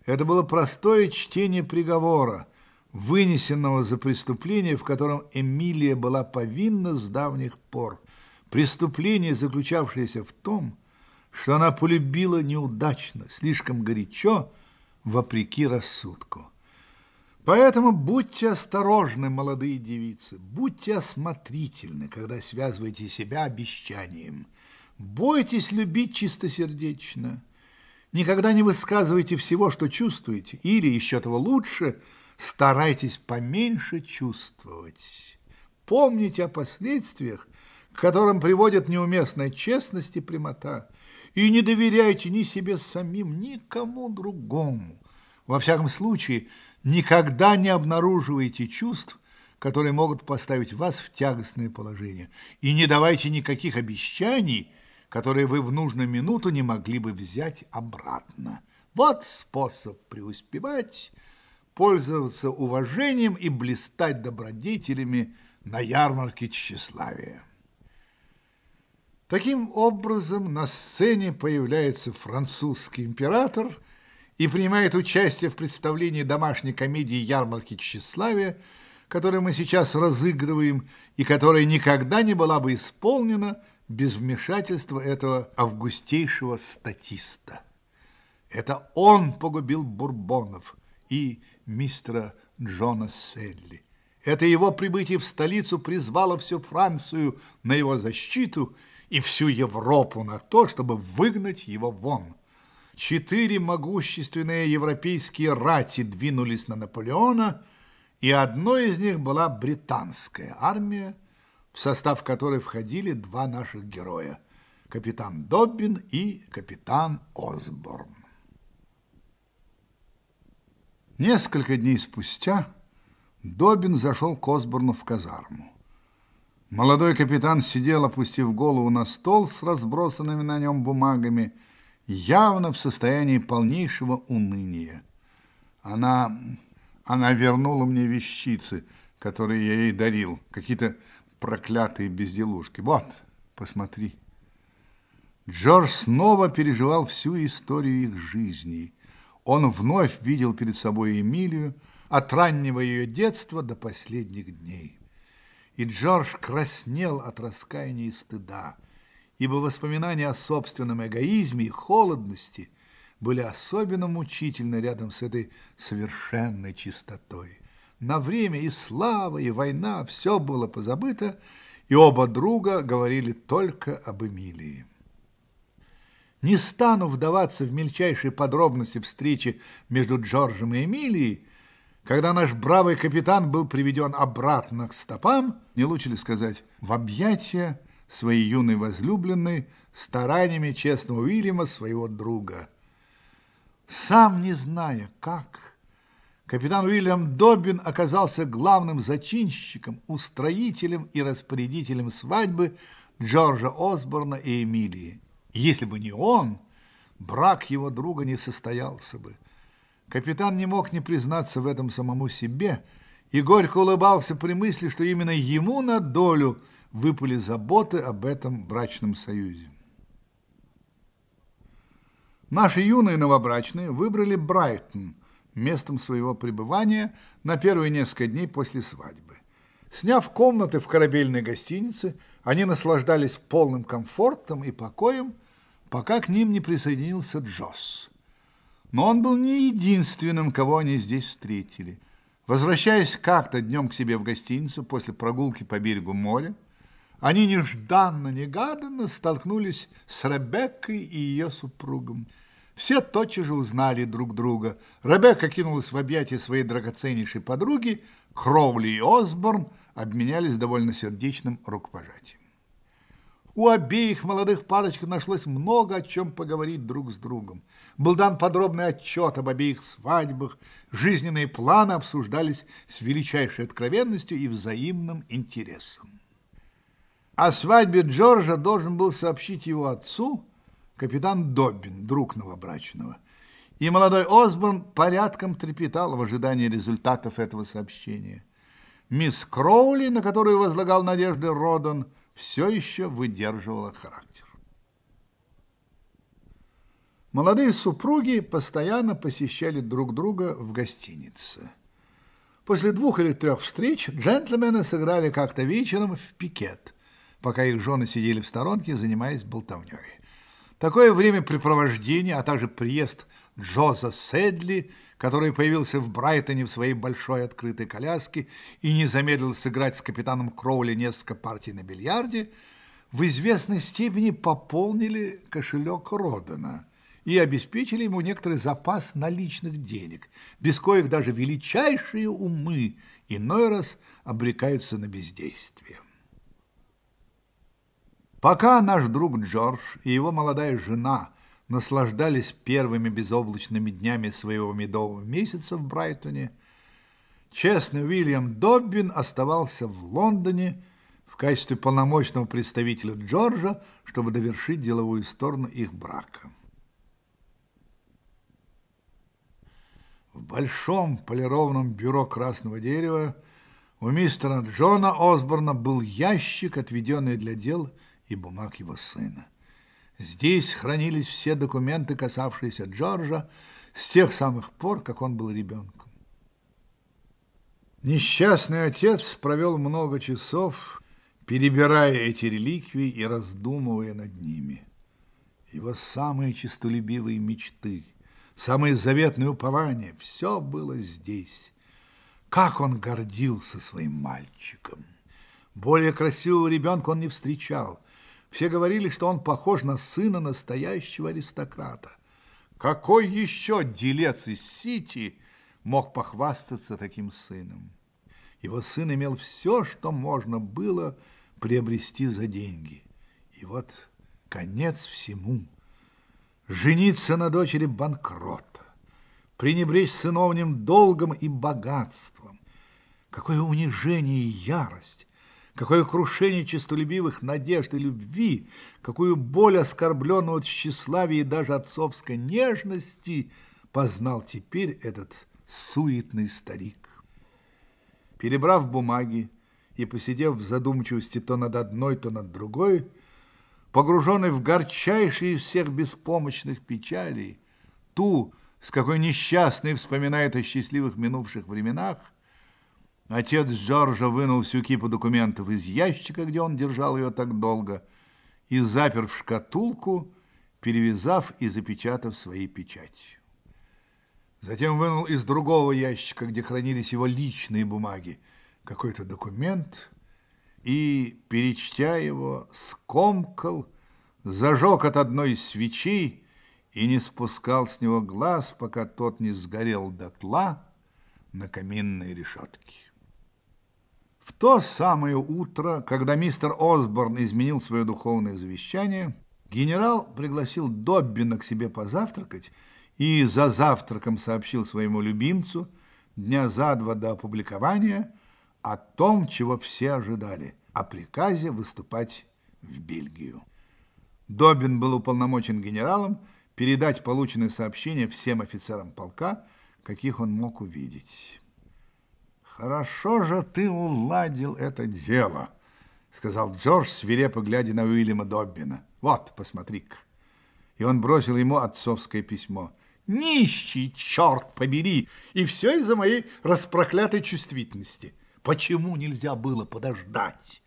Это было простое чтение приговора – вынесенного за преступление, в котором Эмилия была повинна с давних пор. Преступление, заключавшееся в том, что она полюбила неудачно, слишком горячо, вопреки рассудку. Поэтому будьте осторожны, молодые девицы, будьте осмотрительны, когда связываете себя обещанием. Бойтесь любить чистосердечно. Никогда не высказывайте всего, что чувствуете, или, еще того лучше – старайтесь поменьше чувствовать. Помните о последствиях, к которым приводит неуместная честность и прямота. И не доверяйте ни себе самим, никому другому. Во всяком случае, никогда не обнаруживайте чувств, которые могут поставить вас в тягостное положение. И не давайте никаких обещаний, которые вы в нужную минуту не могли бы взять обратно. Вот способ преуспевать – пользоваться уважением и блистать добродетелями на ярмарке тщеславия. Таким образом, на сцене появляется французский император и принимает участие в представлении домашней комедии «Ярмарки тщеславия», которую мы сейчас разыгрываем и которая никогда не была бы исполнена без вмешательства этого августейшего статиста. Это он погубил Бурбонов и мистера Джона Селли. Это его прибытие в столицу призвало всю Францию на его защиту и всю Европу на то, чтобы выгнать его вон. Четыре могущественные европейские рати двинулись на Наполеона, и одной из них была британская армия, в состав которой входили два наших героя – капитан Доббин и капитан Осборн. Несколько дней спустя Добин зашел к Осборну в казарму. Молодой капитан сидел, опустив голову на стол с разбросанными на нем бумагами, явно в состоянии полнейшего уныния. Она, она вернула мне вещицы, которые я ей дарил, какие-то проклятые безделушки. Вот, посмотри. Джордж снова переживал всю историю их жизни – он вновь видел перед собой Эмилию от раннего ее детства до последних дней. И Джордж краснел от раскаяния и стыда, ибо воспоминания о собственном эгоизме и холодности были особенно мучительны рядом с этой совершенной чистотой. На время и слава, и война, все было позабыто, и оба друга говорили только об Эмилии. Не стану вдаваться в мельчайшие подробности встречи между Джорджем и Эмилией, когда наш бравый капитан был приведен обратно к стопам, не лучше ли сказать, в объятия своей юной возлюбленной стараниями честного Уильяма, своего друга. Сам не зная как, капитан Уильям Доббин оказался главным зачинщиком, устроителем и распорядителем свадьбы Джорджа Осборна и Эмилии. Если бы не он, брак его друга не состоялся бы. Капитан не мог не признаться в этом самому себе и горько улыбался при мысли, что именно ему на долю выпали заботы об этом брачном союзе. Наши юные новобрачные выбрали Брайтон местом своего пребывания на первые несколько дней после свадьбы. Сняв комнаты в корабельной гостинице – они наслаждались полным комфортом и покоем, пока к ним не присоединился Джосс. Но он был не единственным, кого они здесь встретили. Возвращаясь как-то днем к себе в гостиницу после прогулки по берегу моря, они нежданно-негаданно столкнулись с Ребеккой и ее супругом. Все тотчас же узнали друг друга. Ребекка кинулась в объятия своей драгоценнейшей подруги, Кроули Осборн, обменялись довольно сердечным рукопожатием. У обеих молодых парочек нашлось много о чем поговорить друг с другом. Был дан подробный отчет об обеих свадьбах, жизненные планы обсуждались с величайшей откровенностью и взаимным интересом. О свадьбе Джорджа должен был сообщить его отцу, капитан Доббин, друг новобрачного. И молодой Осборн порядком трепетал в ожидании результатов этого сообщения – Мисс Кроули, на которую возлагал надежды Родон, все еще выдерживала характер. Молодые супруги постоянно посещали друг друга в гостинице. После двух или трех встреч джентльмены сыграли как-то вечером в пикет, пока их жены сидели в сторонке, занимаясь болтовней. Такое времяпрепровождение, а также приезд Джоза Седли который появился в Брайтоне в своей большой открытой коляске и не замедлил сыграть с капитаном Кроули несколько партий на бильярде, в известной степени пополнили кошелек Родена и обеспечили ему некоторый запас наличных денег, без коих даже величайшие умы иной раз обрекаются на бездействие. Пока наш друг Джордж и его молодая жена наслаждались первыми безоблачными днями своего медового месяца в Брайтоне. Честный Уильям Доббин оставался в Лондоне в качестве полномочного представителя Джорджа, чтобы довершить деловую сторону их брака. В большом полированном бюро красного дерева у мистера Джона Осборна был ящик, отведенный для дел и бумаг его сына. Здесь хранились все документы, касавшиеся Джорджа, с тех самых пор, как он был ребенком. Несчастный отец провел много часов, перебирая эти реликвии и раздумывая над ними. Его самые честолюбивые мечты, самые заветные упования – все было здесь. Как он гордился своим мальчиком! Более красивого ребенка он не встречал. Все говорили, что он похож на сына настоящего аристократа. Какой еще делец из Сити мог похвастаться таким сыном? Его сын имел все, что можно было приобрести за деньги. И вот конец всему. Жениться на дочери банкрота, пренебречь сыновним долгом и богатством. Какое унижение и ярость! какое крушение честолюбивых надежд и любви, какую боль оскорбленного от тщеславия и даже отцовской нежности познал теперь этот суетный старик. Перебрав бумаги и посидев в задумчивости то над одной, то над другой, погруженный в горчайшие всех беспомощных печалей, ту, с какой несчастный вспоминает о счастливых минувших временах, Отец Джорджа вынул всю кипу документов из ящика, где он держал ее так долго, и запер в шкатулку, перевязав и запечатав своей печатью. Затем вынул из другого ящика, где хранились его личные бумаги, какой-то документ и, перечтя его, скомкал, зажег от одной из свечей и не спускал с него глаз, пока тот не сгорел дотла на каминной решетке. В то самое утро, когда мистер Осборн изменил свое духовное завещание, генерал пригласил Доббина к себе позавтракать и за завтраком сообщил своему любимцу дня за два до опубликования о том, чего все ожидали, о приказе выступать в Бельгию. Добин был уполномочен генералом передать полученные сообщения всем офицерам полка, каких он мог увидеть. «Хорошо же ты уладил это дело», — сказал Джордж, свирепо глядя на Уильяма Доббина. «Вот, посмотри-ка». И он бросил ему отцовское письмо. «Нищий, черт побери! И все из-за моей распроклятой чувствительности. Почему нельзя было подождать?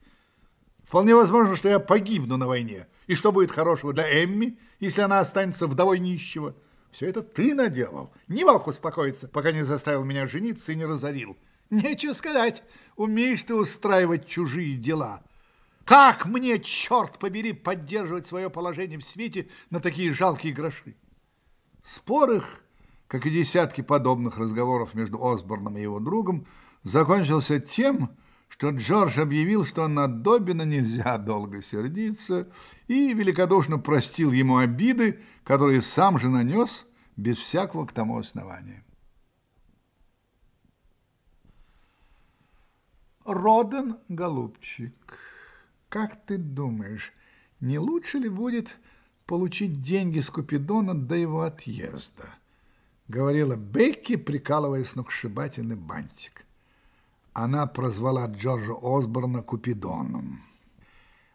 Вполне возможно, что я погибну на войне. И что будет хорошего для Эмми, если она останется вдовой нищего?» Все это ты наделал. Не мог успокоиться, пока не заставил меня жениться и не разорил. Нечего сказать, умеешь ты устраивать чужие дела. Как мне, черт побери, поддерживать свое положение в свете на такие жалкие гроши? Спор их, как и десятки подобных разговоров между Осборном и его другом, закончился тем, что Джордж объявил, что на Добина нельзя долго сердиться, и великодушно простил ему обиды, которые сам же нанес без всякого к тому основания. Роден, голубчик, как ты думаешь, не лучше ли будет получить деньги с Купидона до его отъезда? Говорила Бекки, прикалывая сногсшибательный бантик. Она прозвала Джорджа Осборна Купидоном.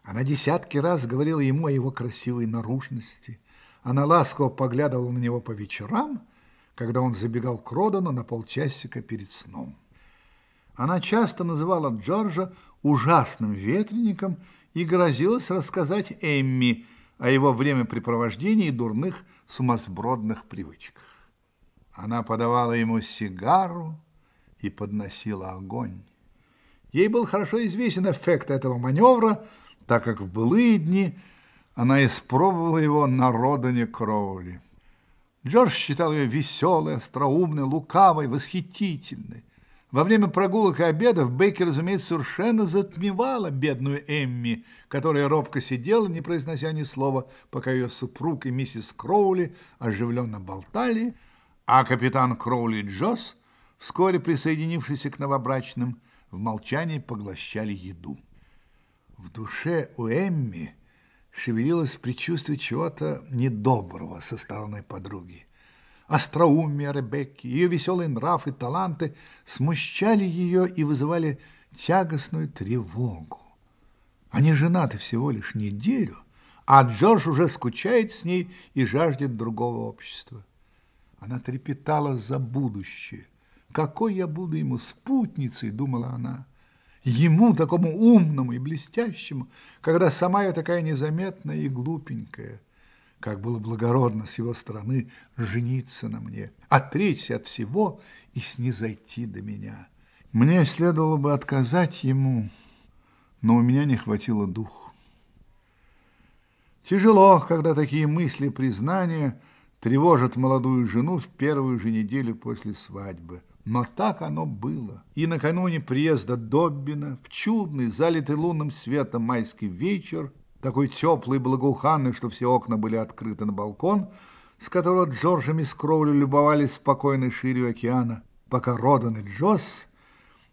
Она десятки раз говорила ему о его красивой наружности. Она ласково поглядывала на него по вечерам, когда он забегал к Родану на полчасика перед сном. Она часто называла Джорджа ужасным ветреником и грозилась рассказать Эмми о его времяпрепровождении и дурных сумасбродных привычках. Она подавала ему сигару и подносила огонь. Ей был хорошо известен эффект этого маневра, так как в былые дни она испробовала его на родине Кроули. Джордж считал ее веселой, остроумной, лукавой, восхитительной. Во время прогулок и обедов Бейкер, разумеется, совершенно затмевала бедную Эмми, которая робко сидела, не произнося ни слова, пока ее супруг и миссис Кроули оживленно болтали, а капитан Кроули Джосс, вскоре присоединившийся к новобрачным, в молчании поглощали еду. В душе у Эмми шевелилось предчувствие чего-то недоброго со стороны подруги. Остроумие Ребекки, ее веселый нрав и таланты смущали ее и вызывали тягостную тревогу. Они женаты всего лишь неделю, а Джордж уже скучает с ней и жаждет другого общества. Она трепетала за будущее. «Какой я буду ему спутницей?» – думала она. «Ему, такому умному и блестящему, когда сама я такая незаметная и глупенькая» как было благородно с его стороны жениться на мне, отречься от всего и снизойти до меня. Мне следовало бы отказать ему, но у меня не хватило духу. Тяжело, когда такие мысли признания тревожат молодую жену в первую же неделю после свадьбы. Но так оно было. И накануне приезда Доббина в чудный, залитый лунным светом майский вечер такой теплый и благоуханный, что все окна были открыты на балкон, с которого Джорджем и Скроули любовались спокойной ширью океана, пока Родан и Джосс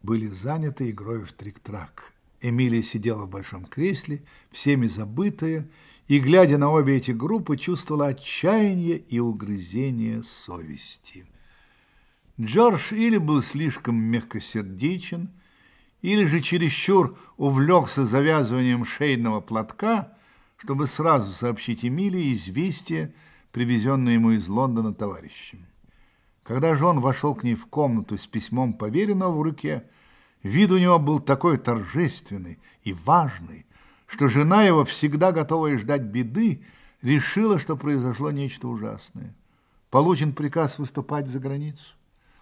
были заняты игрой в трик-трак. Эмилия сидела в большом кресле, всеми забытая, и, глядя на обе эти группы, чувствовала отчаяние и угрызение совести. Джордж или был слишком мягкосердечен, или же чересчур увлекся завязыванием шейного платка, чтобы сразу сообщить Эмилии известие, привезенное ему из Лондона товарищем. Когда же он вошел к ней в комнату с письмом поверенного в руке, вид у него был такой торжественный и важный, что жена его, всегда готовая ждать беды, решила, что произошло нечто ужасное. Получен приказ выступать за границу.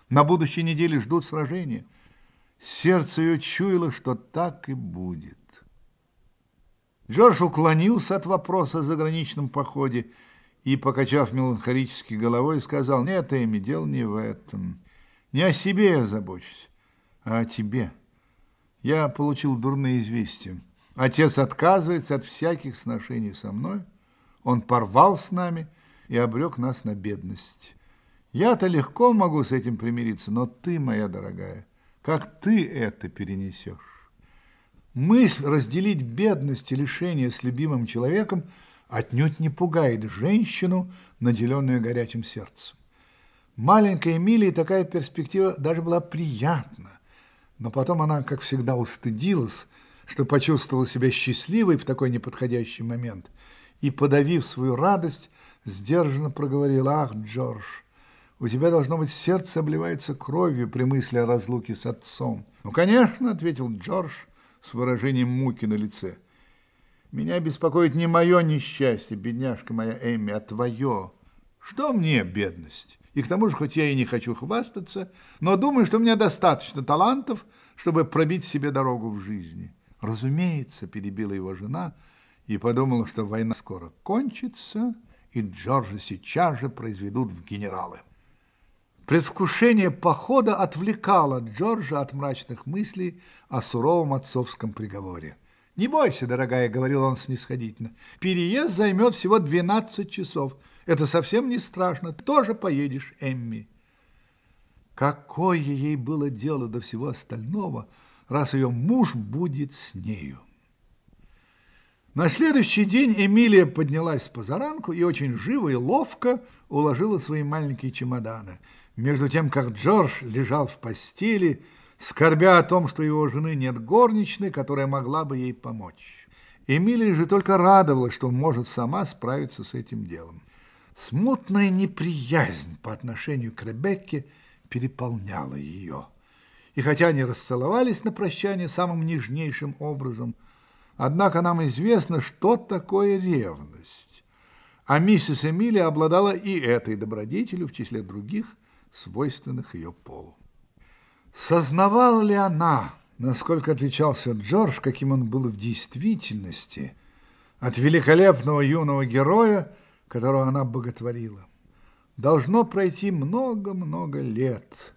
На будущей неделе ждут сражения – Сердце ее чуяло, что так и будет. Джордж уклонился от вопроса о заграничном походе и, покачав меланхолически головой, сказал, «Нет, Эми, дело не в этом. Не о себе я забочусь, а о тебе. Я получил дурные известия. Отец отказывается от всяких сношений со мной. Он порвал с нами и обрек нас на бедность. Я-то легко могу с этим примириться, но ты, моя дорогая, — как ты это перенесешь? Мысль разделить бедность и лишение с любимым человеком отнюдь не пугает женщину, наделенную горячим сердцем. Маленькой Эмилии такая перспектива даже была приятна, но потом она, как всегда, устыдилась, что почувствовала себя счастливой в такой неподходящий момент, и, подавив свою радость, сдержанно проговорила «Ах, Джордж, у тебя, должно быть, сердце обливается кровью при мысли о разлуке с отцом. Ну, конечно, ответил Джордж с выражением муки на лице. Меня беспокоит не мое несчастье, бедняжка моя Эми, а твое. Что мне бедность? И к тому же, хоть я и не хочу хвастаться, но думаю, что у меня достаточно талантов, чтобы пробить себе дорогу в жизни. Разумеется, перебила его жена и подумала, что война скоро кончится, и Джорджа сейчас же произведут в генералы. Предвкушение похода отвлекало Джорджа от мрачных мыслей о суровом отцовском приговоре. «Не бойся, дорогая», — говорил он снисходительно, — «переезд займет всего 12 часов. Это совсем не страшно. Ты тоже поедешь, Эмми». Какое ей было дело до всего остального, раз ее муж будет с нею? На следующий день Эмилия поднялась по заранку и очень живо и ловко уложила свои маленькие чемоданы – между тем, как Джордж лежал в постели, скорбя о том, что его жены нет горничной, которая могла бы ей помочь. Эмилия же только радовалась, что может сама справиться с этим делом. Смутная неприязнь по отношению к Ребекке переполняла ее. И хотя они расцеловались на прощание самым нежнейшим образом, однако нам известно, что такое ревность. А миссис Эмилия обладала и этой добродетелью в числе других – свойственных ее полу. Сознавала ли она, насколько отличался Джордж, каким он был в действительности, от великолепного юного героя, которого она боготворила? Должно пройти много-много лет,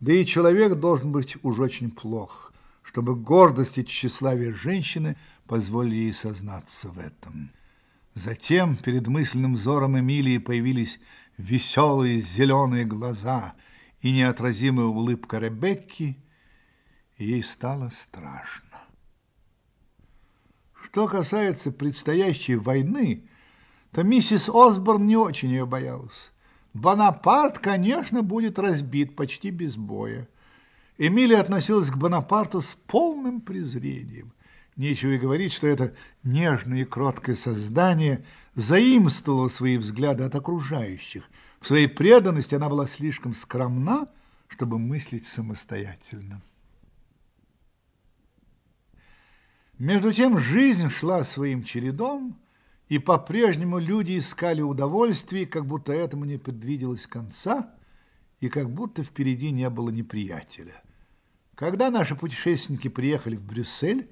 да и человек должен быть уж очень плох, чтобы гордость и тщеславие женщины позволили ей сознаться в этом. Затем перед мысленным взором Эмилии появились веселые зеленые глаза и неотразимая улыбка Ребекки, ей стало страшно. Что касается предстоящей войны, то миссис Осборн не очень ее боялась. Бонапарт, конечно, будет разбит почти без боя. Эмилия относилась к Бонапарту с полным презрением. Нечего и говорить, что это нежное и кроткое создание заимствовало свои взгляды от окружающих. В своей преданности она была слишком скромна, чтобы мыслить самостоятельно. Между тем жизнь шла своим чередом, и по-прежнему люди искали удовольствий, как будто этому не предвиделось конца, и как будто впереди не было неприятеля. Когда наши путешественники приехали в Брюссель,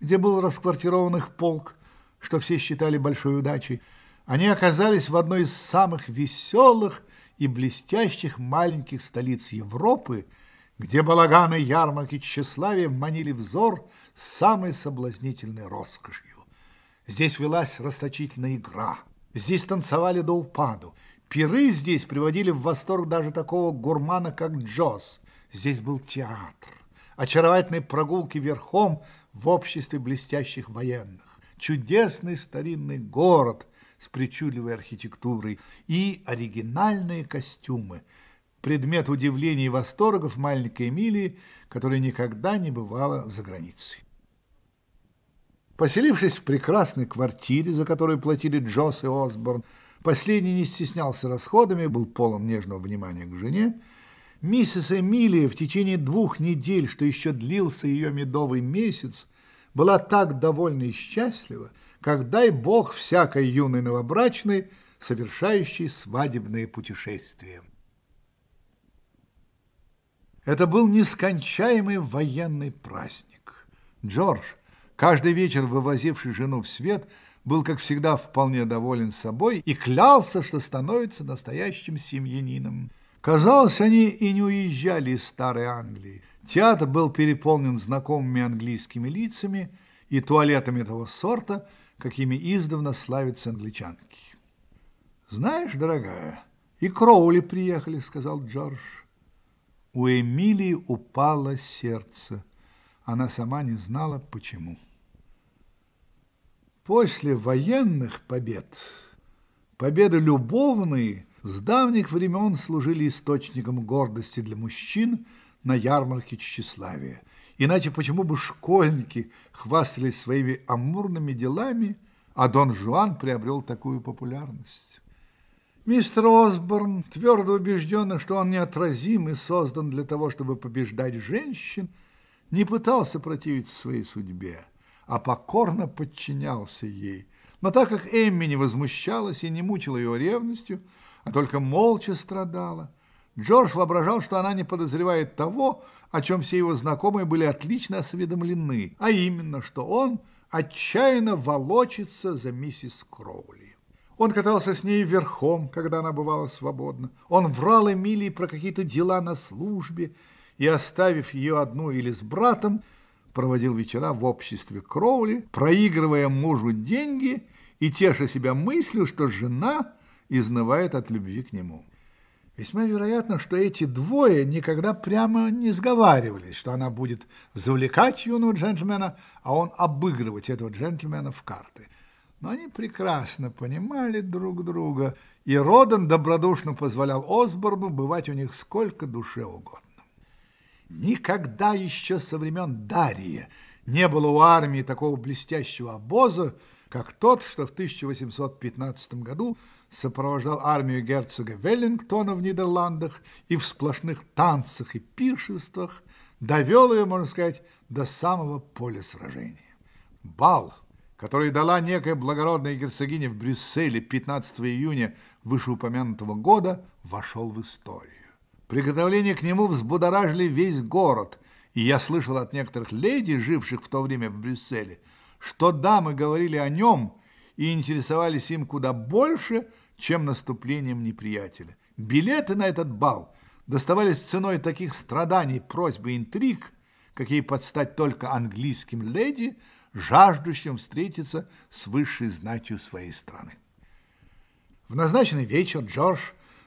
где был расквартирован их полк, что все считали большой удачей, они оказались в одной из самых веселых и блестящих маленьких столиц Европы, где балаганы, ярмарки, тщеславие манили взор самой соблазнительной роскошью. Здесь велась расточительная игра, здесь танцевали до упаду, пиры здесь приводили в восторг даже такого гурмана, как Джоз. Здесь был театр, очаровательные прогулки верхом в обществе блестящих военных. Чудесный старинный город с причудливой архитектурой и оригинальные костюмы. Предмет удивлений и восторгов маленькой Эмилии, которая никогда не бывала за границей. Поселившись в прекрасной квартире, за которую платили Джосс и Осборн, последний не стеснялся расходами, был полон нежного внимания к жене, Миссис Эмилия в течение двух недель, что еще длился ее медовый месяц, была так довольна и счастлива, как дай бог всякой юной новобрачной, совершающей свадебные путешествия. Это был нескончаемый военный праздник. Джордж, каждый вечер вывозивший жену в свет, был, как всегда, вполне доволен собой и клялся, что становится настоящим семьянином. Казалось, они и не уезжали из Старой Англии. Театр был переполнен знакомыми английскими лицами и туалетами того сорта, какими издавна славятся англичанки. «Знаешь, дорогая, и Кроули приехали», — сказал Джордж. У Эмилии упало сердце. Она сама не знала, почему. После военных побед, победы любовные — с давних времен служили источником гордости для мужчин на ярмарке тщеславия. Иначе почему бы школьники хвастались своими амурными делами, а Дон Жуан приобрел такую популярность? Мистер Осборн, твердо убежденный, что он неотразим и создан для того, чтобы побеждать женщин, не пытался противиться своей судьбе, а покорно подчинялся ей. Но так как Эмми не возмущалась и не мучила его ревностью, а только молча страдала. Джордж воображал, что она не подозревает того, о чем все его знакомые были отлично осведомлены, а именно, что он отчаянно волочится за миссис Кроули. Он катался с ней верхом, когда она бывала свободна. Он врал Эмилии про какие-то дела на службе и, оставив ее одну или с братом, проводил вечера в обществе Кроули, проигрывая мужу деньги и теша себя мыслью, что жена – изнывает от любви к нему. Весьма вероятно, что эти двое никогда прямо не сговаривались, что она будет завлекать юного джентльмена, а он обыгрывать этого джентльмена в карты. Но они прекрасно понимали друг друга, и Родан добродушно позволял Осборну бывать у них сколько душе угодно. Никогда еще со времен Дария не было у армии такого блестящего обоза, как тот, что в 1815 году – сопровождал армию герцога Веллингтона в Нидерландах и в сплошных танцах и пиршествах довел ее, можно сказать, до самого поля сражения. Бал, который дала некая благородная герцогиня в Брюсселе 15 июня вышеупомянутого года, вошел в историю. Приготовление к нему взбудоражили весь город, и я слышал от некоторых леди, живших в то время в Брюсселе, что дамы говорили о нем – и интересовались им куда больше, чем наступлением неприятеля. Билеты на этот бал доставались ценой таких страданий, просьб и интриг, какие подстать только английским леди, жаждущим встретиться с высшей знатью своей страны. В назначенный вечер Джордж,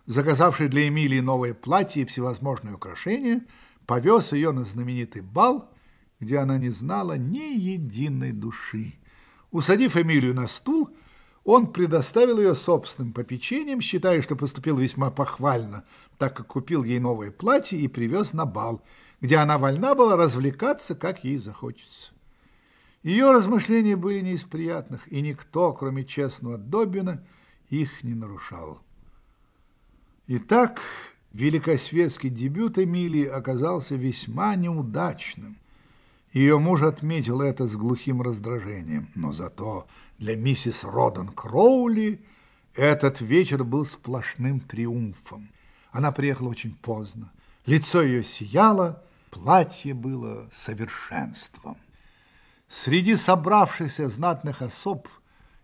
заказавший для Эмилии новое платье и всевозможные украшения, повез ее на знаменитый бал, где она не знала ни единой души. Усадив Эмилию на стул, он предоставил ее собственным попечением, считая, что поступил весьма похвально, так как купил ей новое платье и привез на бал, где она вольна была развлекаться, как ей захочется. Ее размышления были не из приятных, и никто, кроме честного Добина, их не нарушал. Итак, великосветский дебют Эмилии оказался весьма неудачным – ее муж отметил это с глухим раздражением, но зато для миссис Родан Кроули этот вечер был сплошным триумфом. Она приехала очень поздно, лицо ее сияло, платье было совершенством. Среди собравшихся знатных особ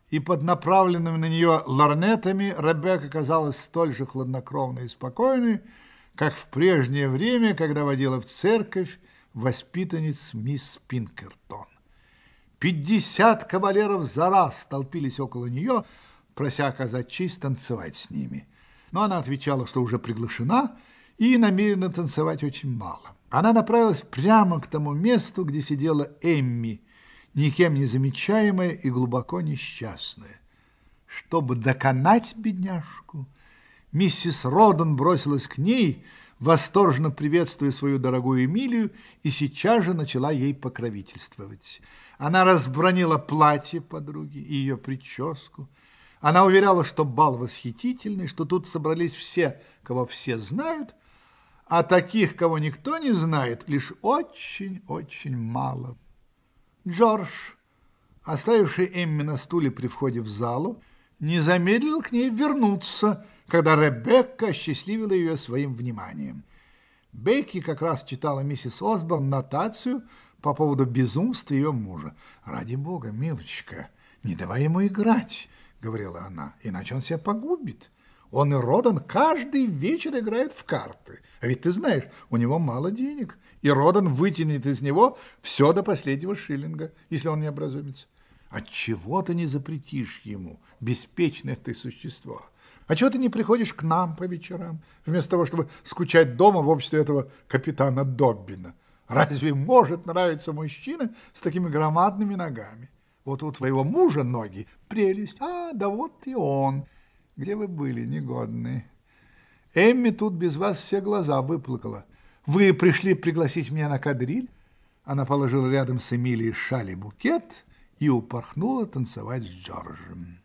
и под направленными на нее ларнетами Ребекка казалась столь же хладнокровной и спокойной, как в прежнее время, когда водила в церковь Воспитанниц мисс Пинкертон. Пятьдесят кавалеров за раз столпились около нее, прося оказать честь танцевать с ними. Но она отвечала, что уже приглашена и намерена танцевать очень мало. Она направилась прямо к тому месту, где сидела Эмми, никем не замечаемая и глубоко несчастная. Чтобы доконать бедняжку, миссис Родден бросилась к ней – восторженно приветствуя свою дорогую Эмилию, и сейчас же начала ей покровительствовать. Она разбронила платье подруги и ее прическу. Она уверяла, что бал восхитительный, что тут собрались все, кого все знают, а таких, кого никто не знает, лишь очень-очень мало. Джордж, оставивший Эмми на стуле при входе в залу, не замедлил к ней вернуться – когда Ребекка счастливила ее своим вниманием. Бекки как раз читала миссис Осборн нотацию по поводу безумства ее мужа. «Ради бога, милочка, не давай ему играть», — говорила она, — «иначе он себя погубит». Он и Родан каждый вечер играет в карты. А ведь ты знаешь, у него мало денег. И Родан вытянет из него все до последнего шиллинга, если он не образумится. Отчего ты не запретишь ему, беспечное ты существо? А чего ты не приходишь к нам по вечерам, вместо того, чтобы скучать дома в обществе этого капитана Доббина? Разве может нравиться мужчина с такими громадными ногами? Вот у твоего мужа ноги прелесть, а да вот и он. Где вы были, негодные? Эмми тут без вас все глаза выплакала. Вы пришли пригласить меня на кадриль? Она положила рядом с Эмилией шали букет и упорхнула танцевать с Джорджем.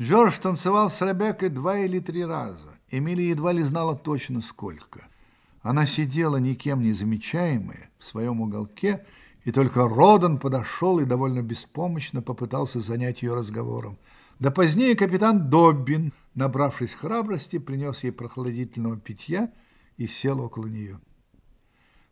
Джордж танцевал с Ребеккой два или три раза. Эмили едва ли знала точно сколько. Она сидела никем не замечаемая в своем уголке, и только Родан подошел и довольно беспомощно попытался занять ее разговором. Да позднее капитан Доббин, набравшись храбрости, принес ей прохладительного питья и сел около нее.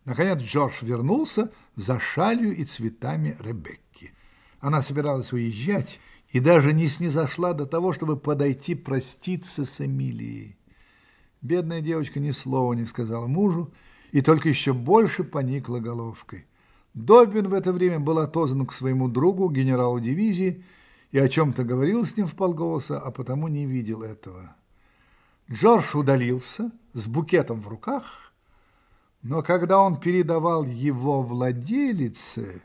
Наконец Джордж вернулся за шалью и цветами Ребекки. Она собиралась уезжать, и даже не снизошла до того, чтобы подойти проститься с Эмилией. Бедная девочка ни слова не сказала мужу и только еще больше поникла головкой. Добин в это время был отозван к своему другу, генералу дивизии, и о чем-то говорил с ним в полголоса, а потому не видел этого. Джордж удалился с букетом в руках, но когда он передавал его владелице,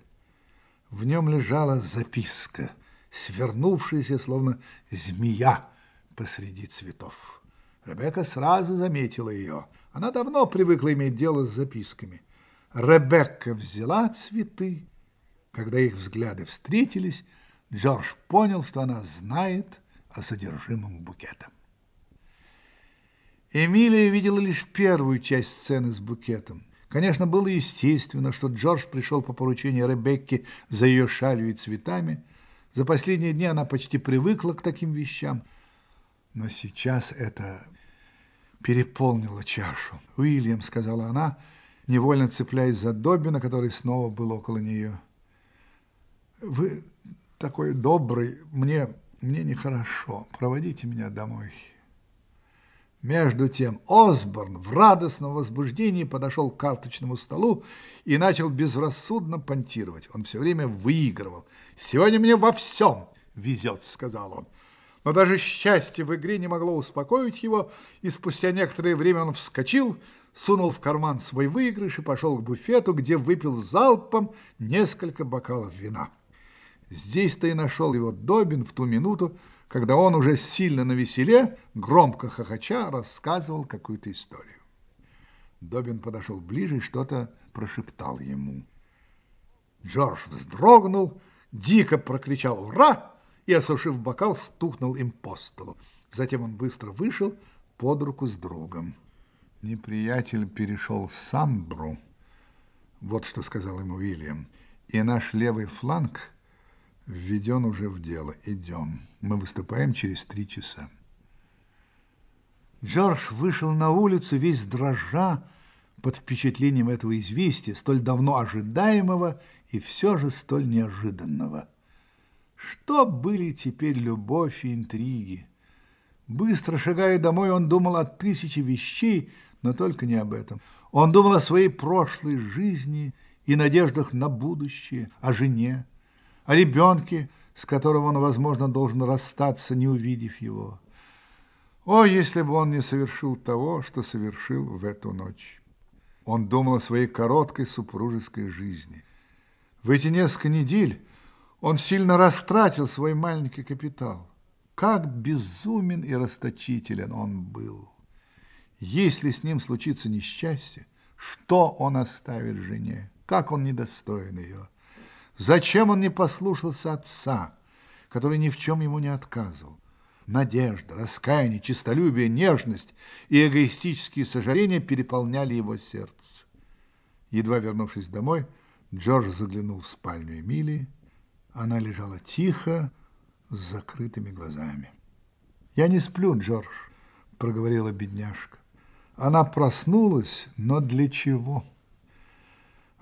в нем лежала записка – свернувшаяся, словно змея посреди цветов. Ребекка сразу заметила ее. Она давно привыкла иметь дело с записками. Ребекка взяла цветы. Когда их взгляды встретились, Джордж понял, что она знает о содержимом букета. Эмилия видела лишь первую часть сцены с букетом. Конечно, было естественно, что Джордж пришел по поручению Ребекки за ее шалью и цветами – за последние дни она почти привыкла к таким вещам, но сейчас это переполнило чашу. «Уильям», — сказала она, невольно цепляясь за Доббина, который снова был около нее. «Вы такой добрый, мне, мне нехорошо. Проводите меня домой». Между тем Осборн в радостном возбуждении подошел к карточному столу и начал безрассудно понтировать. Он все время выигрывал. «Сегодня мне во всем везет», — сказал он. Но даже счастье в игре не могло успокоить его, и спустя некоторое время он вскочил, сунул в карман свой выигрыш и пошел к буфету, где выпил залпом несколько бокалов вина. Здесь-то и нашел его Добин в ту минуту, когда он уже сильно на веселе, громко хохоча, рассказывал какую-то историю. Добин подошел ближе и что-то прошептал ему. Джордж вздрогнул, дико прокричал «Ура!» и, осушив бокал, стукнул им по столу. Затем он быстро вышел под руку с другом. Неприятель перешел в Самбру. Вот что сказал ему Вильям. И наш левый фланг – введен уже в дело. Идем. Мы выступаем через три часа. Джордж вышел на улицу весь дрожа под впечатлением этого известия, столь давно ожидаемого и все же столь неожиданного. Что были теперь любовь и интриги? Быстро шагая домой, он думал о тысяче вещей, но только не об этом. Он думал о своей прошлой жизни и надеждах на будущее, о жене, о ребенке, с которым он, возможно, должен расстаться, не увидев его. О, если бы он не совершил того, что совершил в эту ночь. Он думал о своей короткой супружеской жизни. В эти несколько недель он сильно растратил свой маленький капитал. Как безумен и расточителен он был. Если с ним случится несчастье, что он оставит жене? Как он недостоин ее? Зачем он не послушался отца, который ни в чем ему не отказывал? Надежда, раскаяние, честолюбие, нежность и эгоистические сожаления переполняли его сердце. Едва вернувшись домой, Джордж заглянул в спальню Эмилии. Она лежала тихо, с закрытыми глазами. «Я не сплю, Джордж», — проговорила бедняжка. Она проснулась, но для чего?»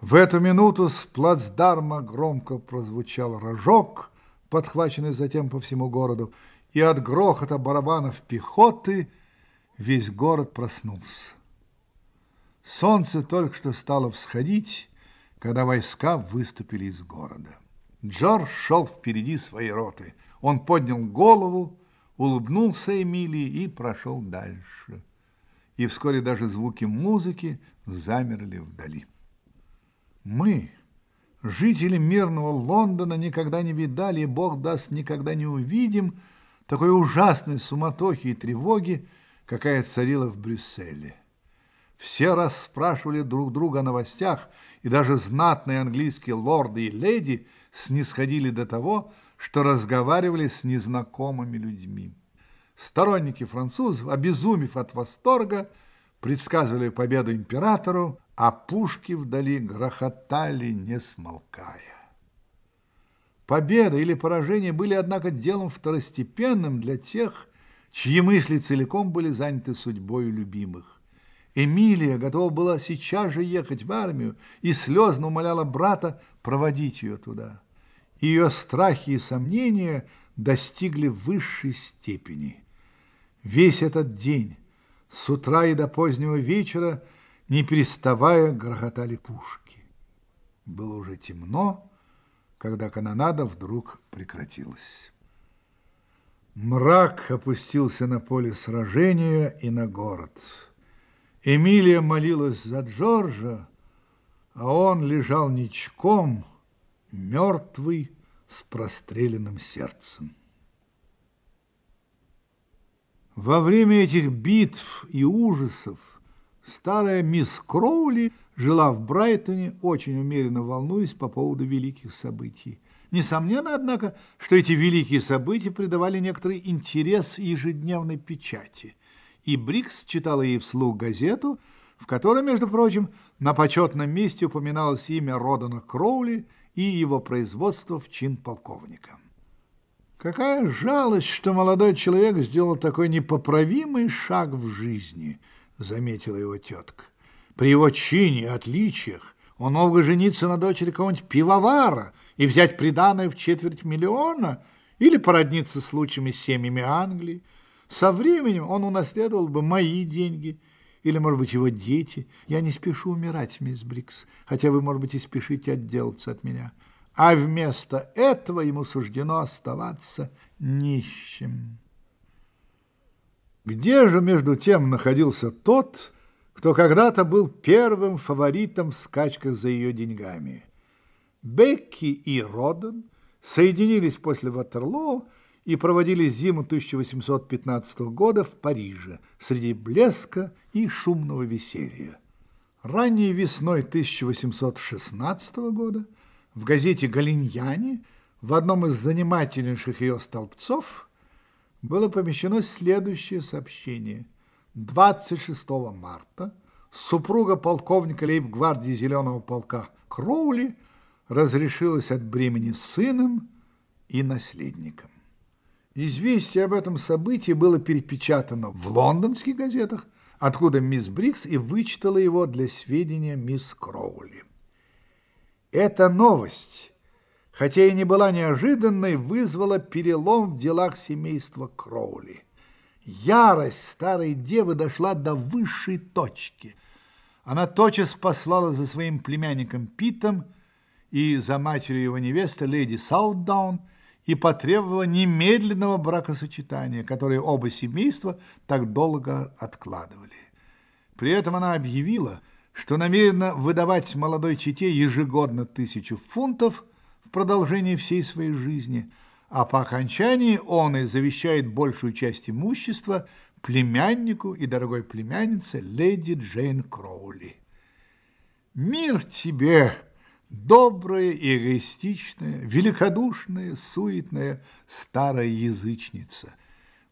В эту минуту с плацдарма громко прозвучал рожок, подхваченный затем по всему городу, и от грохота барабанов пехоты весь город проснулся. Солнце только что стало всходить, когда войска выступили из города. Джордж шел впереди своей роты. Он поднял голову, улыбнулся Эмилии и прошел дальше. И вскоре даже звуки музыки замерли вдали. Мы, жители мирного Лондона, никогда не видали, и Бог даст, никогда не увидим такой ужасной суматохи и тревоги, какая царила в Брюсселе. Все расспрашивали друг друга о новостях, и даже знатные английские лорды и леди снисходили до того, что разговаривали с незнакомыми людьми. Сторонники французов, обезумев от восторга, предсказывали победу императору а пушки вдали грохотали, не смолкая. Победа или поражение были, однако, делом второстепенным для тех, чьи мысли целиком были заняты судьбой любимых. Эмилия готова была сейчас же ехать в армию и слезно умоляла брата проводить ее туда. Ее страхи и сомнения достигли высшей степени. Весь этот день, с утра и до позднего вечера, не переставая грохотали пушки. Было уже темно, когда канонада вдруг прекратилась. Мрак опустился на поле сражения и на город. Эмилия молилась за Джорджа, а он лежал ничком, мертвый, с простреленным сердцем. Во время этих битв и ужасов Старая мисс Кроули жила в Брайтоне, очень умеренно волнуясь по поводу великих событий. Несомненно, однако, что эти великие события придавали некоторый интерес ежедневной печати. И Брикс читала ей вслух газету, в которой, между прочим, на почетном месте упоминалось имя Родана Кроули и его производство в чин полковника. Какая жалость, что молодой человек сделал такой непоправимый шаг в жизни – заметила его тетка. При его чине и отличиях он мог бы жениться на дочери кого-нибудь пивовара и взять приданое в четверть миллиона или породниться с лучшими семьями Англии. Со временем он унаследовал бы мои деньги или, может быть, его дети. Я не спешу умирать, мисс Брикс, хотя вы, может быть, и спешите отделаться от меня. А вместо этого ему суждено оставаться нищим». Где же между тем находился тот, кто когда-то был первым фаворитом в скачках за ее деньгами? Бекки и Родден соединились после Ватерлоо и проводили зиму 1815 года в Париже среди блеска и шумного веселья. Ранней весной 1816 года в газете «Галиньяне» в одном из занимательнейших ее столбцов – было помещено следующее сообщение. 26 марта супруга полковника лейб-гвардии Зеленого полка Кроули разрешилась от бремени сыном и наследником. Известие об этом событии было перепечатано в лондонских газетах, откуда мисс Брикс и вычитала его для сведения мисс Кроули. Эта новость хотя и не была неожиданной, вызвала перелом в делах семейства Кроули. Ярость старой девы дошла до высшей точки. Она тотчас послала за своим племянником Питом и за матерью его невесты, леди Саутдаун, и потребовала немедленного бракосочетания, которое оба семейства так долго откладывали. При этом она объявила, что намерена выдавать молодой чете ежегодно тысячу фунтов – в продолжении всей своей жизни, а по окончании он и завещает большую часть имущества племяннику и дорогой племяннице леди Джейн Кроули. «Мир тебе!» добрая, эгоистичная, великодушная, суетная старая язычница.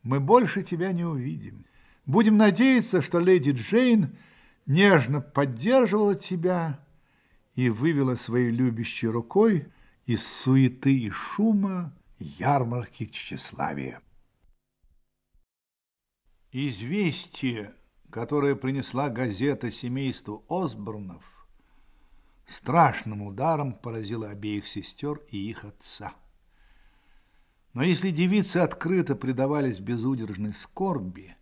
Мы больше тебя не увидим. Будем надеяться, что леди Джейн нежно поддерживала тебя и вывела своей любящей рукой из суеты и шума ярмарки тщеславия. Известие, которое принесла газета семейству Осборнов, страшным ударом поразило обеих сестер и их отца. Но если девицы открыто предавались безудержной скорби,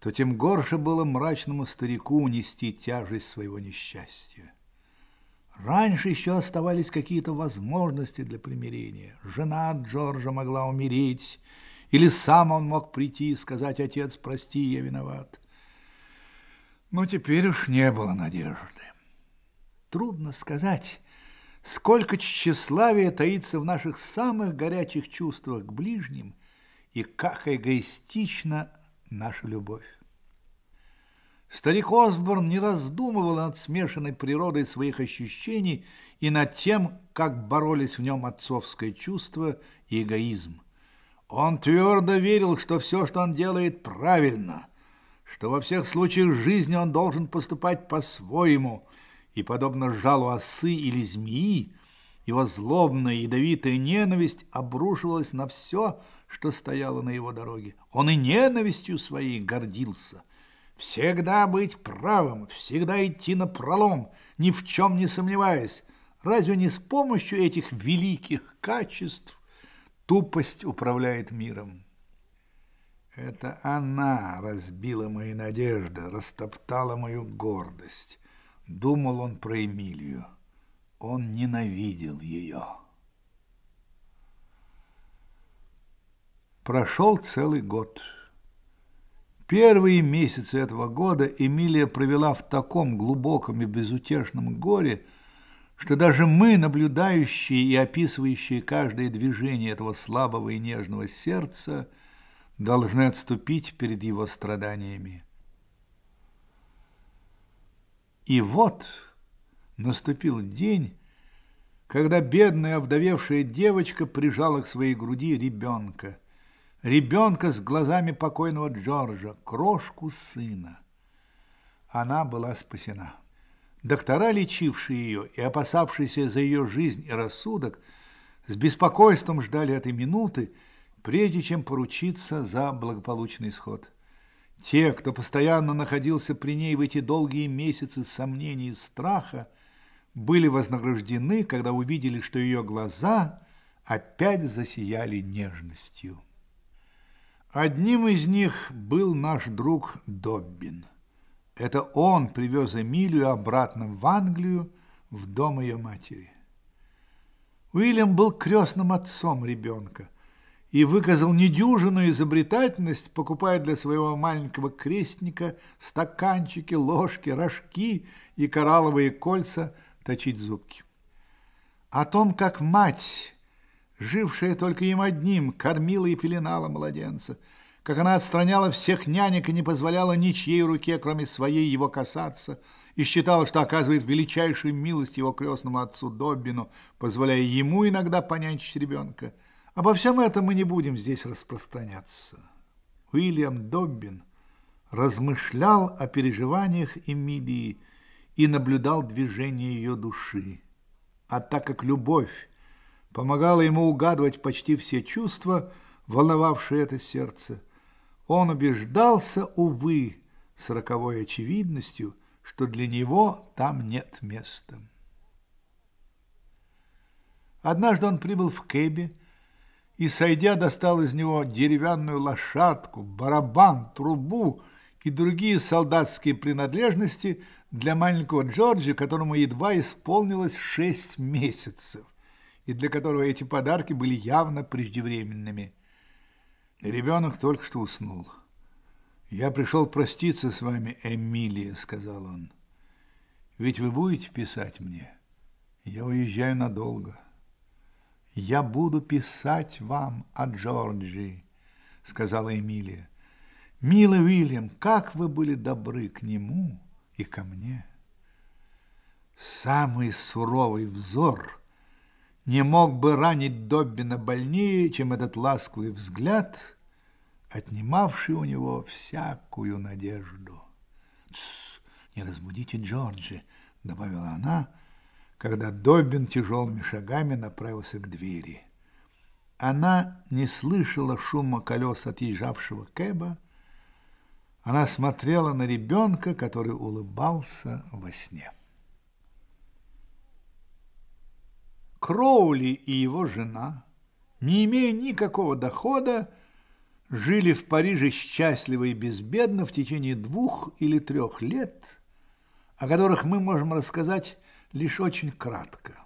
то тем горше было мрачному старику унести тяжесть своего несчастья. Раньше еще оставались какие-то возможности для примирения. Жена Джорджа могла умереть, или сам он мог прийти и сказать, «Отец, прости, я виноват». Но теперь уж не было надежды. Трудно сказать, сколько тщеславия таится в наших самых горячих чувствах к ближним и как эгоистична наша любовь. Старик Осборн не раздумывал над смешанной природой своих ощущений и над тем, как боролись в нем отцовское чувство и эгоизм. Он твердо верил, что все, что он делает, правильно, что во всех случаях жизни он должен поступать по-своему, и, подобно жалу осы или змеи, его злобная ядовитая ненависть обрушивалась на все, что стояло на его дороге. Он и ненавистью своей гордился – Всегда быть правым, всегда идти на пролом, ни в чем не сомневаясь. Разве не с помощью этих великих качеств тупость управляет миром? Это она разбила мои надежды, растоптала мою гордость. Думал он про Эмилию. Он ненавидел ее. Прошел целый год. Первые месяцы этого года Эмилия провела в таком глубоком и безутешном горе, что даже мы, наблюдающие и описывающие каждое движение этого слабого и нежного сердца, должны отступить перед его страданиями. И вот наступил день, когда бедная овдовевшая девочка прижала к своей груди ребенка – ребенка с глазами покойного Джорджа, крошку сына. Она была спасена. Доктора, лечившие ее и опасавшиеся за ее жизнь и рассудок, с беспокойством ждали этой минуты, прежде чем поручиться за благополучный исход. Те, кто постоянно находился при ней в эти долгие месяцы сомнений и страха, были вознаграждены, когда увидели, что ее глаза опять засияли нежностью. Одним из них был наш друг Доббин. Это он привез Эмилию обратно в Англию, в дом ее матери. Уильям был крестным отцом ребенка и выказал недюжинную изобретательность, покупая для своего маленького крестника стаканчики, ложки, рожки и коралловые кольца точить зубки. О том, как мать жившая только им одним, кормила и пеленала младенца, как она отстраняла всех нянек и не позволяла ничьей руке, кроме своей, его касаться, и считала, что оказывает величайшую милость его крестному отцу Доббину, позволяя ему иногда понянчить ребенка. Обо всем этом мы не будем здесь распространяться. Уильям Доббин размышлял о переживаниях Эмилии и наблюдал движение ее души. А так как любовь помогало ему угадывать почти все чувства, волновавшие это сердце. Он убеждался, увы, с роковой очевидностью, что для него там нет места. Однажды он прибыл в Кэбби и, сойдя, достал из него деревянную лошадку, барабан, трубу и другие солдатские принадлежности для маленького Джорджа, которому едва исполнилось шесть месяцев и для которого эти подарки были явно преждевременными. Ребенок только что уснул. «Я пришел проститься с вами, Эмилия», — сказал он. «Ведь вы будете писать мне? Я уезжаю надолго». «Я буду писать вам о Джорджи, сказала Эмилия. «Милый Уильям, как вы были добры к нему и ко мне!» Самый суровый взор не мог бы ранить Доббина больнее, чем этот ласковый взгляд, отнимавший у него всякую надежду. «Тссс, не разбудите Джорджи», — добавила она, когда Доббин тяжелыми шагами направился к двери. Она не слышала шума колес отъезжавшего Кэба. Она смотрела на ребенка, который улыбался во сне. Кроули и его жена, не имея никакого дохода, жили в Париже счастливо и безбедно в течение двух или трех лет, о которых мы можем рассказать лишь очень кратко.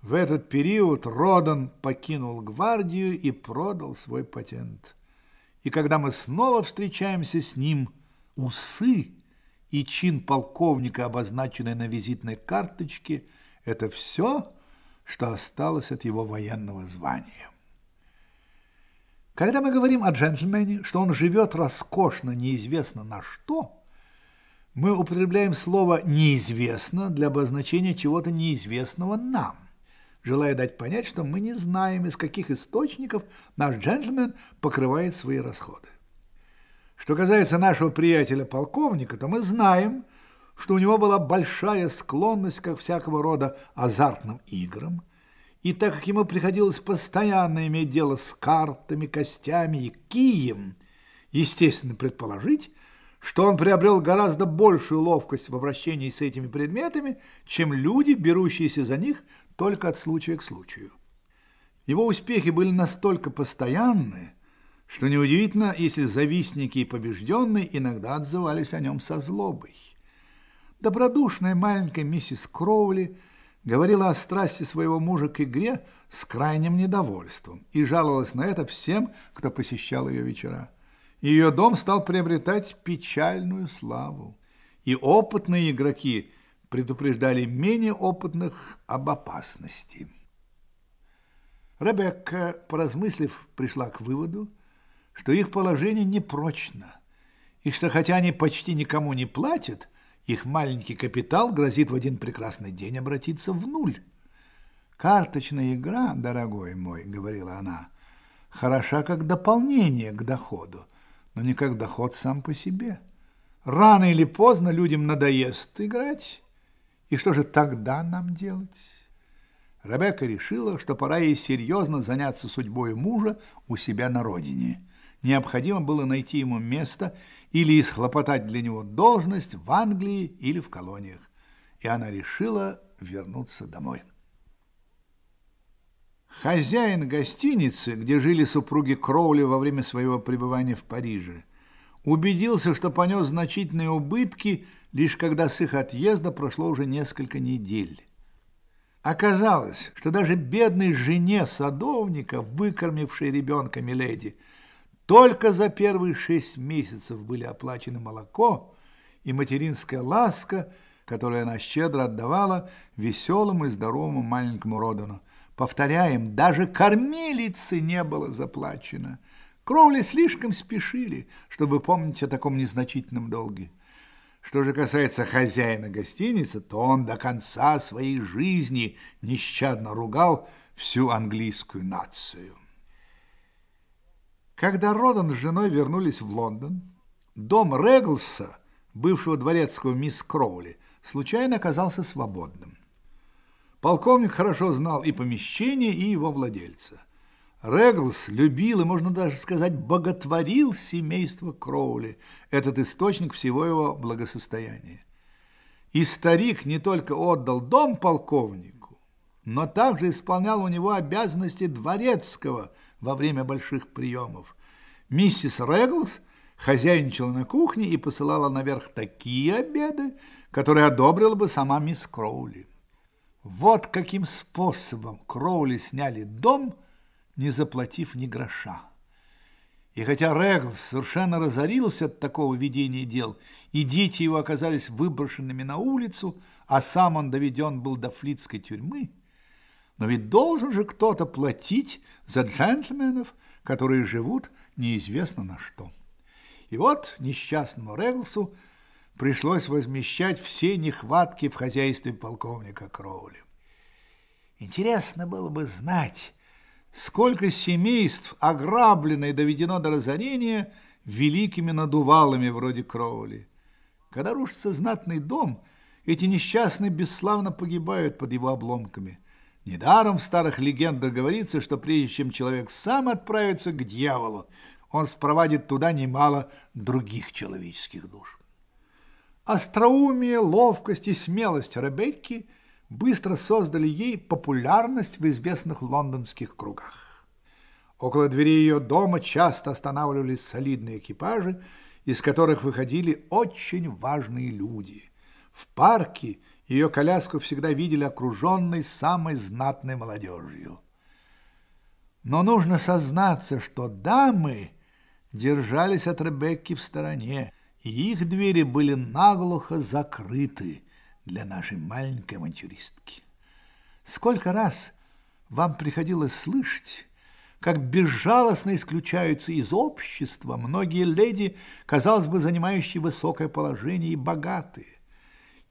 В этот период Родан покинул гвардию и продал свой патент. И когда мы снова встречаемся с ним, усы и чин полковника, обозначенный на визитной карточке, это все – что осталось от его военного звания. Когда мы говорим о джентльмене, что он живет роскошно, неизвестно на что, мы употребляем слово «неизвестно» для обозначения чего-то неизвестного нам, желая дать понять, что мы не знаем, из каких источников наш джентльмен покрывает свои расходы. Что касается нашего приятеля-полковника, то мы знаем – что у него была большая склонность ко всякого рода азартным играм, и так как ему приходилось постоянно иметь дело с картами, костями и кием, естественно предположить, что он приобрел гораздо большую ловкость в обращении с этими предметами, чем люди, берущиеся за них только от случая к случаю. Его успехи были настолько постоянны, что неудивительно, если завистники и побежденные иногда отзывались о нем со злобой. Добродушная маленькая миссис Кроули говорила о страсти своего мужа к игре с крайним недовольством и жаловалась на это всем, кто посещал ее вечера. Ее дом стал приобретать печальную славу, и опытные игроки предупреждали менее опытных об опасности. Ребекка, поразмыслив, пришла к выводу, что их положение непрочно, и что хотя они почти никому не платят – их маленький капитал грозит в один прекрасный день обратиться в нуль. «Карточная игра, дорогой мой», — говорила она, — «хороша как дополнение к доходу, но не как доход сам по себе. Рано или поздно людям надоест играть, и что же тогда нам делать?» Ребекка решила, что пора ей серьезно заняться судьбой мужа у себя на родине – Необходимо было найти ему место или исхлопотать для него должность в Англии или в колониях. И она решила вернуться домой. Хозяин гостиницы, где жили супруги Кроули во время своего пребывания в Париже, убедился, что понес значительные убытки, лишь когда с их отъезда прошло уже несколько недель. Оказалось, что даже бедной жене садовника, выкормившей ребенка Миледи, только за первые шесть месяцев были оплачены молоко и материнская ласка, которую она щедро отдавала веселому и здоровому маленькому родану. Повторяем, даже кормилицы не было заплачено. Кровли слишком спешили, чтобы помнить о таком незначительном долге. Что же касается хозяина гостиницы, то он до конца своей жизни нещадно ругал всю английскую нацию. Когда Родан с женой вернулись в Лондон, дом Реглса, бывшего дворецкого мисс Кроули, случайно оказался свободным. Полковник хорошо знал и помещение, и его владельца. Реглс любил и, можно даже сказать, боготворил семейство Кроули, этот источник всего его благосостояния. И старик не только отдал дом полковнику, но также исполнял у него обязанности дворецкого – во время больших приемов. Миссис Реглс хозяйничала на кухне и посылала наверх такие обеды, которые одобрила бы сама мисс Кроули. Вот каким способом Кроули сняли дом, не заплатив ни гроша. И хотя Реглс совершенно разорился от такого ведения дел, и дети его оказались выброшенными на улицу, а сам он доведен был до флицкой тюрьмы – но ведь должен же кто-то платить за джентльменов, которые живут неизвестно на что. И вот несчастному Реглсу пришлось возмещать все нехватки в хозяйстве полковника Кроули. Интересно было бы знать, сколько семейств ограблено и доведено до разорения великими надувалами вроде Кроули. Когда рушится знатный дом, эти несчастные бесславно погибают под его обломками – Недаром в старых легендах говорится, что прежде чем человек сам отправится к дьяволу, он спровадит туда немало других человеческих душ. Остроумие, ловкость и смелость Ребекки быстро создали ей популярность в известных лондонских кругах. Около двери ее дома часто останавливались солидные экипажи, из которых выходили очень важные люди. В парке ее коляску всегда видели окруженной самой знатной молодежью. Но нужно сознаться, что дамы держались от Ребекки в стороне, и их двери были наглухо закрыты для нашей маленькой авантюристки. Сколько раз вам приходилось слышать, как безжалостно исключаются из общества многие леди, казалось бы, занимающие высокое положение и богатые.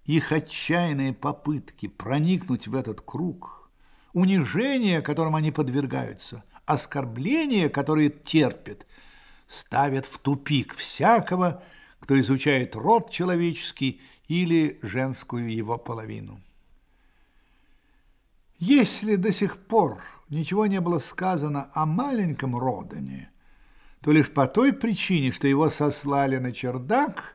Их отчаянные попытки проникнуть в этот круг, унижение, которым они подвергаются, оскорбление, которое терпят, ставят в тупик всякого, кто изучает род человеческий или женскую его половину. Если до сих пор ничего не было сказано о маленьком Родане, то лишь по той причине, что его сослали на чердак –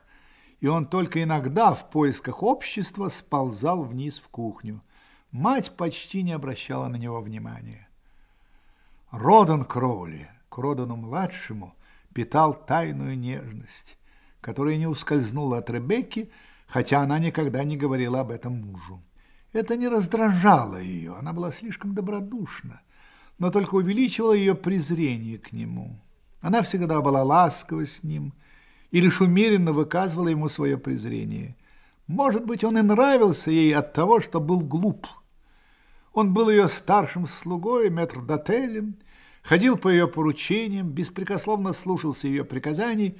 и он только иногда в поисках общества сползал вниз в кухню. Мать почти не обращала на него внимания. Родан Кроули к Родану-младшему питал тайную нежность, которая не ускользнула от Ребекки, хотя она никогда не говорила об этом мужу. Это не раздражало ее, она была слишком добродушна, но только увеличивало ее презрение к нему. Она всегда была ласкова с ним, и лишь умеренно выказывала ему свое презрение. Может быть, он и нравился ей от того, что был глуп. Он был ее старшим слугой, метрдотелем, ходил по ее поручениям, беспрекословно слушался ее приказаний,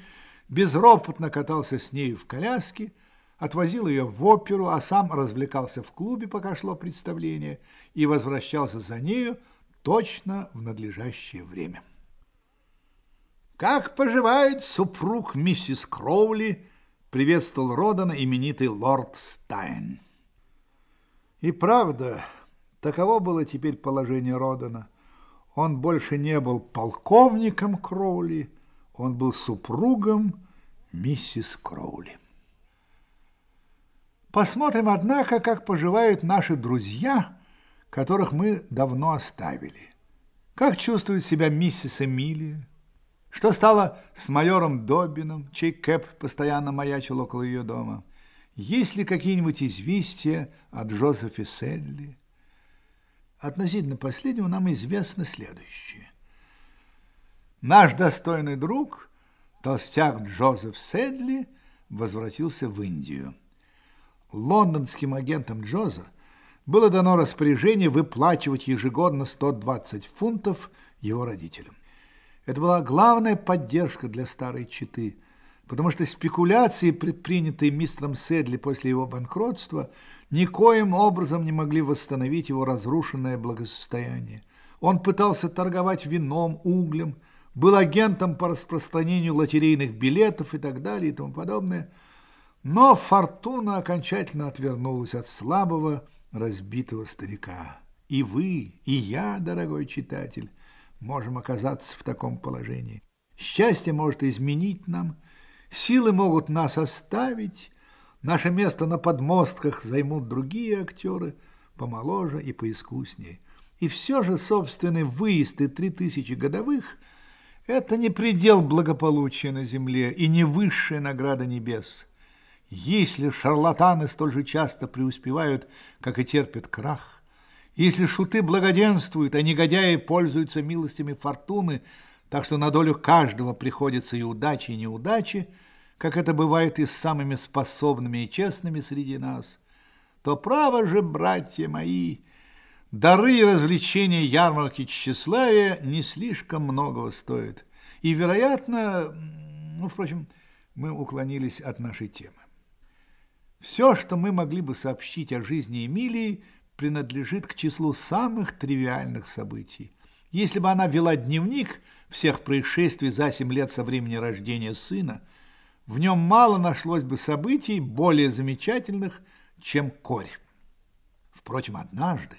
безропотно катался с нею в коляске, отвозил ее в оперу, а сам развлекался в клубе, пока шло представление, и возвращался за нею точно в надлежащее время. «Как поживает супруг миссис Кроули?» — приветствовал Родана именитый лорд Стайн. И правда, таково было теперь положение Родана. Он больше не был полковником Кроули, он был супругом миссис Кроули. Посмотрим, однако, как поживают наши друзья, которых мы давно оставили. Как чувствует себя миссис Эмилия? Что стало с майором Добином, чей Кэп постоянно маячил около ее дома? Есть ли какие-нибудь известия о Джозефе Седли? Относительно последнего нам известно следующее. Наш достойный друг, толстяк Джозеф Седли, возвратился в Индию. Лондонским агентам Джоза было дано распоряжение выплачивать ежегодно 120 фунтов его родителям. Это была главная поддержка для старой Читы, потому что спекуляции, предпринятые мистером Седли после его банкротства, никоим образом не могли восстановить его разрушенное благосостояние. Он пытался торговать вином, углем, был агентом по распространению лотерейных билетов и так далее и тому подобное. Но фортуна окончательно отвернулась от слабого, разбитого старика. И вы, и я, дорогой читатель, можем оказаться в таком положении. Счастье может изменить нам, силы могут нас оставить, наше место на подмостках займут другие актеры, помоложе и поискуснее. И все же собственный выезд и три тысячи годовых – это не предел благополучия на земле и не высшая награда небес. Если шарлатаны столь же часто преуспевают, как и терпят крах – если шуты благоденствуют, а негодяи пользуются милостями фортуны, так что на долю каждого приходится и удачи, и неудачи, как это бывает и с самыми способными и честными среди нас, то право же, братья мои, дары и развлечения ярмарки тщеславия не слишком многого стоят. И, вероятно, ну, впрочем, мы уклонились от нашей темы. Все, что мы могли бы сообщить о жизни Эмилии, принадлежит к числу самых тривиальных событий. Если бы она вела дневник всех происшествий за семь лет со времени рождения сына, в нем мало нашлось бы событий более замечательных, чем корь. Впрочем, однажды,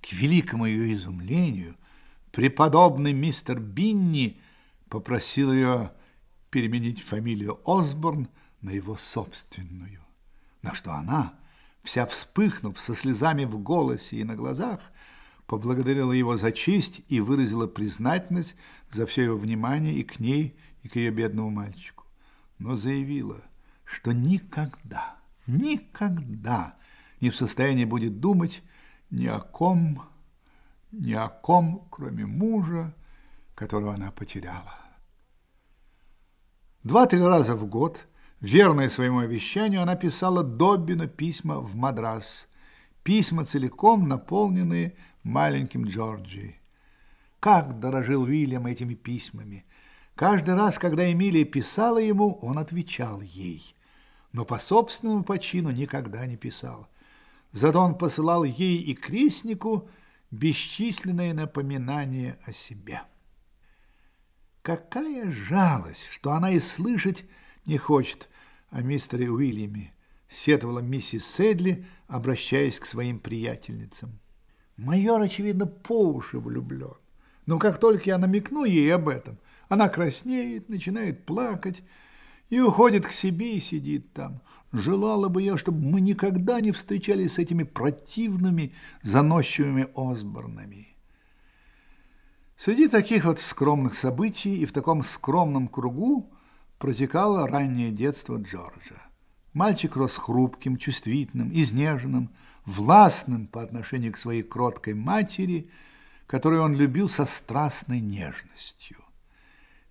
к великому ее изумлению, преподобный мистер Бинни попросил ее переменить фамилию Осборн на его собственную, на что она вся вспыхнув, со слезами в голосе и на глазах, поблагодарила его за честь и выразила признательность за все его внимание и к ней, и к ее бедному мальчику. Но заявила, что никогда, никогда не в состоянии будет думать ни о ком, ни о ком, кроме мужа, которого она потеряла. Два-три раза в год – Верная своему обещанию, она писала Доббину письма в Мадрас, письма целиком наполненные маленьким Джорджи. Как дорожил Уильям этими письмами! Каждый раз, когда Эмилия писала ему, он отвечал ей, но по собственному почину никогда не писал. Зато он посылал ей и крестнику бесчисленные напоминания о себе. Какая жалость, что она и слышать не хочет о а мистере Уильяме, сетовала миссис Сэдли, обращаясь к своим приятельницам. Майор, очевидно, по уши влюблен. Но как только я намекну ей об этом, она краснеет, начинает плакать и уходит к себе и сидит там. Желала бы я, чтобы мы никогда не встречались с этими противными, заносчивыми Осборнами. Среди таких вот скромных событий и в таком скромном кругу протекало раннее детство Джорджа. Мальчик рос хрупким, чувствительным, изнеженным, властным по отношению к своей кроткой матери, которую он любил со страстной нежностью.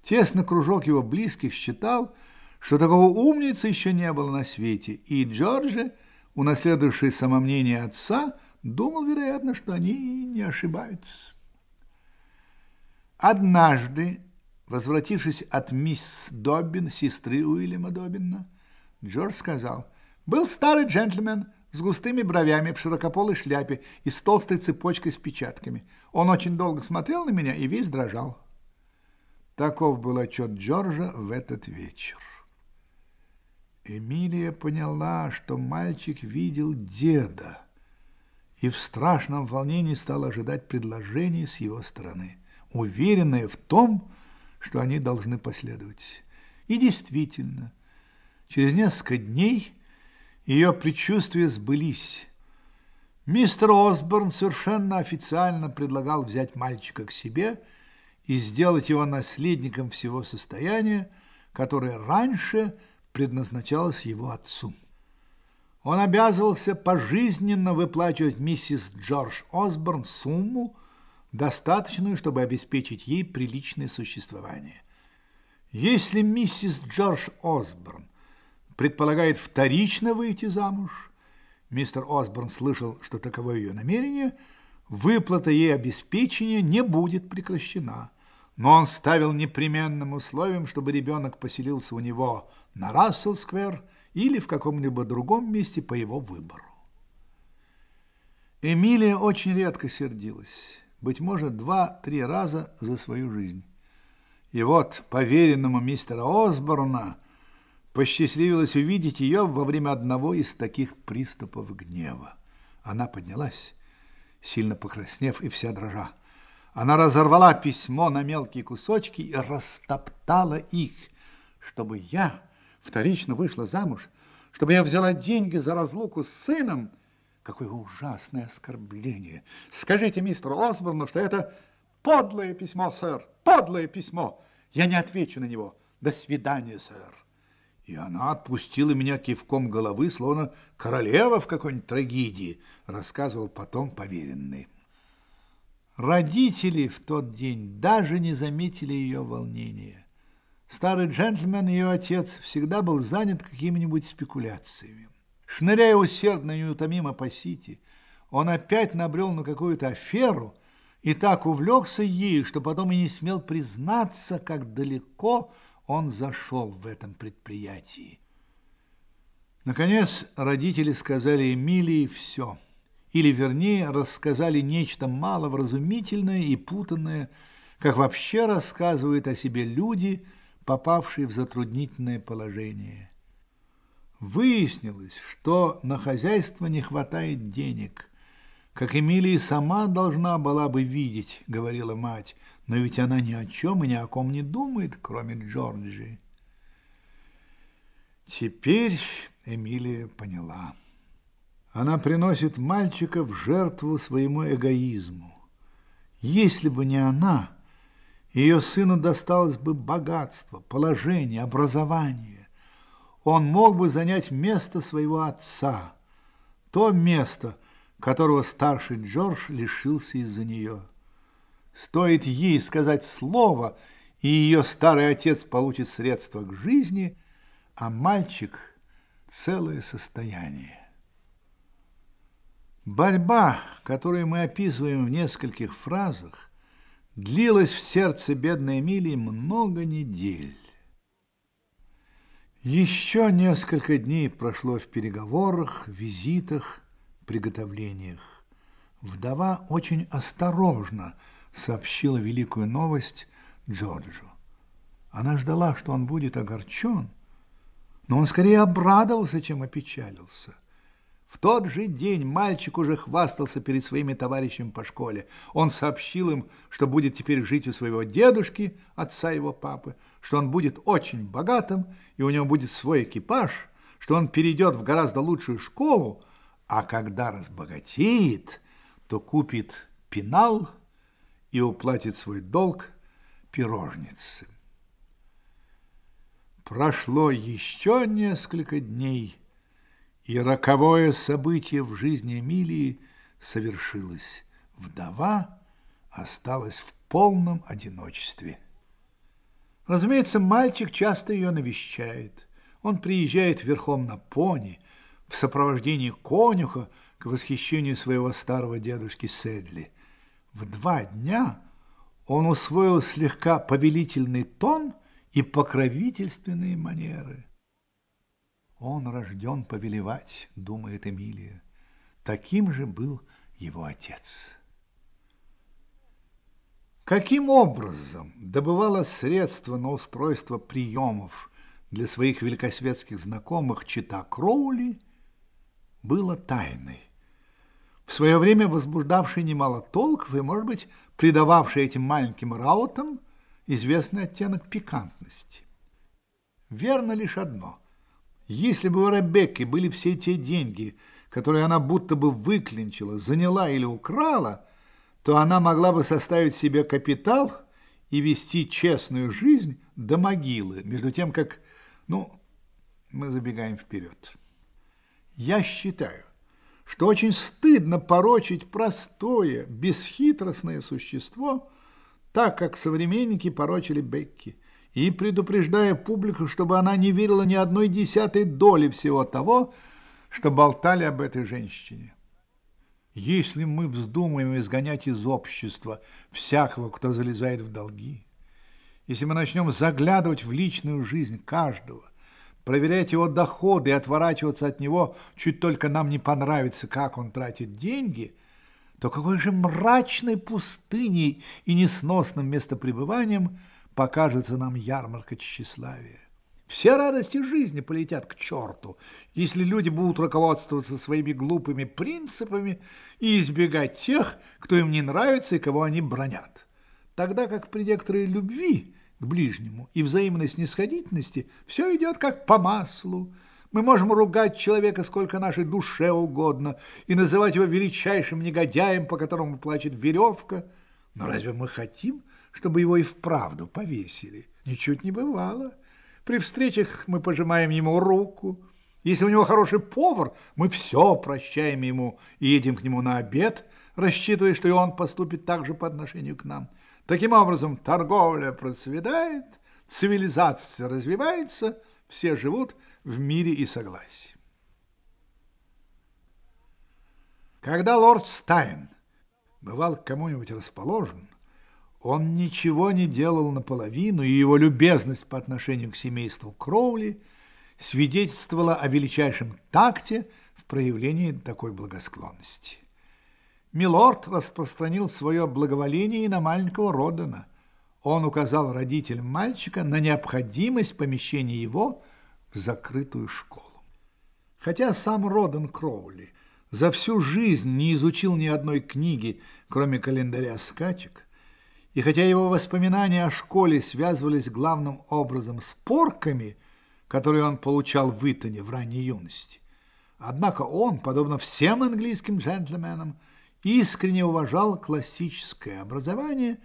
Тесно кружок его близких считал, что такого умницы еще не было на свете, и Джорджи, унаследовавший самомнение отца, думал, вероятно, что они не ошибаются. Однажды Возвратившись от мисс Доббин, сестры Уильяма Доббина, Джордж сказал, «Был старый джентльмен с густыми бровями в широкополой шляпе и с толстой цепочкой с печатками. Он очень долго смотрел на меня и весь дрожал». Таков был отчет Джорджа в этот вечер. Эмилия поняла, что мальчик видел деда и в страшном волнении стала ожидать предложения с его стороны, уверенная в том, что они должны последовать. И действительно, через несколько дней ее предчувствия сбылись. Мистер Осборн совершенно официально предлагал взять мальчика к себе и сделать его наследником всего состояния, которое раньше предназначалось его отцу. Он обязывался пожизненно выплачивать миссис Джордж Осборн сумму, достаточную, чтобы обеспечить ей приличное существование. Если миссис Джордж Осборн предполагает вторично выйти замуж, мистер Осборн слышал, что таково ее намерение, выплата ей обеспечения не будет прекращена. Но он ставил непременным условием, чтобы ребенок поселился у него на Расселл-сквер или в каком-либо другом месте по его выбору. Эмилия очень редко сердилась быть может, два-три раза за свою жизнь. И вот поверенному мистера Осборна посчастливилось увидеть ее во время одного из таких приступов гнева. Она поднялась, сильно покраснев и вся дрожа. Она разорвала письмо на мелкие кусочки и растоптала их, чтобы я вторично вышла замуж, чтобы я взяла деньги за разлуку с сыном – Какое ужасное оскорбление. Скажите мистеру Осборну, что это подлое письмо, сэр, подлое письмо. Я не отвечу на него. До свидания, сэр. И она отпустила меня кивком головы, словно королева в какой-нибудь трагедии, рассказывал потом поверенный. Родители в тот день даже не заметили ее волнения. Старый джентльмен, ее отец, всегда был занят какими-нибудь спекуляциями. Шныряя усердно и неутомимо по сити, он опять набрел на какую-то аферу и так увлекся ею, что потом и не смел признаться, как далеко он зашел в этом предприятии. Наконец, родители сказали Эмилии все. Или, вернее, рассказали нечто маловразумительное и путанное, как вообще рассказывают о себе люди, попавшие в затруднительное положение. Выяснилось, что на хозяйство не хватает денег. Как Эмилия сама должна была бы видеть, говорила мать, но ведь она ни о чем и ни о ком не думает, кроме Джорджи. Теперь Эмилия поняла. Она приносит мальчика в жертву своему эгоизму. Если бы не она, ее сыну досталось бы богатство, положение, образование он мог бы занять место своего отца, то место, которого старший Джордж лишился из-за нее. Стоит ей сказать слово, и ее старый отец получит средства к жизни, а мальчик – целое состояние. Борьба, которую мы описываем в нескольких фразах, длилась в сердце бедной Эмилии много недель. Еще несколько дней прошло в переговорах, визитах, приготовлениях. Вдова очень осторожно сообщила великую новость Джорджу. Она ждала, что он будет огорчен, но он скорее обрадовался, чем опечалился – в тот же день мальчик уже хвастался перед своими товарищами по школе. Он сообщил им, что будет теперь жить у своего дедушки, отца его папы, что он будет очень богатым, и у него будет свой экипаж, что он перейдет в гораздо лучшую школу, а когда разбогатеет, то купит пенал и уплатит свой долг пирожнице. Прошло еще несколько дней – и роковое событие в жизни Эмилии совершилось. Вдова осталась в полном одиночестве. Разумеется, мальчик часто ее навещает. Он приезжает верхом на пони, в сопровождении конюха к восхищению своего старого дедушки Седли. В два дня он усвоил слегка повелительный тон и покровительственные манеры – «Он рожден повелевать», — думает Эмилия. Таким же был его отец. Каким образом добывала средства на устройство приемов для своих великосветских знакомых чита Кроули, было тайной. В свое время возбуждавшей немало толков и, может быть, придававшей этим маленьким раутам известный оттенок пикантности. Верно лишь одно – если бы у Ребекки были все те деньги, которые она будто бы выклинчила, заняла или украла, то она могла бы составить себе капитал и вести честную жизнь до могилы, между тем как, ну, мы забегаем вперед. Я считаю, что очень стыдно порочить простое, бесхитростное существо, так как современники порочили Бекки – и предупреждая публику, чтобы она не верила ни одной десятой доли всего того, что болтали об этой женщине. Если мы вздумаем изгонять из общества всякого, кто залезает в долги, если мы начнем заглядывать в личную жизнь каждого, проверять его доходы и отворачиваться от него, чуть только нам не понравится, как он тратит деньги, то какой же мрачной пустыней и несносным местопребыванием – покажется нам ярмарка тщеславия. Все радости жизни полетят к черту, если люди будут руководствоваться своими глупыми принципами и избегать тех, кто им не нравится и кого они бронят. Тогда как при некоторой любви к ближнему и взаимной снисходительности все идет как по маслу. Мы можем ругать человека сколько нашей душе угодно и называть его величайшим негодяем, по которому плачет веревка. Но разве мы хотим – чтобы его и вправду повесили. Ничуть не бывало. При встречах мы пожимаем ему руку. Если у него хороший повар, мы все прощаем ему и едем к нему на обед, рассчитывая, что и он поступит так же по отношению к нам. Таким образом, торговля процветает, цивилизация развивается, все живут в мире и согласии. Когда лорд Стайн бывал к кому-нибудь расположен, он ничего не делал наполовину, и его любезность по отношению к семейству Кроули свидетельствовала о величайшем такте в проявлении такой благосклонности. Милорд распространил свое благоволение и на маленького Родана. Он указал родителям мальчика на необходимость помещения его в закрытую школу. Хотя сам Родан Кроули за всю жизнь не изучил ни одной книги, кроме календаря скачек, и хотя его воспоминания о школе связывались главным образом с порками, которые он получал в Итоне в ранней юности, однако он, подобно всем английским джентльменам, искренне уважал классическое образование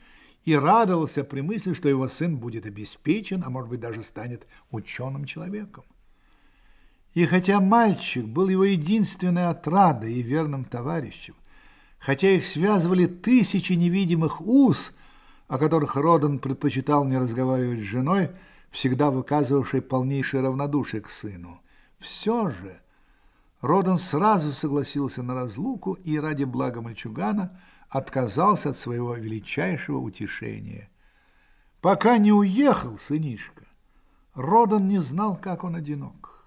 и радовался при мысли, что его сын будет обеспечен, а может быть даже станет ученым человеком. И хотя мальчик был его единственной отрадой и верным товарищем, хотя их связывали тысячи невидимых уз – о которых Родан предпочитал не разговаривать с женой, всегда выказывавшей полнейшее равнодушие к сыну. Все же Родан сразу согласился на разлуку и ради блага мальчугана отказался от своего величайшего утешения. Пока не уехал сынишка, Родан не знал, как он одинок.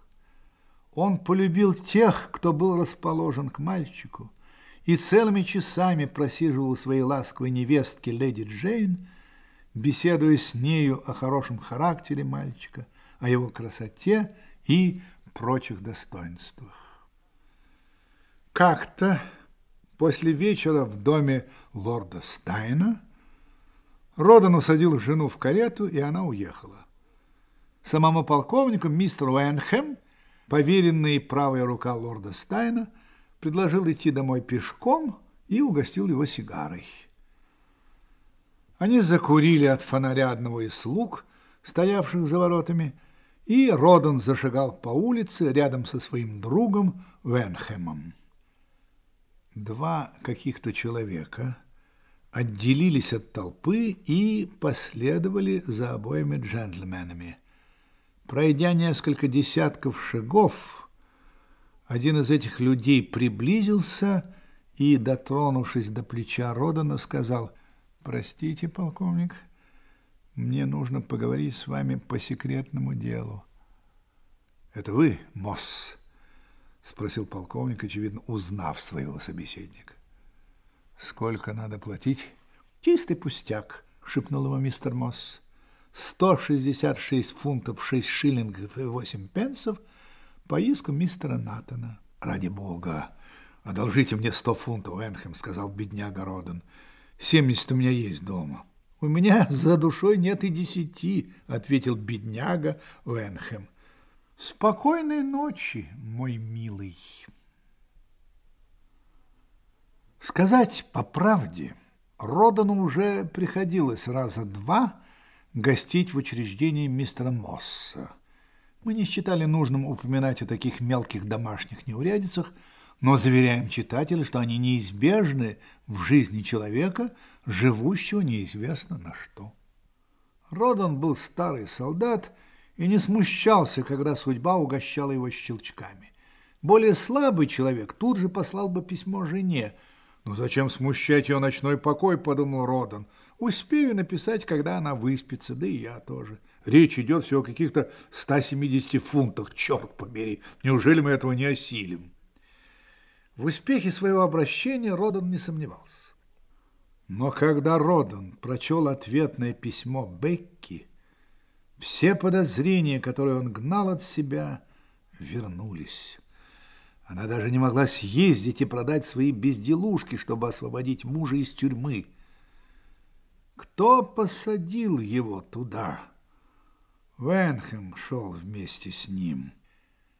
Он полюбил тех, кто был расположен к мальчику, и целыми часами просиживал у своей ласковой невестки леди Джейн, беседуя с нею о хорошем характере мальчика, о его красоте и прочих достоинствах. Как-то после вечера в доме лорда Стайна Родан усадил жену в карету, и она уехала. Самому полковнику мистер Уэнхэм, поверенный правая рука лорда Стайна, предложил идти домой пешком и угостил его сигарой. Они закурили от фонаря одного из слуг, стоявших за воротами, и Родон зашагал по улице рядом со своим другом Венхемом. Два каких-то человека отделились от толпы и последовали за обоими джентльменами. Пройдя несколько десятков шагов, один из этих людей приблизился и, дотронувшись до плеча Родана, сказал, «Простите, полковник, мне нужно поговорить с вами по секретному делу». «Это вы, Мосс?» – спросил полковник, очевидно, узнав своего собеседника. «Сколько надо платить?» «Чистый пустяк», – шепнул ему мистер Мосс. «166 фунтов 6 шиллингов и 8 пенсов – Поиску мистера Натана. «Ради бога! Одолжите мне сто фунтов, Энхем», — сказал бедняга Роден. «Семьдесят у меня есть дома». «У меня за душой нет и десяти», — ответил бедняга Уэнхэм. «Спокойной ночи, мой милый». Сказать по правде, Родану уже приходилось раза два гостить в учреждении мистера Мосса. Мы не считали нужным упоминать о таких мелких домашних неурядицах, но заверяем читателя, что они неизбежны в жизни человека, живущего неизвестно на что. Родан был старый солдат и не смущался, когда судьба угощала его щелчками. Более слабый человек тут же послал бы письмо жене. «Ну зачем смущать ее ночной покой?» – подумал Родан. «Успею написать, когда она выспится, да и я тоже». Речь идет всего о каких-то 170 фунтах, черт побери, неужели мы этого не осилим? В успехе своего обращения Родан не сомневался. Но когда Родан прочел ответное письмо Бекки, все подозрения, которые он гнал от себя, вернулись. Она даже не могла съездить и продать свои безделушки, чтобы освободить мужа из тюрьмы. Кто посадил его туда? Венхэм шел вместе с ним.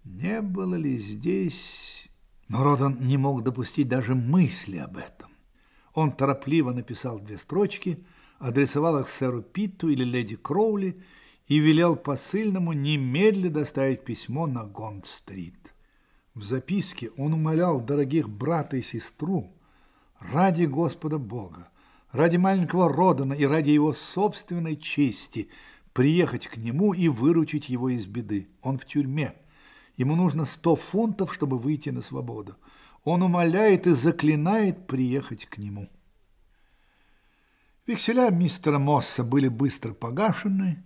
Не было ли здесь... Но Родан не мог допустить даже мысли об этом. Он торопливо написал две строчки, адресовал их сэру Питту или леди Кроули и велел посыльному немедленно доставить письмо на Гонд-стрит. В записке он умолял дорогих брата и сестру ради Господа Бога, ради маленького Родана и ради его собственной чести – приехать к нему и выручить его из беды. Он в тюрьме. Ему нужно 100 фунтов, чтобы выйти на свободу. Он умоляет и заклинает приехать к нему. Векселя мистера Мосса были быстро погашены,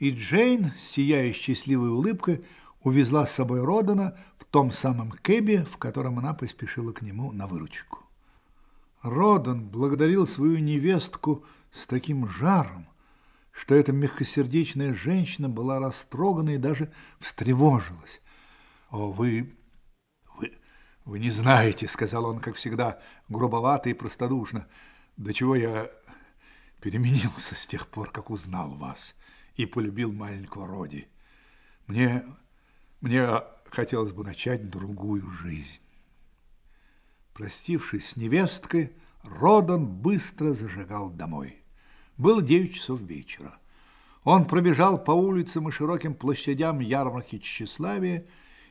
и Джейн, сияя счастливой улыбкой, увезла с собой Родана в том самом кэбе, в котором она поспешила к нему на выручку. Родан благодарил свою невестку с таким жаром, что эта мягкосердечная женщина была растрогана и даже встревожилась. «О, вы... вы... вы не знаете», — сказал он, как всегда, грубовато и простодушно, «до чего я переменился с тех пор, как узнал вас и полюбил маленького Роди. Мне... мне хотелось бы начать другую жизнь». Простившись с невесткой, Родан быстро зажигал домой. Было 9 часов вечера. Он пробежал по улицам и широким площадям ярмарки тщеславия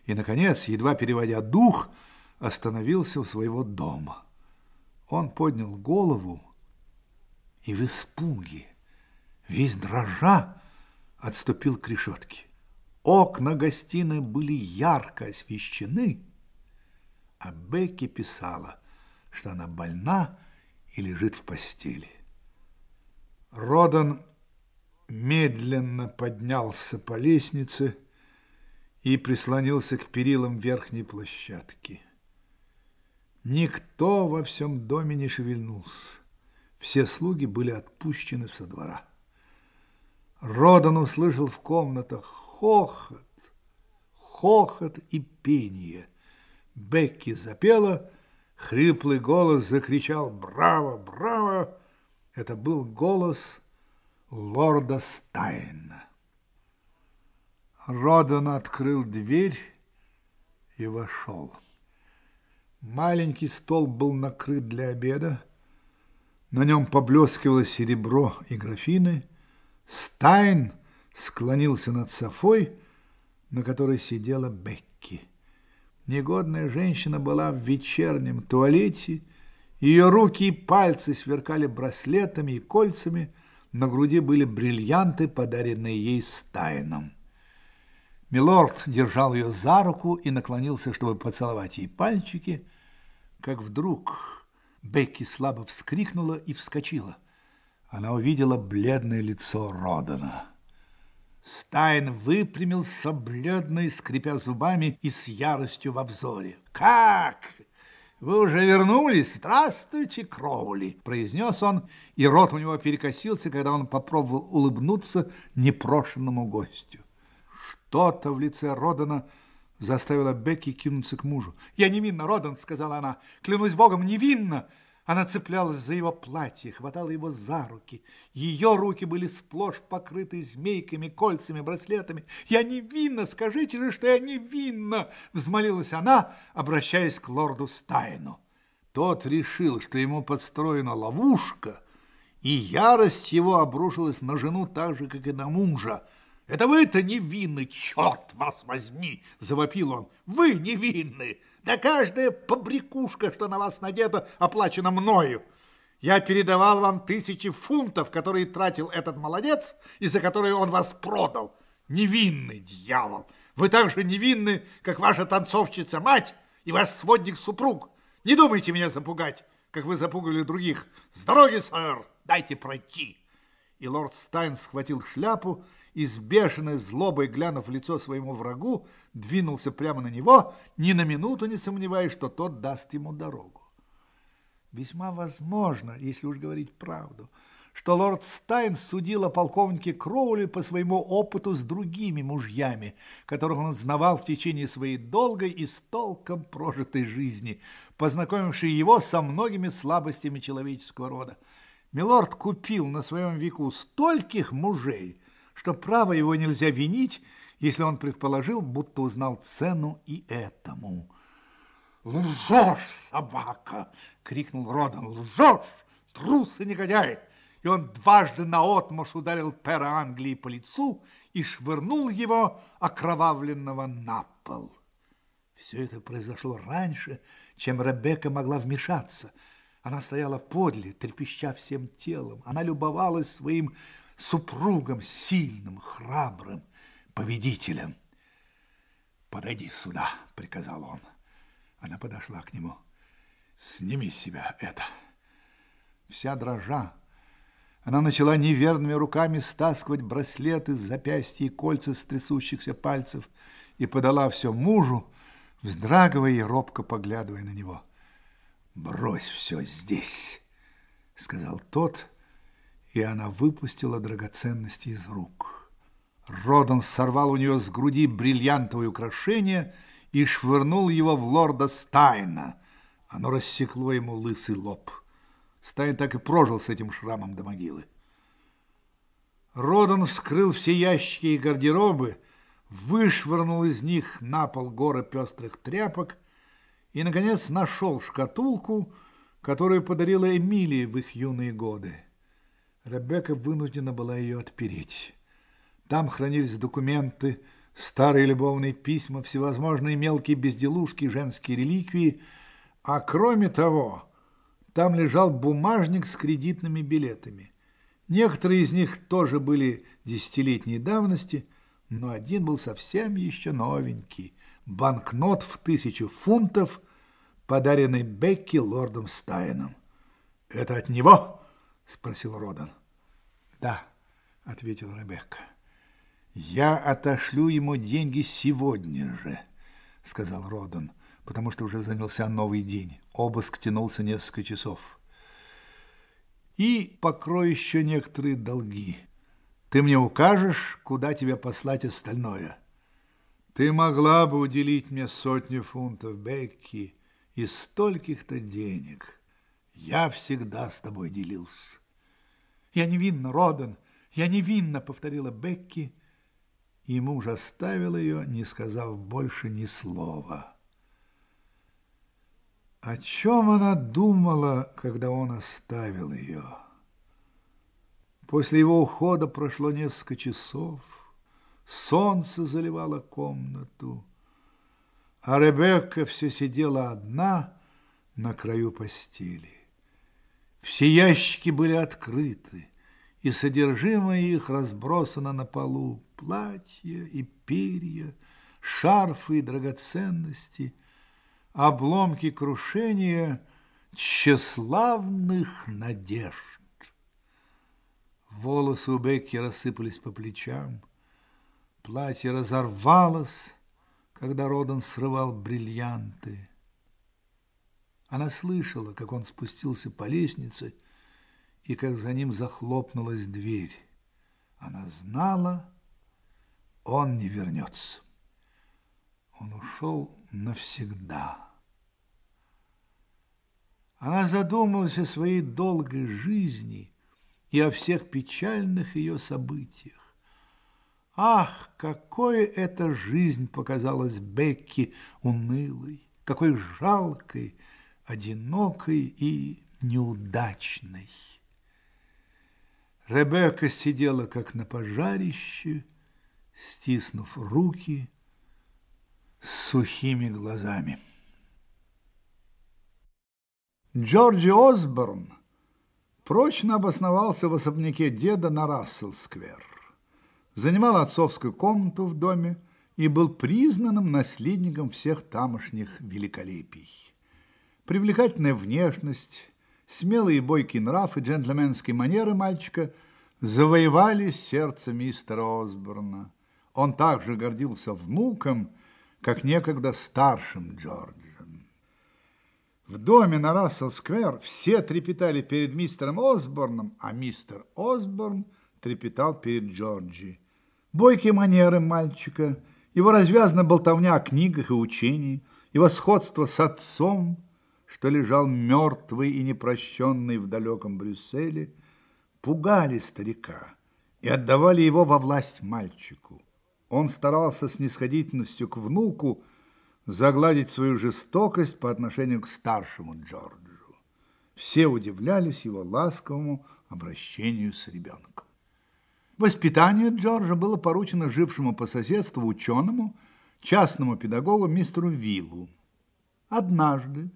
и, наконец, едва переводя дух, остановился у своего дома. Он поднял голову и в испуге, весь дрожа, отступил к решетке. Окна гостиной были ярко освещены, а Бекки писала, что она больна и лежит в постели. Родан медленно поднялся по лестнице и прислонился к перилам верхней площадки. Никто во всем доме не шевельнулся. Все слуги были отпущены со двора. Родан услышал в комнатах хохот, хохот и пение. Бекки запела, хриплый голос закричал «Браво, браво!» Это был голос лорда Стайна. Родан открыл дверь и вошел. Маленький стол был накрыт для обеда. На нем поблескивало серебро и графины. Стайн склонился над Софой, на которой сидела Бекки. Негодная женщина была в вечернем туалете ее руки и пальцы сверкали браслетами и кольцами, на груди были бриллианты, подаренные ей Стайном. Милорд держал ее за руку и наклонился, чтобы поцеловать ей пальчики, как вдруг Бекки слабо вскрикнула и вскочила. Она увидела бледное лицо Родана. Стайн выпрямился бледно скрипя зубами и с яростью во взоре. «Как? вы уже вернулись? Здравствуйте, Кроули!» – произнес он, и рот у него перекосился, когда он попробовал улыбнуться непрошенному гостю. Что-то в лице Родана заставило Бекки кинуться к мужу. «Я невинна, Родан!» – сказала она. «Клянусь Богом, невинна!» Она цеплялась за его платье, хватала его за руки. Ее руки были сплошь покрыты змейками, кольцами, браслетами. «Я невинна! Скажите же, что я невинна!» Взмолилась она, обращаясь к лорду Стайну. Тот решил, что ему подстроена ловушка, и ярость его обрушилась на жену так же, как и на мужа. «Это вы-то невинны, черт вас возьми!» – завопил он. «Вы невинны!» Да каждая побрякушка, что на вас надета, оплачена мною. Я передавал вам тысячи фунтов, которые тратил этот молодец, и за которые он вас продал. Невинный дьявол! Вы так же невинны, как ваша танцовщица-мать и ваш сводник-супруг. Не думайте меня запугать, как вы запугали других. С дороги, сэр, дайте пройти. И лорд Стайн схватил шляпу и с бешеной злобой, глянув в лицо своему врагу, двинулся прямо на него, ни на минуту не сомневаясь, что тот даст ему дорогу. Весьма возможно, если уж говорить правду, что лорд Стайн судил о полковнике Кроули по своему опыту с другими мужьями, которых он знавал в течение своей долгой и с толком прожитой жизни, познакомившей его со многими слабостями человеческого рода. Милорд купил на своем веку стольких мужей – что право его нельзя винить, если он предположил, будто узнал цену и этому. «Лжешь, собака!» — крикнул Родан. «Лжешь, трус и негодяй!» И он дважды наотмашь ударил пера Англии по лицу и швырнул его, окровавленного, на пол. Все это произошло раньше, чем Ребекка могла вмешаться. Она стояла подле, трепеща всем телом. Она любовалась своим супругом сильным, храбрым, победителем. «Подойди сюда», — приказал он. Она подошла к нему. «Сними с себя это». Вся дрожа, она начала неверными руками стаскивать браслеты с запястья и кольца с трясущихся пальцев и подала все мужу, вздрагивая и робко поглядывая на него. «Брось все здесь», — сказал тот, — и она выпустила драгоценности из рук. Родон сорвал у нее с груди бриллиантовое украшение и швырнул его в лорда Стайна. Оно рассекло ему лысый лоб. Стайн так и прожил с этим шрамом до могилы. Родон вскрыл все ящики и гардеробы, вышвырнул из них на пол горы пестрых тряпок и, наконец, нашел шкатулку, которую подарила Эмилия в их юные годы. Ребекка вынуждена была ее отпереть. Там хранились документы, старые любовные письма, всевозможные мелкие безделушки, женские реликвии. А кроме того, там лежал бумажник с кредитными билетами. Некоторые из них тоже были десятилетней давности, но один был совсем еще новенький. Банкнот в тысячу фунтов, подаренный Бекки лордом Стайном. «Это от него?» спросил Родан. Да, ответил Ребекка. Я отошлю ему деньги сегодня же, сказал Родан, потому что уже занялся новый день. Обыск тянулся несколько часов. И покрою еще некоторые долги. Ты мне укажешь, куда тебя послать остальное? Ты могла бы уделить мне сотню фунтов, Бекки, и стольких-то денег. Я всегда с тобой делился. «Я невинна, Родан! Я невинна!» — повторила Бекки. И муж оставил ее, не сказав больше ни слова. О чем она думала, когда он оставил ее? После его ухода прошло несколько часов. Солнце заливало комнату. А Ребекка все сидела одна на краю постели. Все ящики были открыты и содержимое их разбросано на полу. Платья и перья, шарфы и драгоценности, обломки крушения тщеславных надежд. Волосы у Бекки рассыпались по плечам, платье разорвалось, когда Родан срывал бриллианты. Она слышала, как он спустился по лестнице, и как за ним захлопнулась дверь. Она знала, он не вернется. Он ушел навсегда. Она задумалась о своей долгой жизни и о всех печальных ее событиях. Ах, какой эта жизнь показалась Бекки унылой, какой жалкой, одинокой и неудачной. Ребекка сидела, как на пожарище, стиснув руки с сухими глазами. Джорджи Осборн прочно обосновался в особняке деда на Расселсквер. Занимал отцовскую комнату в доме и был признанным наследником всех тамошних великолепий. Привлекательная внешность – Смелые бойкий нрав и джентльменские манеры мальчика завоевали сердце мистера Осборна. Он также гордился внуком, как некогда старшим Джорджем. В доме на Рассел-сквер все трепетали перед мистером Осборном, а мистер Осборн трепетал перед Джорджи. Бойкие манеры мальчика, его развязана болтовня о книгах и учении, его сходство с отцом – что лежал мертвый и непрощенный в далеком Брюсселе, пугали старика и отдавали его во власть мальчику. Он старался с нисходительностью к внуку загладить свою жестокость по отношению к старшему Джорджу. Все удивлялись его ласковому обращению с ребенком. Воспитание Джорджа было поручено жившему по соседству ученому, частному педагогу мистеру Виллу. Однажды,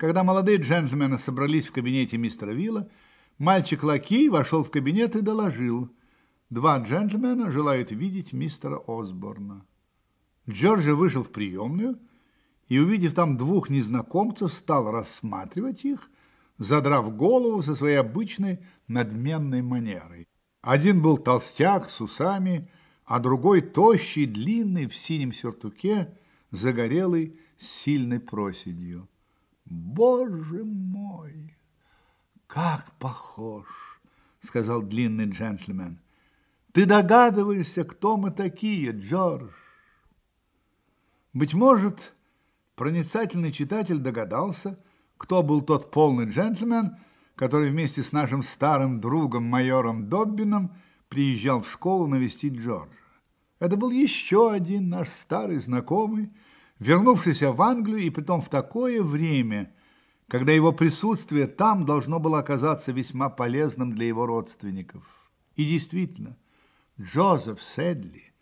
когда молодые джентльмены собрались в кабинете мистера Вилла, мальчик-лакей вошел в кабинет и доложил. Два джентльмена желают видеть мистера Осборна. Джорджи вышел в приемную и, увидев там двух незнакомцев, стал рассматривать их, задрав голову со своей обычной надменной манерой. Один был толстяк с усами, а другой тощий, длинный, в синем сюртуке, загорелый, с сильной проседью. Боже мой, как похож, сказал длинный джентльмен. Ты догадываешься, кто мы такие, Джордж? Быть может, проницательный читатель догадался, кто был тот полный джентльмен, который вместе с нашим старым другом майором Доббином приезжал в школу навестить Джорджа. Это был еще один наш старый знакомый, вернувшийся в Англию и притом в такое время, когда его присутствие там должно было оказаться весьма полезным для его родственников. И действительно, Джозеф Седли,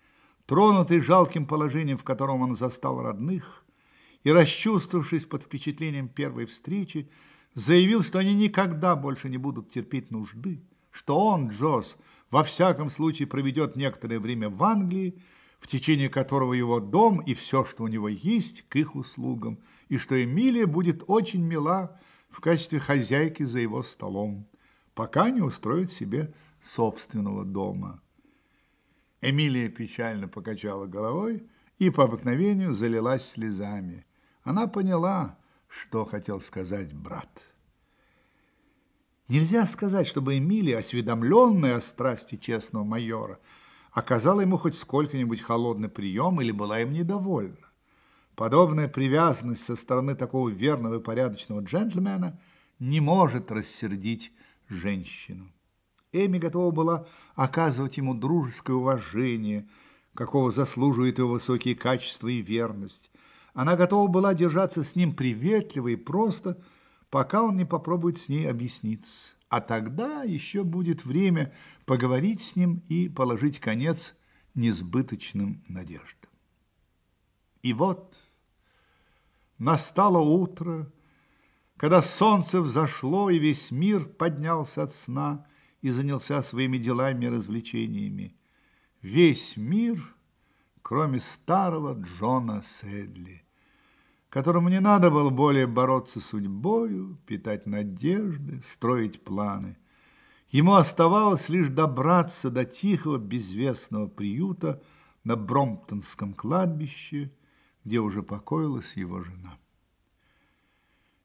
тронутый жалким положением, в котором он застал родных, и расчувствовавшись под впечатлением первой встречи, заявил, что они никогда больше не будут терпеть нужды, что он, Джоз, во всяком случае проведет некоторое время в Англии, в течение которого его дом и все, что у него есть, к их услугам, и что Эмилия будет очень мила в качестве хозяйки за его столом, пока не устроит себе собственного дома. Эмилия печально покачала головой и по обыкновению залилась слезами. Она поняла, что хотел сказать брат. Нельзя сказать, чтобы Эмилия, осведомленная о страсти честного майора, оказала ему хоть сколько-нибудь холодный прием или была им недовольна. Подобная привязанность со стороны такого верного и порядочного джентльмена не может рассердить женщину. Эми готова была оказывать ему дружеское уважение, какого заслуживает его высокие качества и верность. Она готова была держаться с ним приветливо и просто, пока он не попробует с ней объясниться. А тогда еще будет время поговорить с ним и положить конец несбыточным надеждам. И вот настало утро, когда солнце взошло, и весь мир поднялся от сна и занялся своими делами и развлечениями. Весь мир, кроме старого Джона Сэдли – которому не надо было более бороться с судьбою, питать надежды, строить планы. Ему оставалось лишь добраться до тихого безвестного приюта на Бромптонском кладбище, где уже покоилась его жена.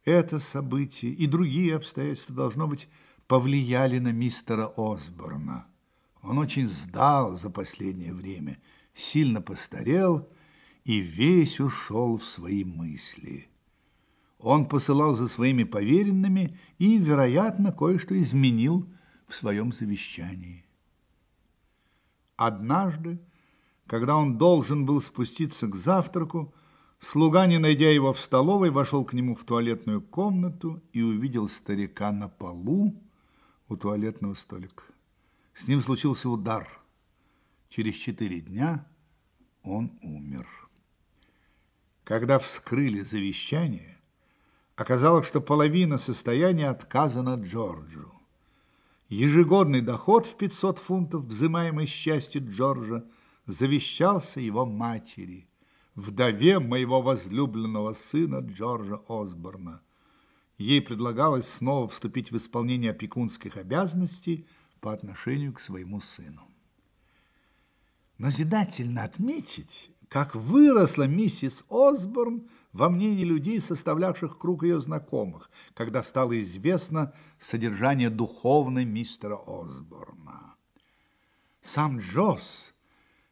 Это событие и другие обстоятельства, должно быть, повлияли на мистера Осборна. Он очень сдал за последнее время, сильно постарел – и весь ушел в свои мысли. Он посылал за своими поверенными и, вероятно, кое-что изменил в своем завещании. Однажды, когда он должен был спуститься к завтраку, слуга, не найдя его в столовой, вошел к нему в туалетную комнату и увидел старика на полу у туалетного столика. С ним случился удар. Через четыре дня он умер. Когда вскрыли завещание, оказалось, что половина состояния отказана Джорджу. Ежегодный доход в 500 фунтов, взимаемый счастью Джорджа, завещался его матери, вдове моего возлюбленного сына Джорджа Осборна. Ей предлагалось снова вступить в исполнение опекунских обязанностей по отношению к своему сыну. Назидательно отметить, как выросла миссис Осборн во мнении людей, составлявших круг ее знакомых, когда стало известно содержание духовной мистера Осборна. Сам Джосс,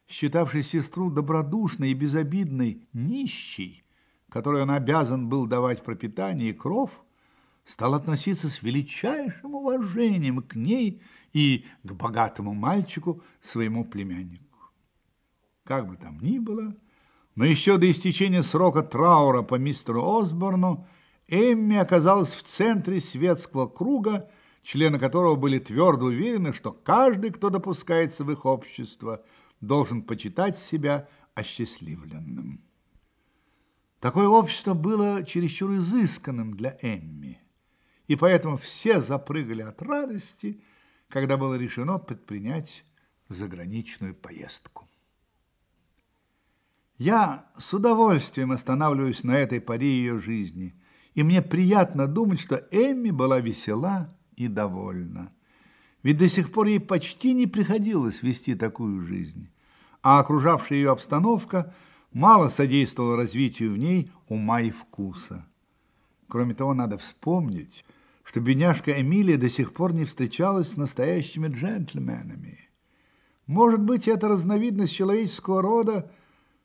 считавший сестру добродушной и безобидной нищей, которой он обязан был давать пропитание и кров, стал относиться с величайшим уважением к ней и к богатому мальчику, своему племяннику. Как бы там ни было, но еще до истечения срока траура по мистеру Осборну Эмми оказалась в центре светского круга, члены которого были твердо уверены, что каждый, кто допускается в их общество, должен почитать себя осчастливленным. Такое общество было чересчур изысканным для Эмми, и поэтому все запрыгали от радости, когда было решено предпринять заграничную поездку. Я с удовольствием останавливаюсь на этой паре ее жизни, и мне приятно думать, что Эмми была весела и довольна. Ведь до сих пор ей почти не приходилось вести такую жизнь, а окружавшая ее обстановка мало содействовала развитию в ней ума и вкуса. Кроме того, надо вспомнить, что бедняжка Эмилия до сих пор не встречалась с настоящими джентльменами. Может быть, эта разновидность человеческого рода –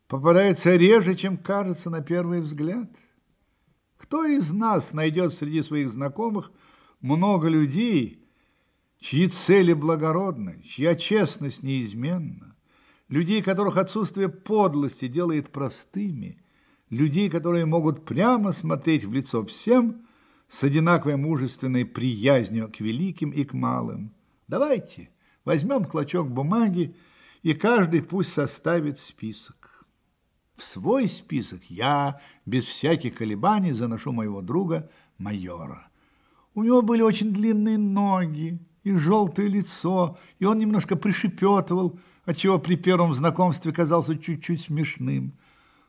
попадается реже, чем кажется на первый взгляд. Кто из нас найдет среди своих знакомых много людей, чьи цели благородны, чья честность неизменна, людей, которых отсутствие подлости делает простыми, людей, которые могут прямо смотреть в лицо всем с одинаковой мужественной приязнью к великим и к малым. Давайте возьмем клочок бумаги, и каждый пусть составит список. В свой список я без всяких колебаний заношу моего друга майора. У него были очень длинные ноги и желтое лицо, и он немножко пришепетывал, отчего при первом знакомстве казался чуть-чуть смешным.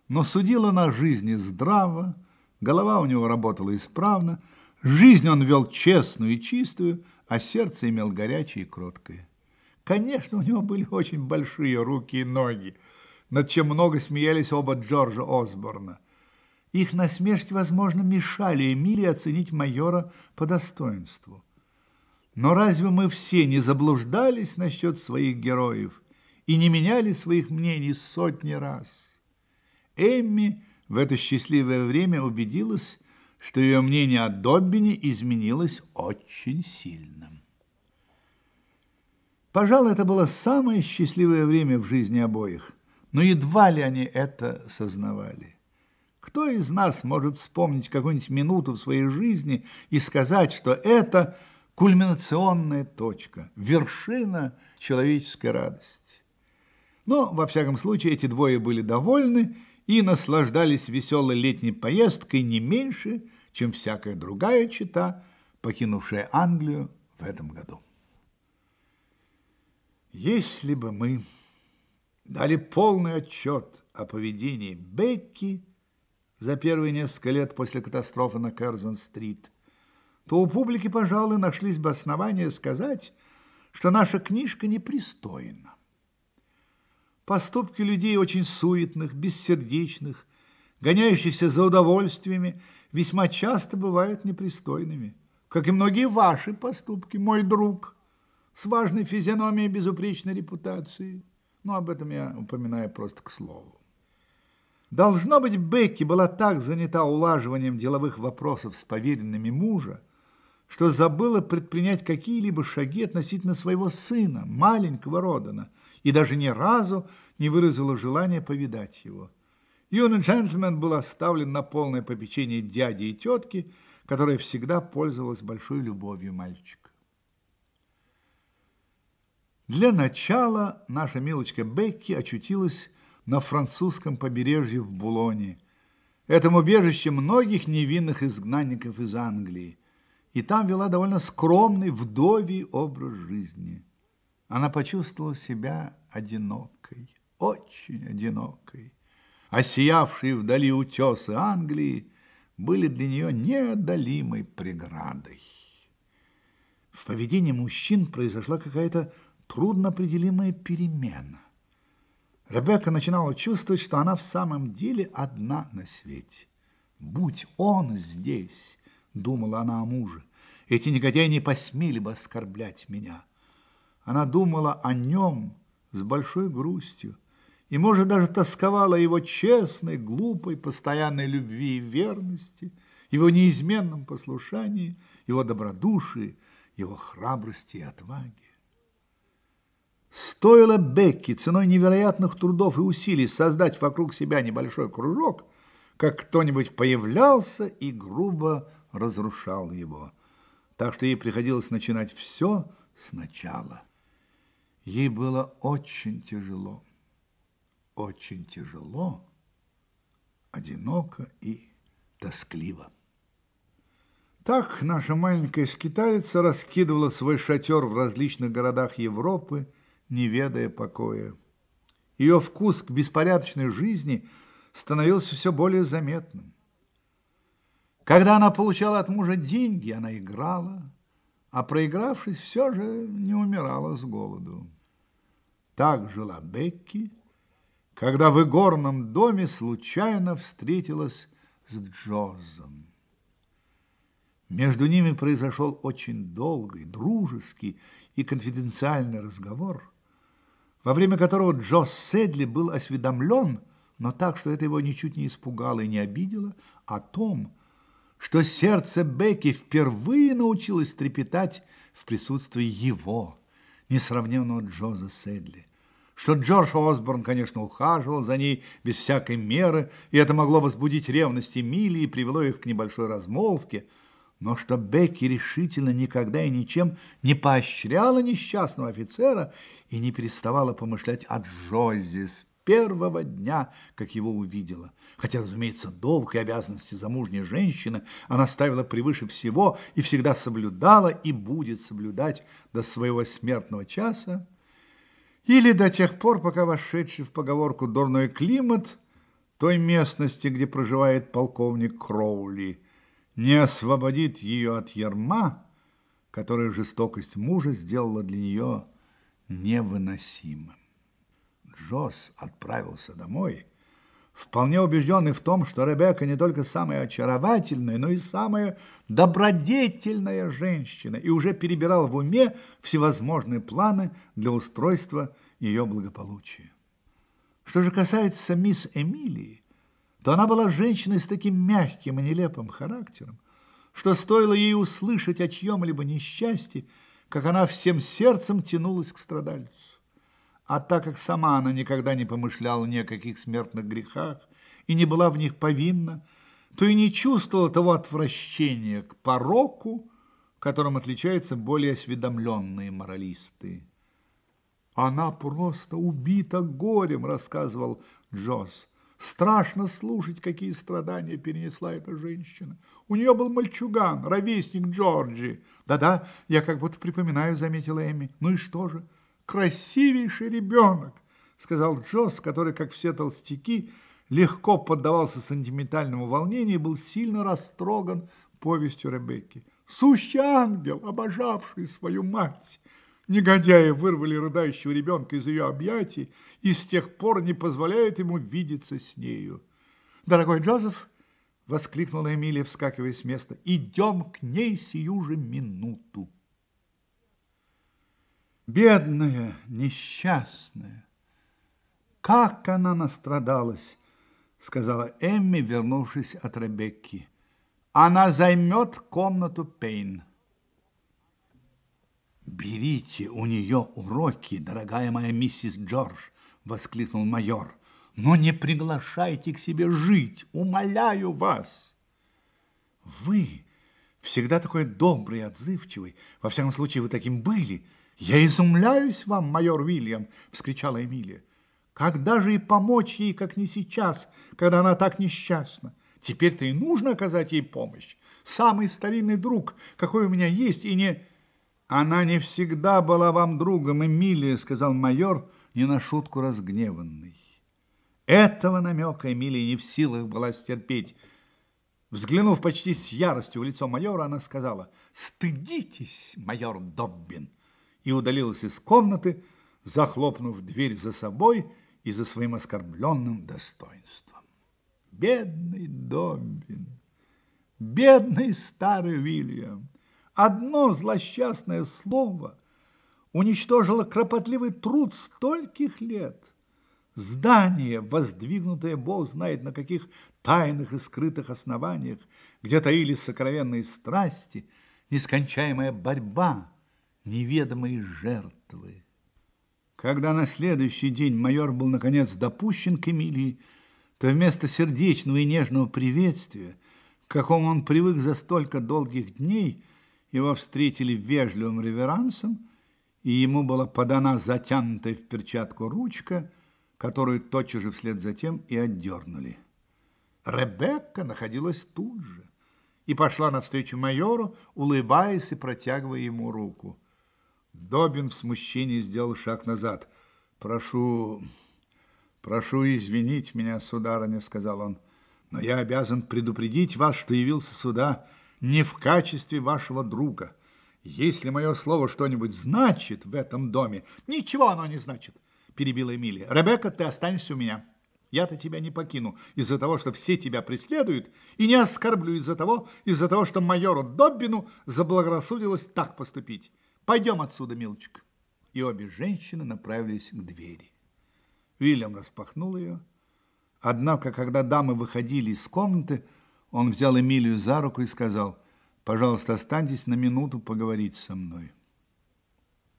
Но судил он о жизни здраво, голова у него работала исправно, жизнь он вел честную и чистую, а сердце имел горячее и кроткое. Конечно, у него были очень большие руки и ноги, над чем много смеялись оба Джорджа Осборна. Их насмешки, возможно, мешали Эмилии оценить майора по достоинству. Но разве мы все не заблуждались насчет своих героев и не меняли своих мнений сотни раз? Эмми в это счастливое время убедилась, что ее мнение о Доббине изменилось очень сильно. Пожалуй, это было самое счастливое время в жизни обоих. Но едва ли они это сознавали. Кто из нас может вспомнить какую-нибудь минуту в своей жизни и сказать, что это кульминационная точка, вершина человеческой радости? Но, во всяком случае, эти двое были довольны и наслаждались веселой летней поездкой не меньше, чем всякая другая чита, покинувшая Англию в этом году. Если бы мы дали полный отчет о поведении Бекки за первые несколько лет после катастрофы на Кэрзон-стрит, то у публики, пожалуй, нашлись бы основания сказать, что наша книжка непристойна. Поступки людей очень суетных, бессердечных, гоняющихся за удовольствиями, весьма часто бывают непристойными, как и многие ваши поступки, мой друг, с важной физиономией и безупречной репутацией. Но об этом я упоминаю просто к слову. Должно быть, Бекки была так занята улаживанием деловых вопросов с поверенными мужа, что забыла предпринять какие-либо шаги относительно своего сына, маленького Родана, и даже ни разу не выразила желания повидать его. Юный джентльмен был оставлен на полное попечение дяди и тетки, которая всегда пользовалась большой любовью мальчика. Для начала наша милочка Бекки очутилась на французском побережье в Булоне, этом убежище многих невинных изгнанников из Англии, и там вела довольно скромный вдовий образ жизни. Она почувствовала себя одинокой, очень одинокой. Осиявшие вдали утесы Англии были для нее неодолимой преградой. В поведении мужчин произошла какая-то трудноопределимая перемена. Ребекка начинала чувствовать, что она в самом деле одна на свете. «Будь он здесь!» — думала она о муже. «Эти негодяи не посмели бы оскорблять меня». Она думала о нем с большой грустью и, может, даже тосковала его честной, глупой, постоянной любви и верности, его неизменном послушании, его добродушии, его храбрости и отваге. Стоило Бекки ценой невероятных трудов и усилий создать вокруг себя небольшой кружок, как кто-нибудь появлялся и грубо разрушал его. Так что ей приходилось начинать все сначала. Ей было очень тяжело, очень тяжело, одиноко и тоскливо. Так наша маленькая скиталица раскидывала свой шатер в различных городах Европы – не ведая покоя. Ее вкус к беспорядочной жизни становился все более заметным. Когда она получала от мужа деньги, она играла, а проигравшись, все же не умирала с голоду. Так жила Бекки, когда в игорном доме случайно встретилась с Джозом. Между ними произошел очень долгий, дружеский и конфиденциальный разговор – во время которого Джо Седли был осведомлен, но так, что это его ничуть не испугало и не обидело, о том, что сердце Бекки впервые научилось трепетать в присутствии его, несравненного Джоза Седли. Что Джордж Осборн, конечно, ухаживал за ней без всякой меры, и это могло возбудить ревность Эмилии и привело их к небольшой размолвке – но что Бекки решительно никогда и ничем не поощряла несчастного офицера и не переставала помышлять о Джозе с первого дня, как его увидела. Хотя, разумеется, долг и обязанности замужней женщины она ставила превыше всего и всегда соблюдала и будет соблюдать до своего смертного часа, или до тех пор, пока вошедший в поговорку «дурной климат» той местности, где проживает полковник Кроули – не освободит ее от ярма, которое жестокость мужа сделала для нее невыносимым. Джосс отправился домой, вполне убежденный в том, что Ребекка не только самая очаровательная, но и самая добродетельная женщина, и уже перебирал в уме всевозможные планы для устройства ее благополучия. Что же касается мисс Эмилии, то она была женщиной с таким мягким и нелепым характером, что стоило ей услышать о чьем-либо несчастье, как она всем сердцем тянулась к страдальцу. А так как сама она никогда не помышляла ни о каких смертных грехах и не была в них повинна, то и не чувствовала того отвращения к пороку, которым отличаются более осведомленные моралисты. «Она просто убита горем», — рассказывал Джосс. Страшно слушать, какие страдания перенесла эта женщина. У нее был мальчуган, ровесник Джорджи. Да-да, я как будто припоминаю, заметила Эми. Ну и что же? Красивейший ребенок, сказал Джосс, который, как все толстяки, легко поддавался сентиментальному волнению и был сильно растроган повестью Ребекки. Сущий ангел, обожавший свою мать. Негодяи вырвали рыдающего ребенка из ее объятий и с тех пор не позволяют ему видеться с нею. «Дорогой Джозеф!» – воскликнула Эмилия, вскакивая с места. «Идем к ней сию же минуту!» Бедная, несчастная! Как она настрадалась, сказала Эмми, вернувшись от Ребекки. Она займет комнату Пейн. «Берите у нее уроки, дорогая моя миссис Джордж!» — воскликнул майор. «Но не приглашайте к себе жить, умоляю вас!» «Вы всегда такой добрый и отзывчивый, во всяком случае вы таким были!» «Я изумляюсь вам, майор Уильям!» — вскричала Эмилия. «Когда же и помочь ей, как не сейчас, когда она так несчастна? Теперь-то и нужно оказать ей помощь. Самый старинный друг, какой у меня есть, и не...» «Она не всегда была вам другом, Эмилия», — сказал майор, не на шутку разгневанный. Этого намека Эмилия не в силах была стерпеть. Взглянув почти с яростью в лицо майора, она сказала «Стыдитесь, майор Доббин!» и удалилась из комнаты, захлопнув дверь за собой и за своим оскорбленным достоинством. Бедный Доббин! Бедный старый Вильям! Одно злосчастное слово уничтожило кропотливый труд стольких лет. Здание, воздвигнутое Бог знает на каких тайных и скрытых основаниях, где таились сокровенные страсти, нескончаемая борьба, неведомые жертвы. Когда на следующий день майор был, наконец, допущен к Эмилии, то вместо сердечного и нежного приветствия, к какому он привык за столько долгих дней – его встретили вежливым реверансом, и ему была подана затянутая в перчатку ручка, которую тотчас же вслед за тем и отдернули. Ребекка находилась тут же и пошла навстречу майору, улыбаясь и протягивая ему руку. Добин в смущении сделал шаг назад. «Прошу, прошу извинить меня, сударыня», — сказал он, — «но я обязан предупредить вас, что явился сюда» не в качестве вашего друга. Если мое слово что-нибудь значит в этом доме... Ничего оно не значит, перебила Эмилия. Ребекка, ты останешься у меня. Я-то тебя не покину из-за того, что все тебя преследуют, и не оскорблю из-за того, из-за того, что майору Доббину заблагорассудилось так поступить. Пойдем отсюда, милочка. И обе женщины направились к двери. Вильям распахнул ее. Однако, когда дамы выходили из комнаты, он взял Эмилию за руку и сказал, «Пожалуйста, останьтесь на минуту поговорить со мной».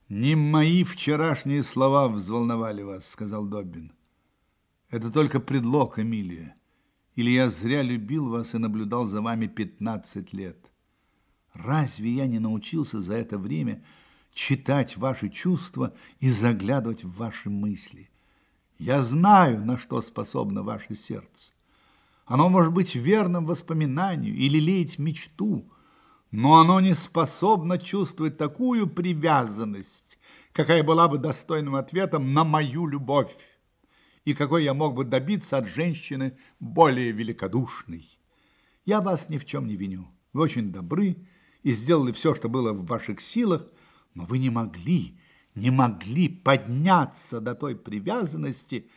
«Не мои вчерашние слова взволновали вас», — сказал Доббин. «Это только предлог, Эмилия. Или я зря любил вас и наблюдал за вами 15 лет. Разве я не научился за это время читать ваши чувства и заглядывать в ваши мысли? Я знаю, на что способно ваше сердце. Оно может быть верным воспоминанию или лелеять мечту, но оно не способно чувствовать такую привязанность, какая была бы достойным ответом на мою любовь и какой я мог бы добиться от женщины более великодушной. Я вас ни в чем не виню. Вы очень добры и сделали все, что было в ваших силах, но вы не могли, не могли подняться до той привязанности,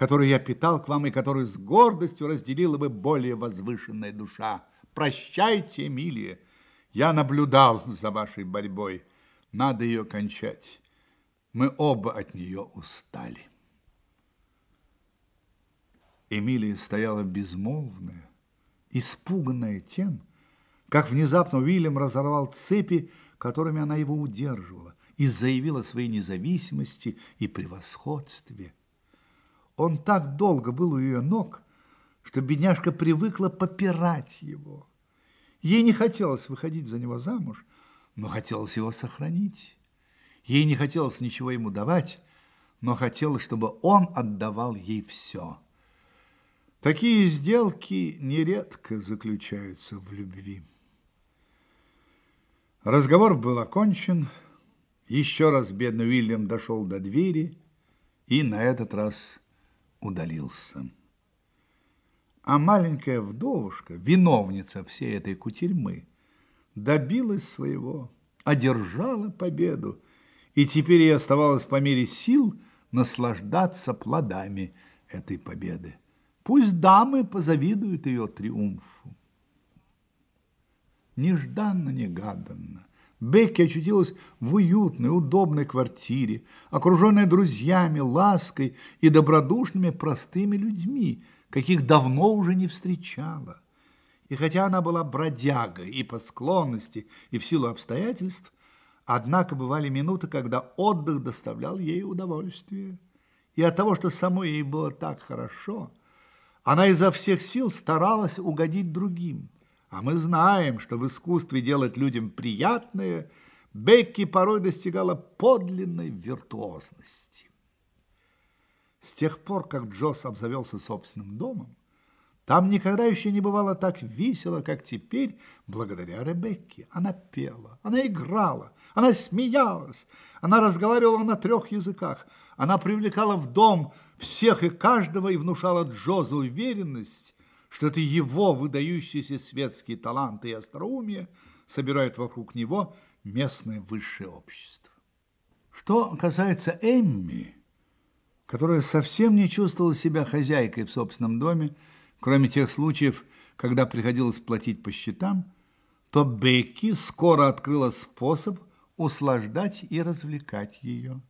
которую я питал к вам и которую с гордостью разделила бы более возвышенная душа. Прощайте, Эмилия, я наблюдал за вашей борьбой. Надо ее кончать. Мы оба от нее устали. Эмилия стояла безмолвная, испуганная тем, как внезапно Уильям разорвал цепи, которыми она его удерживала, и заявила о своей независимости и превосходстве – он так долго был у ее ног, что бедняжка привыкла попирать его. Ей не хотелось выходить за него замуж, но хотелось его сохранить. Ей не хотелось ничего ему давать, но хотелось, чтобы он отдавал ей все. Такие сделки нередко заключаются в любви. Разговор был окончен. Еще раз бедный Уильям дошел до двери и на этот раз удалился. А маленькая вдовушка, виновница всей этой кутерьмы, добилась своего, одержала победу, и теперь ей оставалось по мере сил наслаждаться плодами этой победы. Пусть дамы позавидуют ее триумфу. Нежданно-негаданно Бекки очутилась в уютной, удобной квартире, окруженная друзьями, лаской и добродушными простыми людьми, каких давно уже не встречала. И хотя она была бродягой и по склонности, и в силу обстоятельств, однако бывали минуты, когда отдых доставлял ей удовольствие. И от того, что самой ей было так хорошо, она изо всех сил старалась угодить другим – а мы знаем, что в искусстве делать людям приятное Бекки порой достигала подлинной виртуозности. С тех пор, как Джосс обзавелся собственным домом, там никогда еще не бывало так весело, как теперь, благодаря Ребекке. Она пела, она играла, она смеялась, она разговаривала на трех языках, она привлекала в дом всех и каждого и внушала Джозу уверенность, что это его выдающиеся светские таланты и остроумие собирают вокруг него местное высшее общество. Что касается Эмми, которая совсем не чувствовала себя хозяйкой в собственном доме, кроме тех случаев, когда приходилось платить по счетам, то Бекки скоро открыла способ услаждать и развлекать ее.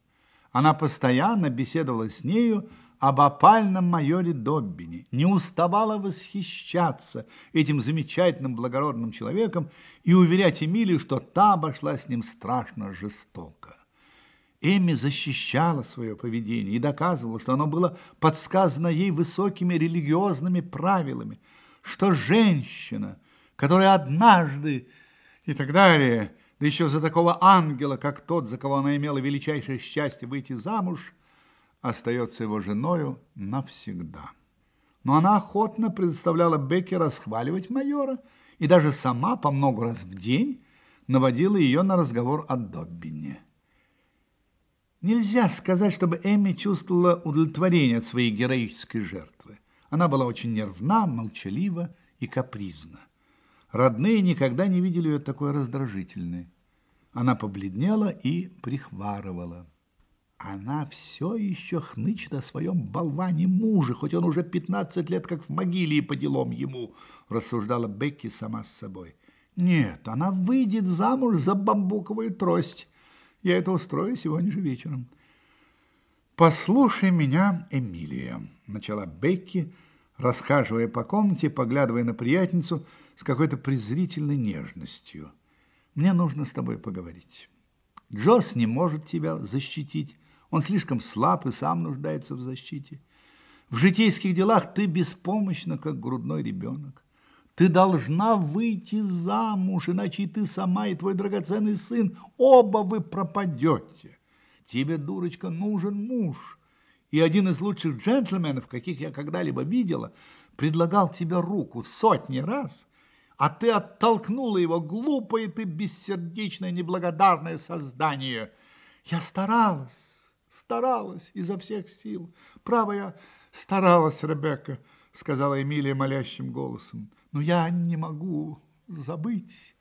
Она постоянно беседовала с нею об опальном майоре Доббине, не уставала восхищаться этим замечательным благородным человеком и уверять Эмили, что та обошла с ним страшно жестоко. Эми защищала свое поведение и доказывала, что оно было подсказано ей высокими религиозными правилами, что женщина, которая однажды и так далее, да еще за такого ангела, как тот, за кого она имела величайшее счастье выйти замуж – остается его женою навсегда. Но она охотно предоставляла Бекке расхваливать майора и даже сама по много раз в день наводила ее на разговор о Доббине. Нельзя сказать, чтобы Эмми чувствовала удовлетворение от своей героической жертвы. Она была очень нервна, молчалива и капризна. Родные никогда не видели ее такой раздражительной. Она побледнела и прихварывала. Она все еще хнычет о своем болване муже, хоть он уже 15 лет как в могиле и по делам ему, рассуждала Бекки сама с собой. Нет, она выйдет замуж за бамбуковую трость. Я это устрою сегодня же вечером. «Послушай меня, Эмилия», — начала Бекки, расхаживая по комнате, поглядывая на приятницу с какой-то презрительной нежностью. «Мне нужно с тобой поговорить. Джос не может тебя защитить, он слишком слаб и сам нуждается в защите. В житейских делах ты беспомощна, как грудной ребенок. Ты должна выйти замуж, иначе и ты сама, и твой драгоценный сын, оба вы пропадете. Тебе, дурочка, нужен муж. И один из лучших джентльменов, каких я когда-либо видела, предлагал тебе руку сотни раз, а ты оттолкнула его, глупое ты бессердечное неблагодарное создание. Я старалась, старалась изо всех сил. Право я старалась, Ребекка, сказала Эмилия молящим голосом. Но я не могу забыть.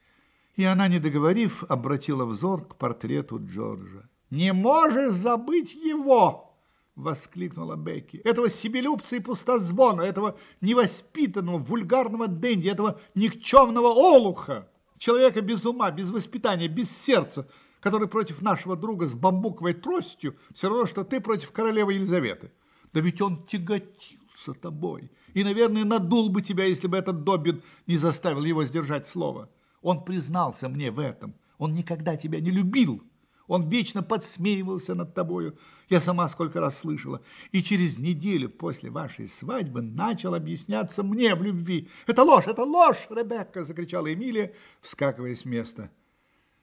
И она, не договорив, обратила взор к портрету Джорджа. «Не можешь забыть его!» — воскликнула Бекки. «Этого себелюбца и пустозвона, этого невоспитанного, вульгарного денди, этого никчемного олуха! Человека без ума, без воспитания, без сердца!» который против нашего друга с бамбуковой тростью, все равно, что ты против королевы Елизаветы. Да ведь он тяготился тобой и, наверное, надул бы тебя, если бы этот Добин не заставил его сдержать слово. Он признался мне в этом. Он никогда тебя не любил. Он вечно подсмеивался над тобою. Я сама сколько раз слышала. И через неделю после вашей свадьбы начал объясняться мне в любви. «Это ложь! Это ложь!» Ребекка, — закричала Эмилия, вскакивая с места.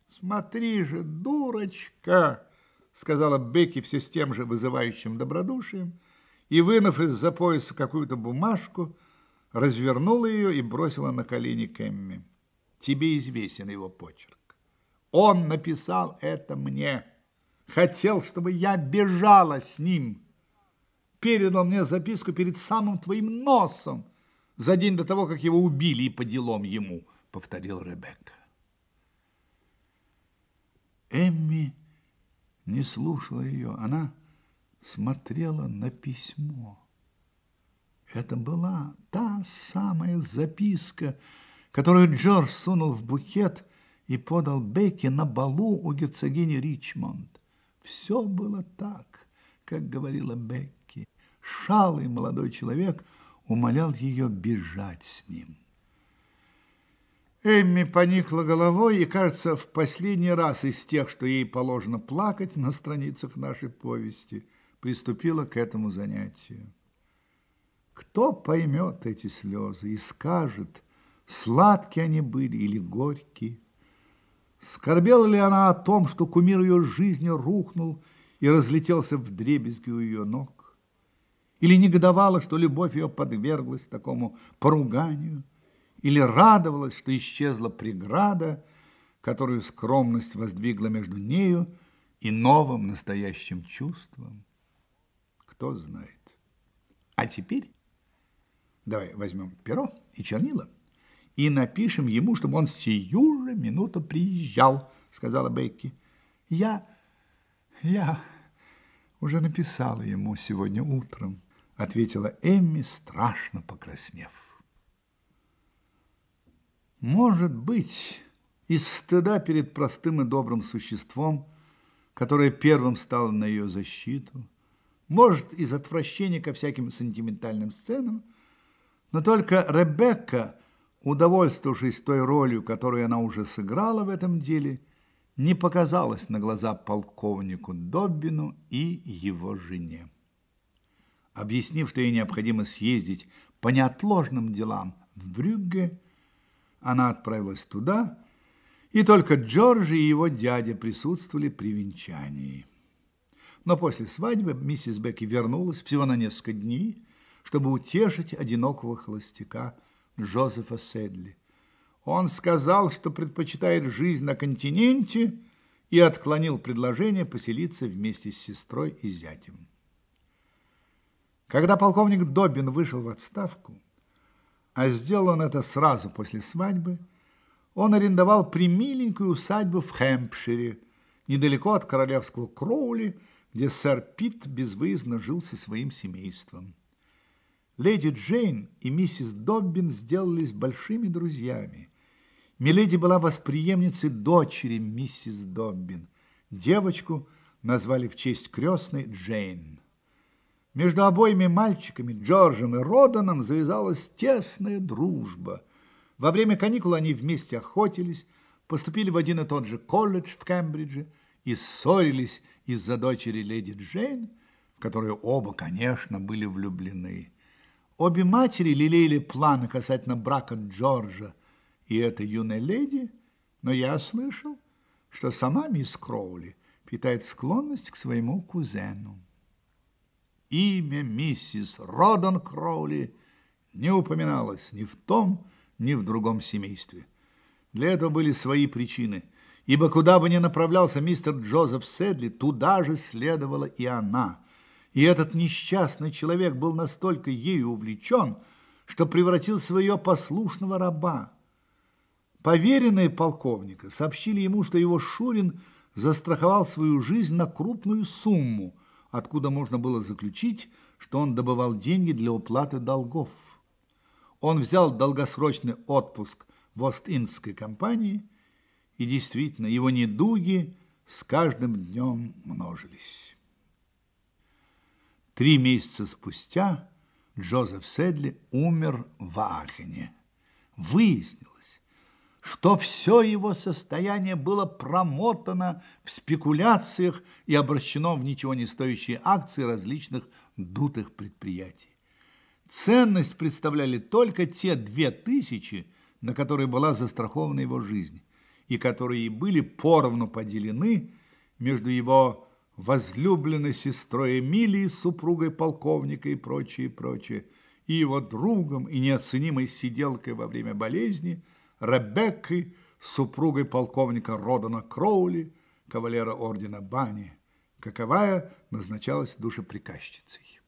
«Смотри же, дурочка!» — сказала Бекки все с тем же вызывающим добродушием, и, вынув из-за пояса какую-то бумажку, развернула ее и бросила на колени Кэмми. «Тебе известен его почерк. Он написал это мне. Хотел, чтобы я бежала с ним. Передал мне записку перед самым твоим носом за день до того, как его убили и по делам ему», — повторил Ребекка. Эмми не слушала ее, она смотрела на письмо. Это была та самая записка, которую Джордж сунул в букет и подал Бекке на балу у герцогини Ричмонд. Все было так, как говорила Бекки. Шалый молодой человек умолял ее бежать с ним. Эмми поникла головой и, кажется, в последний раз из тех, что ей положено плакать на страницах нашей повести, приступила к этому занятию. Кто поймет эти слезы и скажет, сладкие они были или горькие? Скорбела ли она о том, что кумир ее жизни рухнул и разлетелся в дребезги у ее ног? Или негодовала, что любовь ее подверглась такому поруганию – или радовалась, что исчезла преграда, которую скромность воздвигла между нею и новым настоящим чувством. Кто знает. А теперь давай возьмем перо и чернила и напишем ему, чтобы он сию же минуту приезжал, сказала Бекки. Я, я уже написала ему сегодня утром, ответила Эмми, страшно покраснев. Может быть, из стыда перед простым и добрым существом, которое первым стало на ее защиту, может, из отвращения ко всяким сентиментальным сценам, но только Ребекка, удовольствовавшись той ролью, которую она уже сыграла в этом деле, не показалась на глаза полковнику Доббину и его жене. Объяснив, что ей необходимо съездить по неотложным делам в Брюгге, она отправилась туда, и только Джордж и его дядя присутствовали при венчании. Но после свадьбы миссис Бекки вернулась всего на несколько дней, чтобы утешить одинокого холостяка Джозефа Седли. Он сказал, что предпочитает жизнь на континенте и отклонил предложение поселиться вместе с сестрой и зятем. Когда полковник Добин вышел в отставку, а сделал он это сразу после свадьбы, он арендовал примиленькую усадьбу в Хэмпшире, недалеко от королевского Кроули, где сэр Пит безвыездно жил со своим семейством. Леди Джейн и миссис Доббин сделались большими друзьями. Миледи была восприемницей дочери миссис Доббин. Девочку назвали в честь крестной Джейн. Между обоими мальчиками, Джорджем и Роданом, завязалась тесная дружба. Во время каникул они вместе охотились, поступили в один и тот же колледж в Кембридже и ссорились из-за дочери леди Джейн, в которую оба, конечно, были влюблены. Обе матери лелеяли планы касательно брака Джорджа и этой юной леди, но я слышал, что сама мисс Кроули питает склонность к своему кузену. Имя миссис Родан Кроули не упоминалось ни в том, ни в другом семействе. Для этого были свои причины, ибо куда бы ни направлялся мистер Джозеф Седли, туда же следовала и она. И этот несчастный человек был настолько ею увлечен, что превратил своего послушного раба. Поверенные полковника сообщили ему, что его Шурин застраховал свою жизнь на крупную сумму – откуда можно было заключить, что он добывал деньги для уплаты долгов. Он взял долгосрочный отпуск в Ост-Индской компании, и действительно, его недуги с каждым днем множились. Три месяца спустя Джозеф Седли умер в Ахене. Выяснилось, что все его состояние было промотано в спекуляциях и обращено в ничего не стоящие акции различных дутых предприятий. Ценность представляли только те две тысячи, на которые была застрахована его жизнь, и которые были поровну поделены между его возлюбленной сестрой Эмилией, супругой полковника и прочее, прочее, и его другом и неоценимой сиделкой во время болезни – Ребеккой, супругой полковника Родана Кроули, кавалера ордена Бани, каковая назначалась душеприказчицей.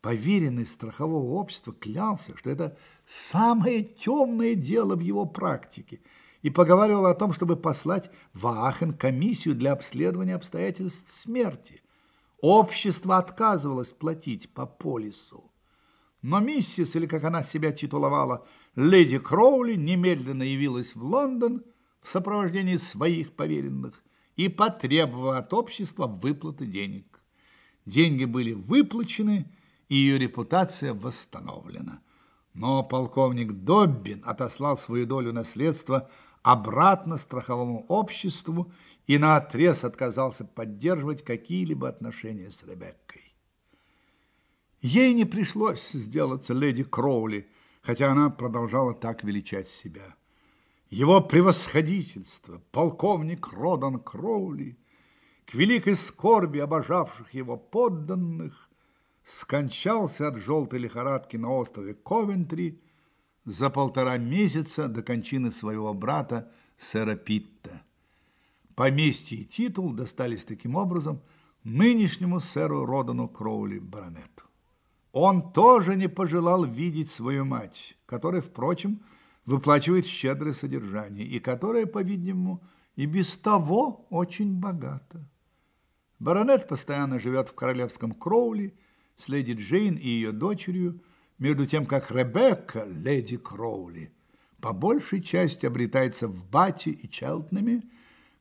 Поверенный страхового общества клялся, что это самое темное дело в его практике, и поговаривал о том, чтобы послать в Аахен комиссию для обследования обстоятельств смерти. Общество отказывалось платить по полису. Но миссис, или как она себя титуловала, леди Кроули немедленно явилась в Лондон в сопровождении своих поверенных и потребовала от общества выплаты денег. Деньги были выплачены, и ее репутация восстановлена. Но полковник Доббин отослал свою долю наследства обратно страховому обществу и наотрез отказался поддерживать какие-либо отношения с Ребеккой. Ей не пришлось сделаться леди Кроули – хотя она продолжала так величать себя. Его превосходительство, полковник Родан Кроули, к великой скорби обожавших его подданных, скончался от желтой лихорадки на острове Ковентри за полтора месяца до кончины своего брата сэра Питта. Поместье и титул достались таким образом нынешнему сэру Родану Кроули Баронету. Он тоже не пожелал видеть свою мать, которая, впрочем, выплачивает щедрое содержание и которая, по-видимому, и без того очень богата. Баронет постоянно живет в королевском Кроули, следит Джейн и ее дочерью, между тем как Ребекка, леди Кроули, по большей части обретается в Бате и Челтнаме,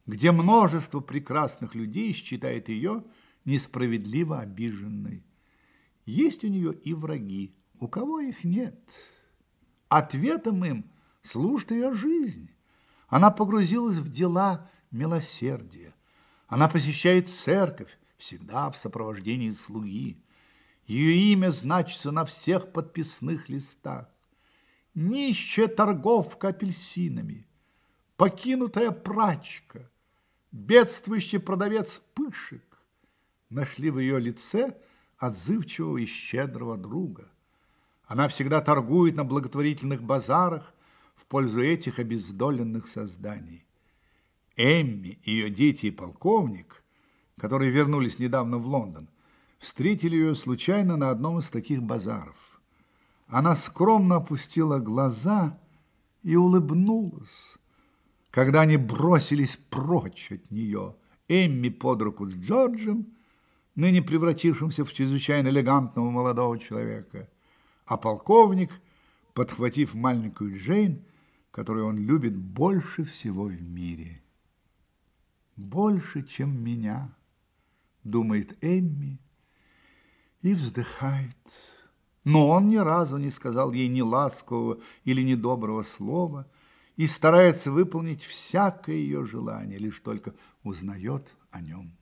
где множество прекрасных людей считает ее несправедливо обиженной есть у нее и враги, у кого их нет. Ответом им служит ее жизнь. Она погрузилась в дела милосердия. Она посещает церковь, всегда в сопровождении слуги. Ее имя значится на всех подписных листах. Нищая торговка апельсинами, покинутая прачка, бедствующий продавец пышек нашли в ее лице – отзывчивого и щедрого друга. Она всегда торгует на благотворительных базарах в пользу этих обездоленных созданий. Эмми, ее дети и полковник, которые вернулись недавно в Лондон, встретили ее случайно на одном из таких базаров. Она скромно опустила глаза и улыбнулась, когда они бросились прочь от нее – Эмми под руку с Джорджем, ныне превратившимся в чрезвычайно элегантного молодого человека. А полковник, подхватив маленькую Джейн, которую он любит больше всего в мире. «Больше, чем меня», — думает Эмми и вздыхает. Но он ни разу не сказал ей ни ласкового или ни доброго слова и старается выполнить всякое ее желание, лишь только узнает о нем.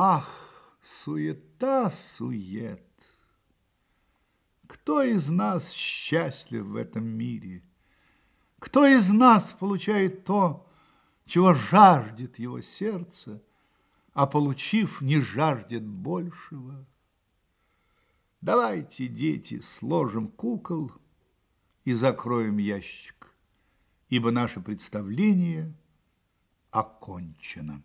Ах, суета, сует! Кто из нас счастлив в этом мире? Кто из нас получает то, чего жаждет его сердце, а получив, не жаждет большего? Давайте, дети, сложим кукол и закроем ящик, ибо наше представление окончено.